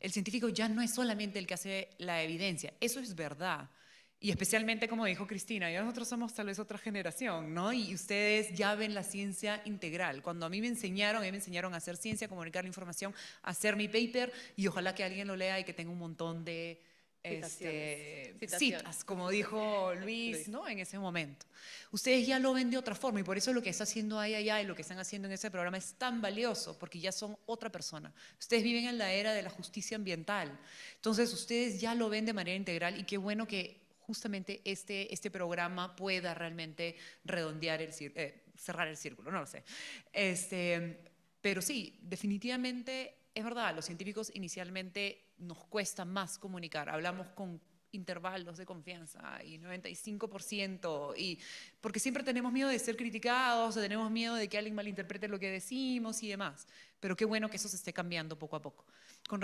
El científico ya no es solamente el que hace la evidencia, eso es verdad. Y especialmente, como dijo Cristina, ya nosotros somos tal vez otra generación, ¿no? Y ustedes ya ven la ciencia integral. Cuando a mí me enseñaron, a mí me enseñaron a hacer ciencia, a comunicar la información, a hacer mi paper, y ojalá que alguien lo lea y que tenga un montón de este, citas, como dijo Luis, ¿no? En ese momento. Ustedes ya lo ven de otra forma y por eso lo que está haciendo ahí allá y lo que están haciendo en ese programa es tan valioso porque ya son otra persona. Ustedes viven en la era de la justicia ambiental. Entonces, ustedes ya lo ven de manera integral y qué bueno que justamente este, este programa pueda realmente redondear el eh, cerrar el círculo, no lo sé. Este, pero sí, definitivamente es verdad, los científicos inicialmente nos cuesta más comunicar, hablamos con intervalos de confianza y 95%, y, porque siempre tenemos miedo de ser criticados, o tenemos miedo de que alguien malinterprete lo que decimos y demás. Pero qué bueno que eso se esté cambiando poco a poco. Con,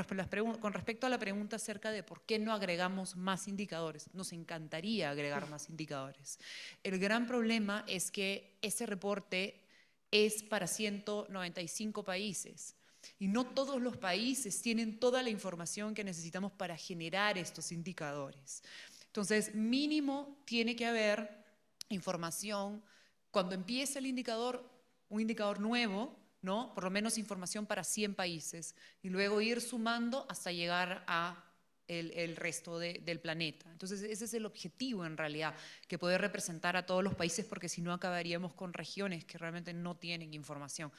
con respecto a la pregunta acerca de por qué no agregamos más indicadores, nos encantaría agregar más indicadores. El gran problema es que ese reporte es para 195 países y no todos los países tienen toda la información que necesitamos para generar estos indicadores. Entonces, mínimo tiene que haber información cuando empieza el indicador, un indicador nuevo, ¿no? Por lo menos información para 100 países y luego ir sumando hasta llegar a el, resto del planeta. Entonces, ese es el objetivo en realidad, que poder representar a todos los países, porque si no acabaríamos con regiones que realmente no tienen información.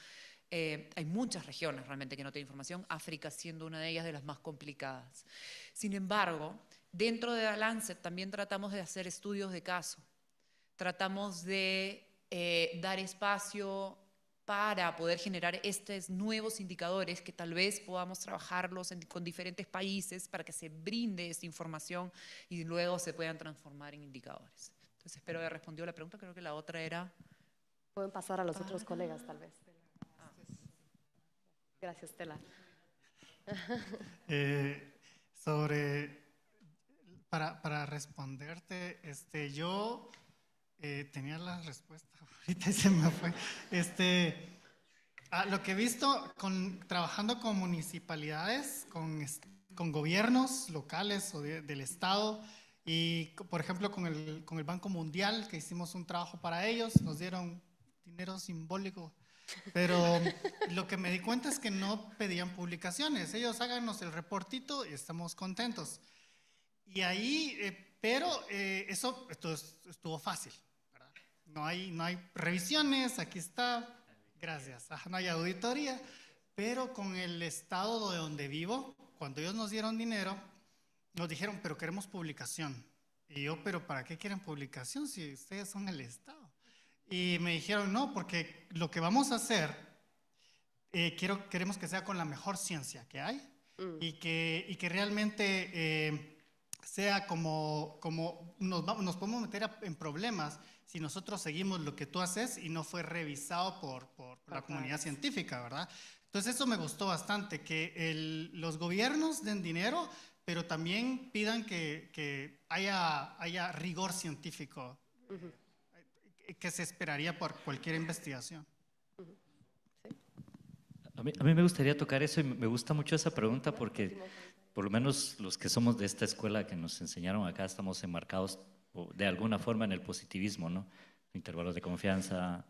Eh, hay muchas regiones realmente que no tienen información, África siendo una de ellas de las más complicadas. Sin embargo, dentro de la Lancet también tratamos de hacer estudios de caso, tratamos de eh, dar espacio para poder generar estos nuevos indicadores que tal vez podamos trabajarlos con diferentes países para que se brinde esta información y luego se puedan transformar en indicadores. Entonces espero haber respondido la pregunta, creo que la otra era... Pueden pasar a los otros colegas tal vez. Gracias, Tela. Eh, sobre, para, responderte, este, yo eh, tenía la respuesta [LAUGHS] ahorita se me fue. Este, a lo que he visto con, trabajando con municipalidades, con, con gobiernos locales o del Estado, y por ejemplo con el, con el Banco Mundial, que hicimos un trabajo para ellos, nos dieron dinero simbólico pero lo que me di cuenta es que no pedían publicaciones. Ellos háganos el reportito y estamos contentos. Y ahí, eh, pero eh, eso esto estuvo fácil. No hay, no hay revisiones, aquí está, gracias. Ah, no hay auditoría. Pero con el estado de donde vivo, cuando ellos nos dieron dinero, nos dijeron, pero queremos publicación. Y yo, pero ¿para qué quieren publicación si ustedes son el Estado? Y me dijeron, no, porque lo que vamos a hacer, eh, quiero, queremos que sea con la mejor ciencia que hay mm. y, que, y que realmente eh, sea como, como nos, nos podemos meter en problemas si nosotros seguimos lo que tú haces y no fue revisado por, por, la comunidad científica, ¿verdad? Entonces eso me gustó bastante, que los gobiernos den dinero, pero también pidan que, que haya, haya rigor científico que se esperaría por cualquier investigación. A mí, me gustaría tocar eso y me gusta mucho esa pregunta porque por lo menos los que somos de esta escuela que nos enseñaron acá estamos enmarcados de alguna forma en el positivismo, ¿no? Intervalos de confianza,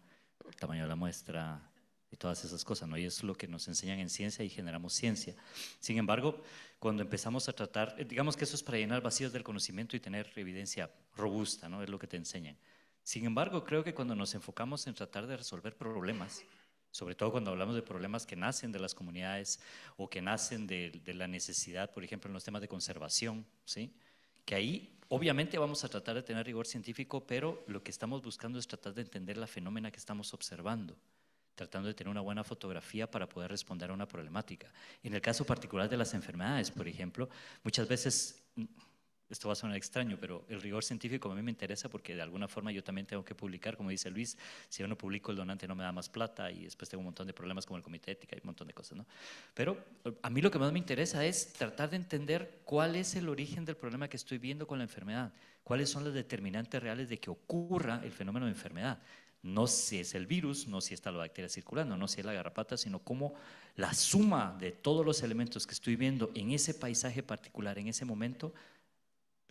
tamaño de la muestra y todas esas cosas, ¿no? Y es lo que nos enseñan en ciencia y generamos ciencia. Sin embargo, cuando empezamos a tratar, eh, digamos que eso es para llenar vacíos del conocimiento y tener evidencia robusta, ¿no? Es lo que te enseñan. Sin embargo, creo que cuando nos enfocamos en tratar de resolver problemas, sobre todo cuando hablamos de problemas que nacen de las comunidades o que nacen de, la necesidad, por ejemplo, en los temas de conservación, ¿sí? que ahí obviamente vamos a tratar de tener rigor científico, pero lo que estamos buscando es tratar de entender la fenómena que estamos observando, tratando de tener una buena fotografía para poder responder a una problemática. En el caso particular de las enfermedades, por ejemplo, muchas veces esto va a sonar extraño, pero el rigor científico a mí me interesa porque de alguna forma yo también tengo que publicar, como dice Luis, si yo no publico el donante no me da más plata y después tengo un montón de problemas con el comité de ética y un montón de cosas, ¿no? Pero a mí lo que más me interesa es tratar de entender cuál es el origen del problema que estoy viendo con la enfermedad, cuáles son los determinantes reales de que ocurra el fenómeno de enfermedad. No si es el virus, no si está la bacteria circulando, no si es la garrapata, sino cómo la suma de todos los elementos que estoy viendo en ese paisaje particular, en ese momento,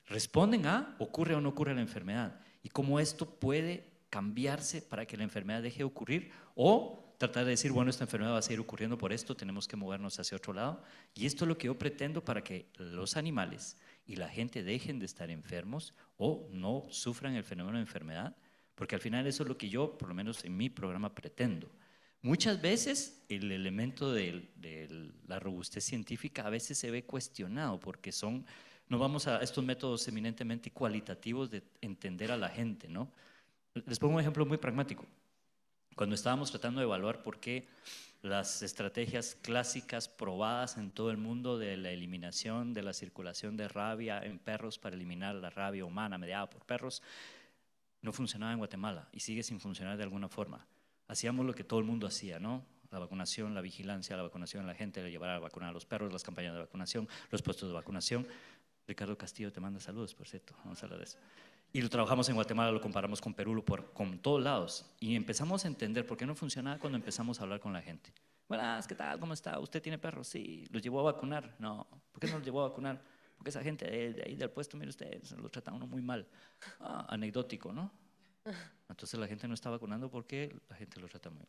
responden a ocurre o no ocurre la enfermedad y cómo esto puede cambiarse para que la enfermedad deje de ocurrir o tratar de decir, bueno, esta enfermedad va a seguir ocurriendo por esto, tenemos que movernos hacia otro lado. Y esto es lo que yo pretendo para que los animales y la gente dejen de estar enfermos o no sufran el fenómeno de enfermedad, porque al final eso es lo que yo, por lo menos en mi programa, pretendo. Muchas veces el elemento de, de la robustez científica a veces se ve cuestionado porque son no vamos a estos métodos eminentemente cualitativos de entender a la gente, ¿no? Les pongo un ejemplo muy pragmático. Cuando estábamos tratando de evaluar por qué las estrategias clásicas probadas en todo el mundo de la eliminación de la circulación de rabia en perros para eliminar la rabia humana mediada por perros no funcionaba en Guatemala y sigue sin funcionar de alguna forma. Hacíamos lo que todo el mundo hacía, ¿no? la vacunación, la vigilancia, la vacunación a la gente, llevar a vacunar a los perros, las campañas de vacunación, los puestos de vacunación, Ricardo Castillo te manda saludos, por cierto, vamos a hablar de eso. Y lo trabajamos en Guatemala, lo comparamos con Perú, por, con todos lados. Y empezamos a entender por qué no funcionaba cuando empezamos a hablar con la gente. Buenas, ¿qué tal? ¿Cómo está? ¿Usted tiene perros? Sí. ¿Los llevó a vacunar? No. ¿Por qué no los llevó a vacunar? Porque esa gente de, ahí del puesto, mire usted, lo trata uno muy mal. Ah, anecdótico, ¿no? [LAUGHS] Entonces la gente no está vacunando porque la gente lo trata muy mal.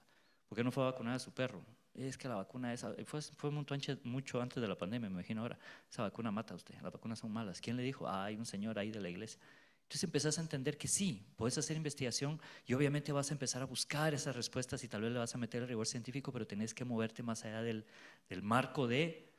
¿Por qué no fue a vacunar a su perro? es que la vacuna esa, eh, fue, fue mucho, mucho antes de la pandemia, me imagino ahora, esa vacuna mata a usted, las vacunas son malas. ¿Quién le dijo? Ah, hay un señor ahí de la iglesia. Entonces empezás a entender que sí, puedes hacer investigación y obviamente vas a empezar a buscar esas respuestas y tal vez le vas a meter el rigor científico, pero tenés que moverte más allá del, del marco de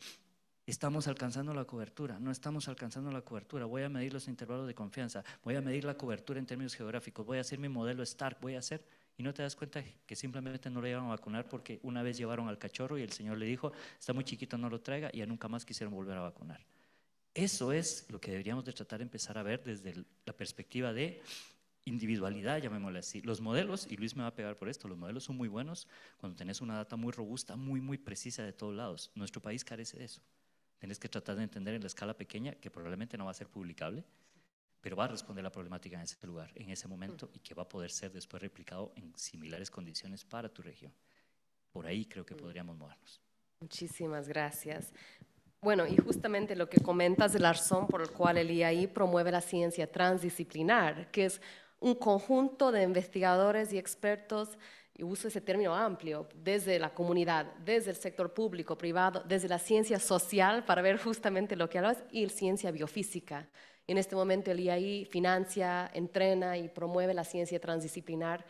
estamos alcanzando la cobertura, no estamos alcanzando la cobertura, voy a medir los intervalos de confianza, voy a medir la cobertura en términos geográficos, voy a hacer mi modelo STARK, voy a hacer y no te das cuenta que simplemente no lo iban a vacunar porque una vez llevaron al cachorro y el Señor le dijo, está muy chiquito, no lo traiga, y ya nunca más quisieron volver a vacunar. Eso es lo que deberíamos de tratar de empezar a ver desde la perspectiva de individualidad, llamémosle así. Los modelos, y Luis me va a pegar por esto, los modelos son muy buenos cuando tenés una data muy robusta, muy, muy precisa de todos lados. Nuestro país carece de eso. Tenés que tratar de entender en la escala pequeña, que probablemente no va a ser publicable, pero va a responder la problemática en ese lugar, en ese momento, mm. y que va a poder ser después replicado en similares condiciones para tu región. Por ahí creo que mm. podríamos movernos. Muchísimas gracias. Bueno, y justamente lo que comentas del la por el cual el IAI promueve la ciencia transdisciplinar, que es un conjunto de investigadores y expertos, y uso ese término amplio, desde la comunidad, desde el sector público, privado, desde la ciencia social, para ver justamente lo que hablas, y ciencia biofísica en este momento el IAI financia, entrena y promueve la ciencia transdisciplinar.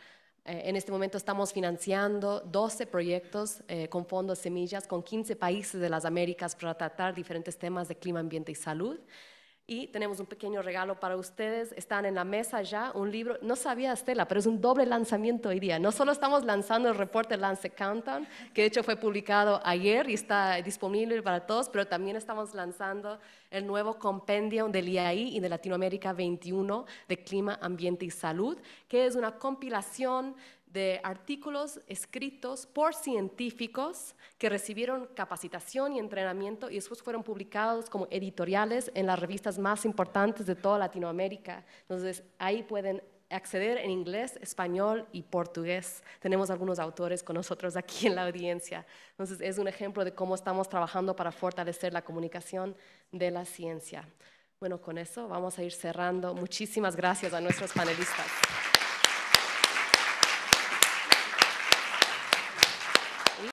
Eh, en este momento estamos financiando 12 proyectos eh, con fondos semillas con 15 países de las Américas para tratar diferentes temas de clima, ambiente y salud. Y tenemos un pequeño regalo para ustedes. Están en la mesa ya un libro. No sabía Estela, pero es un doble lanzamiento hoy día. No solo estamos lanzando el reporte Lance Countdown, que de hecho fue publicado ayer y está disponible para todos, pero también estamos lanzando el nuevo compendium del IAI y de Latinoamérica 21 de Clima, Ambiente y Salud, que es una compilación de artículos escritos por científicos que recibieron capacitación y entrenamiento y después fueron publicados como editoriales en las revistas más importantes de toda Latinoamérica. Entonces ahí pueden acceder en inglés, español y portugués. Tenemos algunos autores con nosotros aquí en la audiencia. Entonces, es un ejemplo de cómo estamos trabajando para fortalecer la comunicación de la ciencia. Bueno, con eso vamos a ir cerrando. Muchísimas gracias a nuestros panelistas.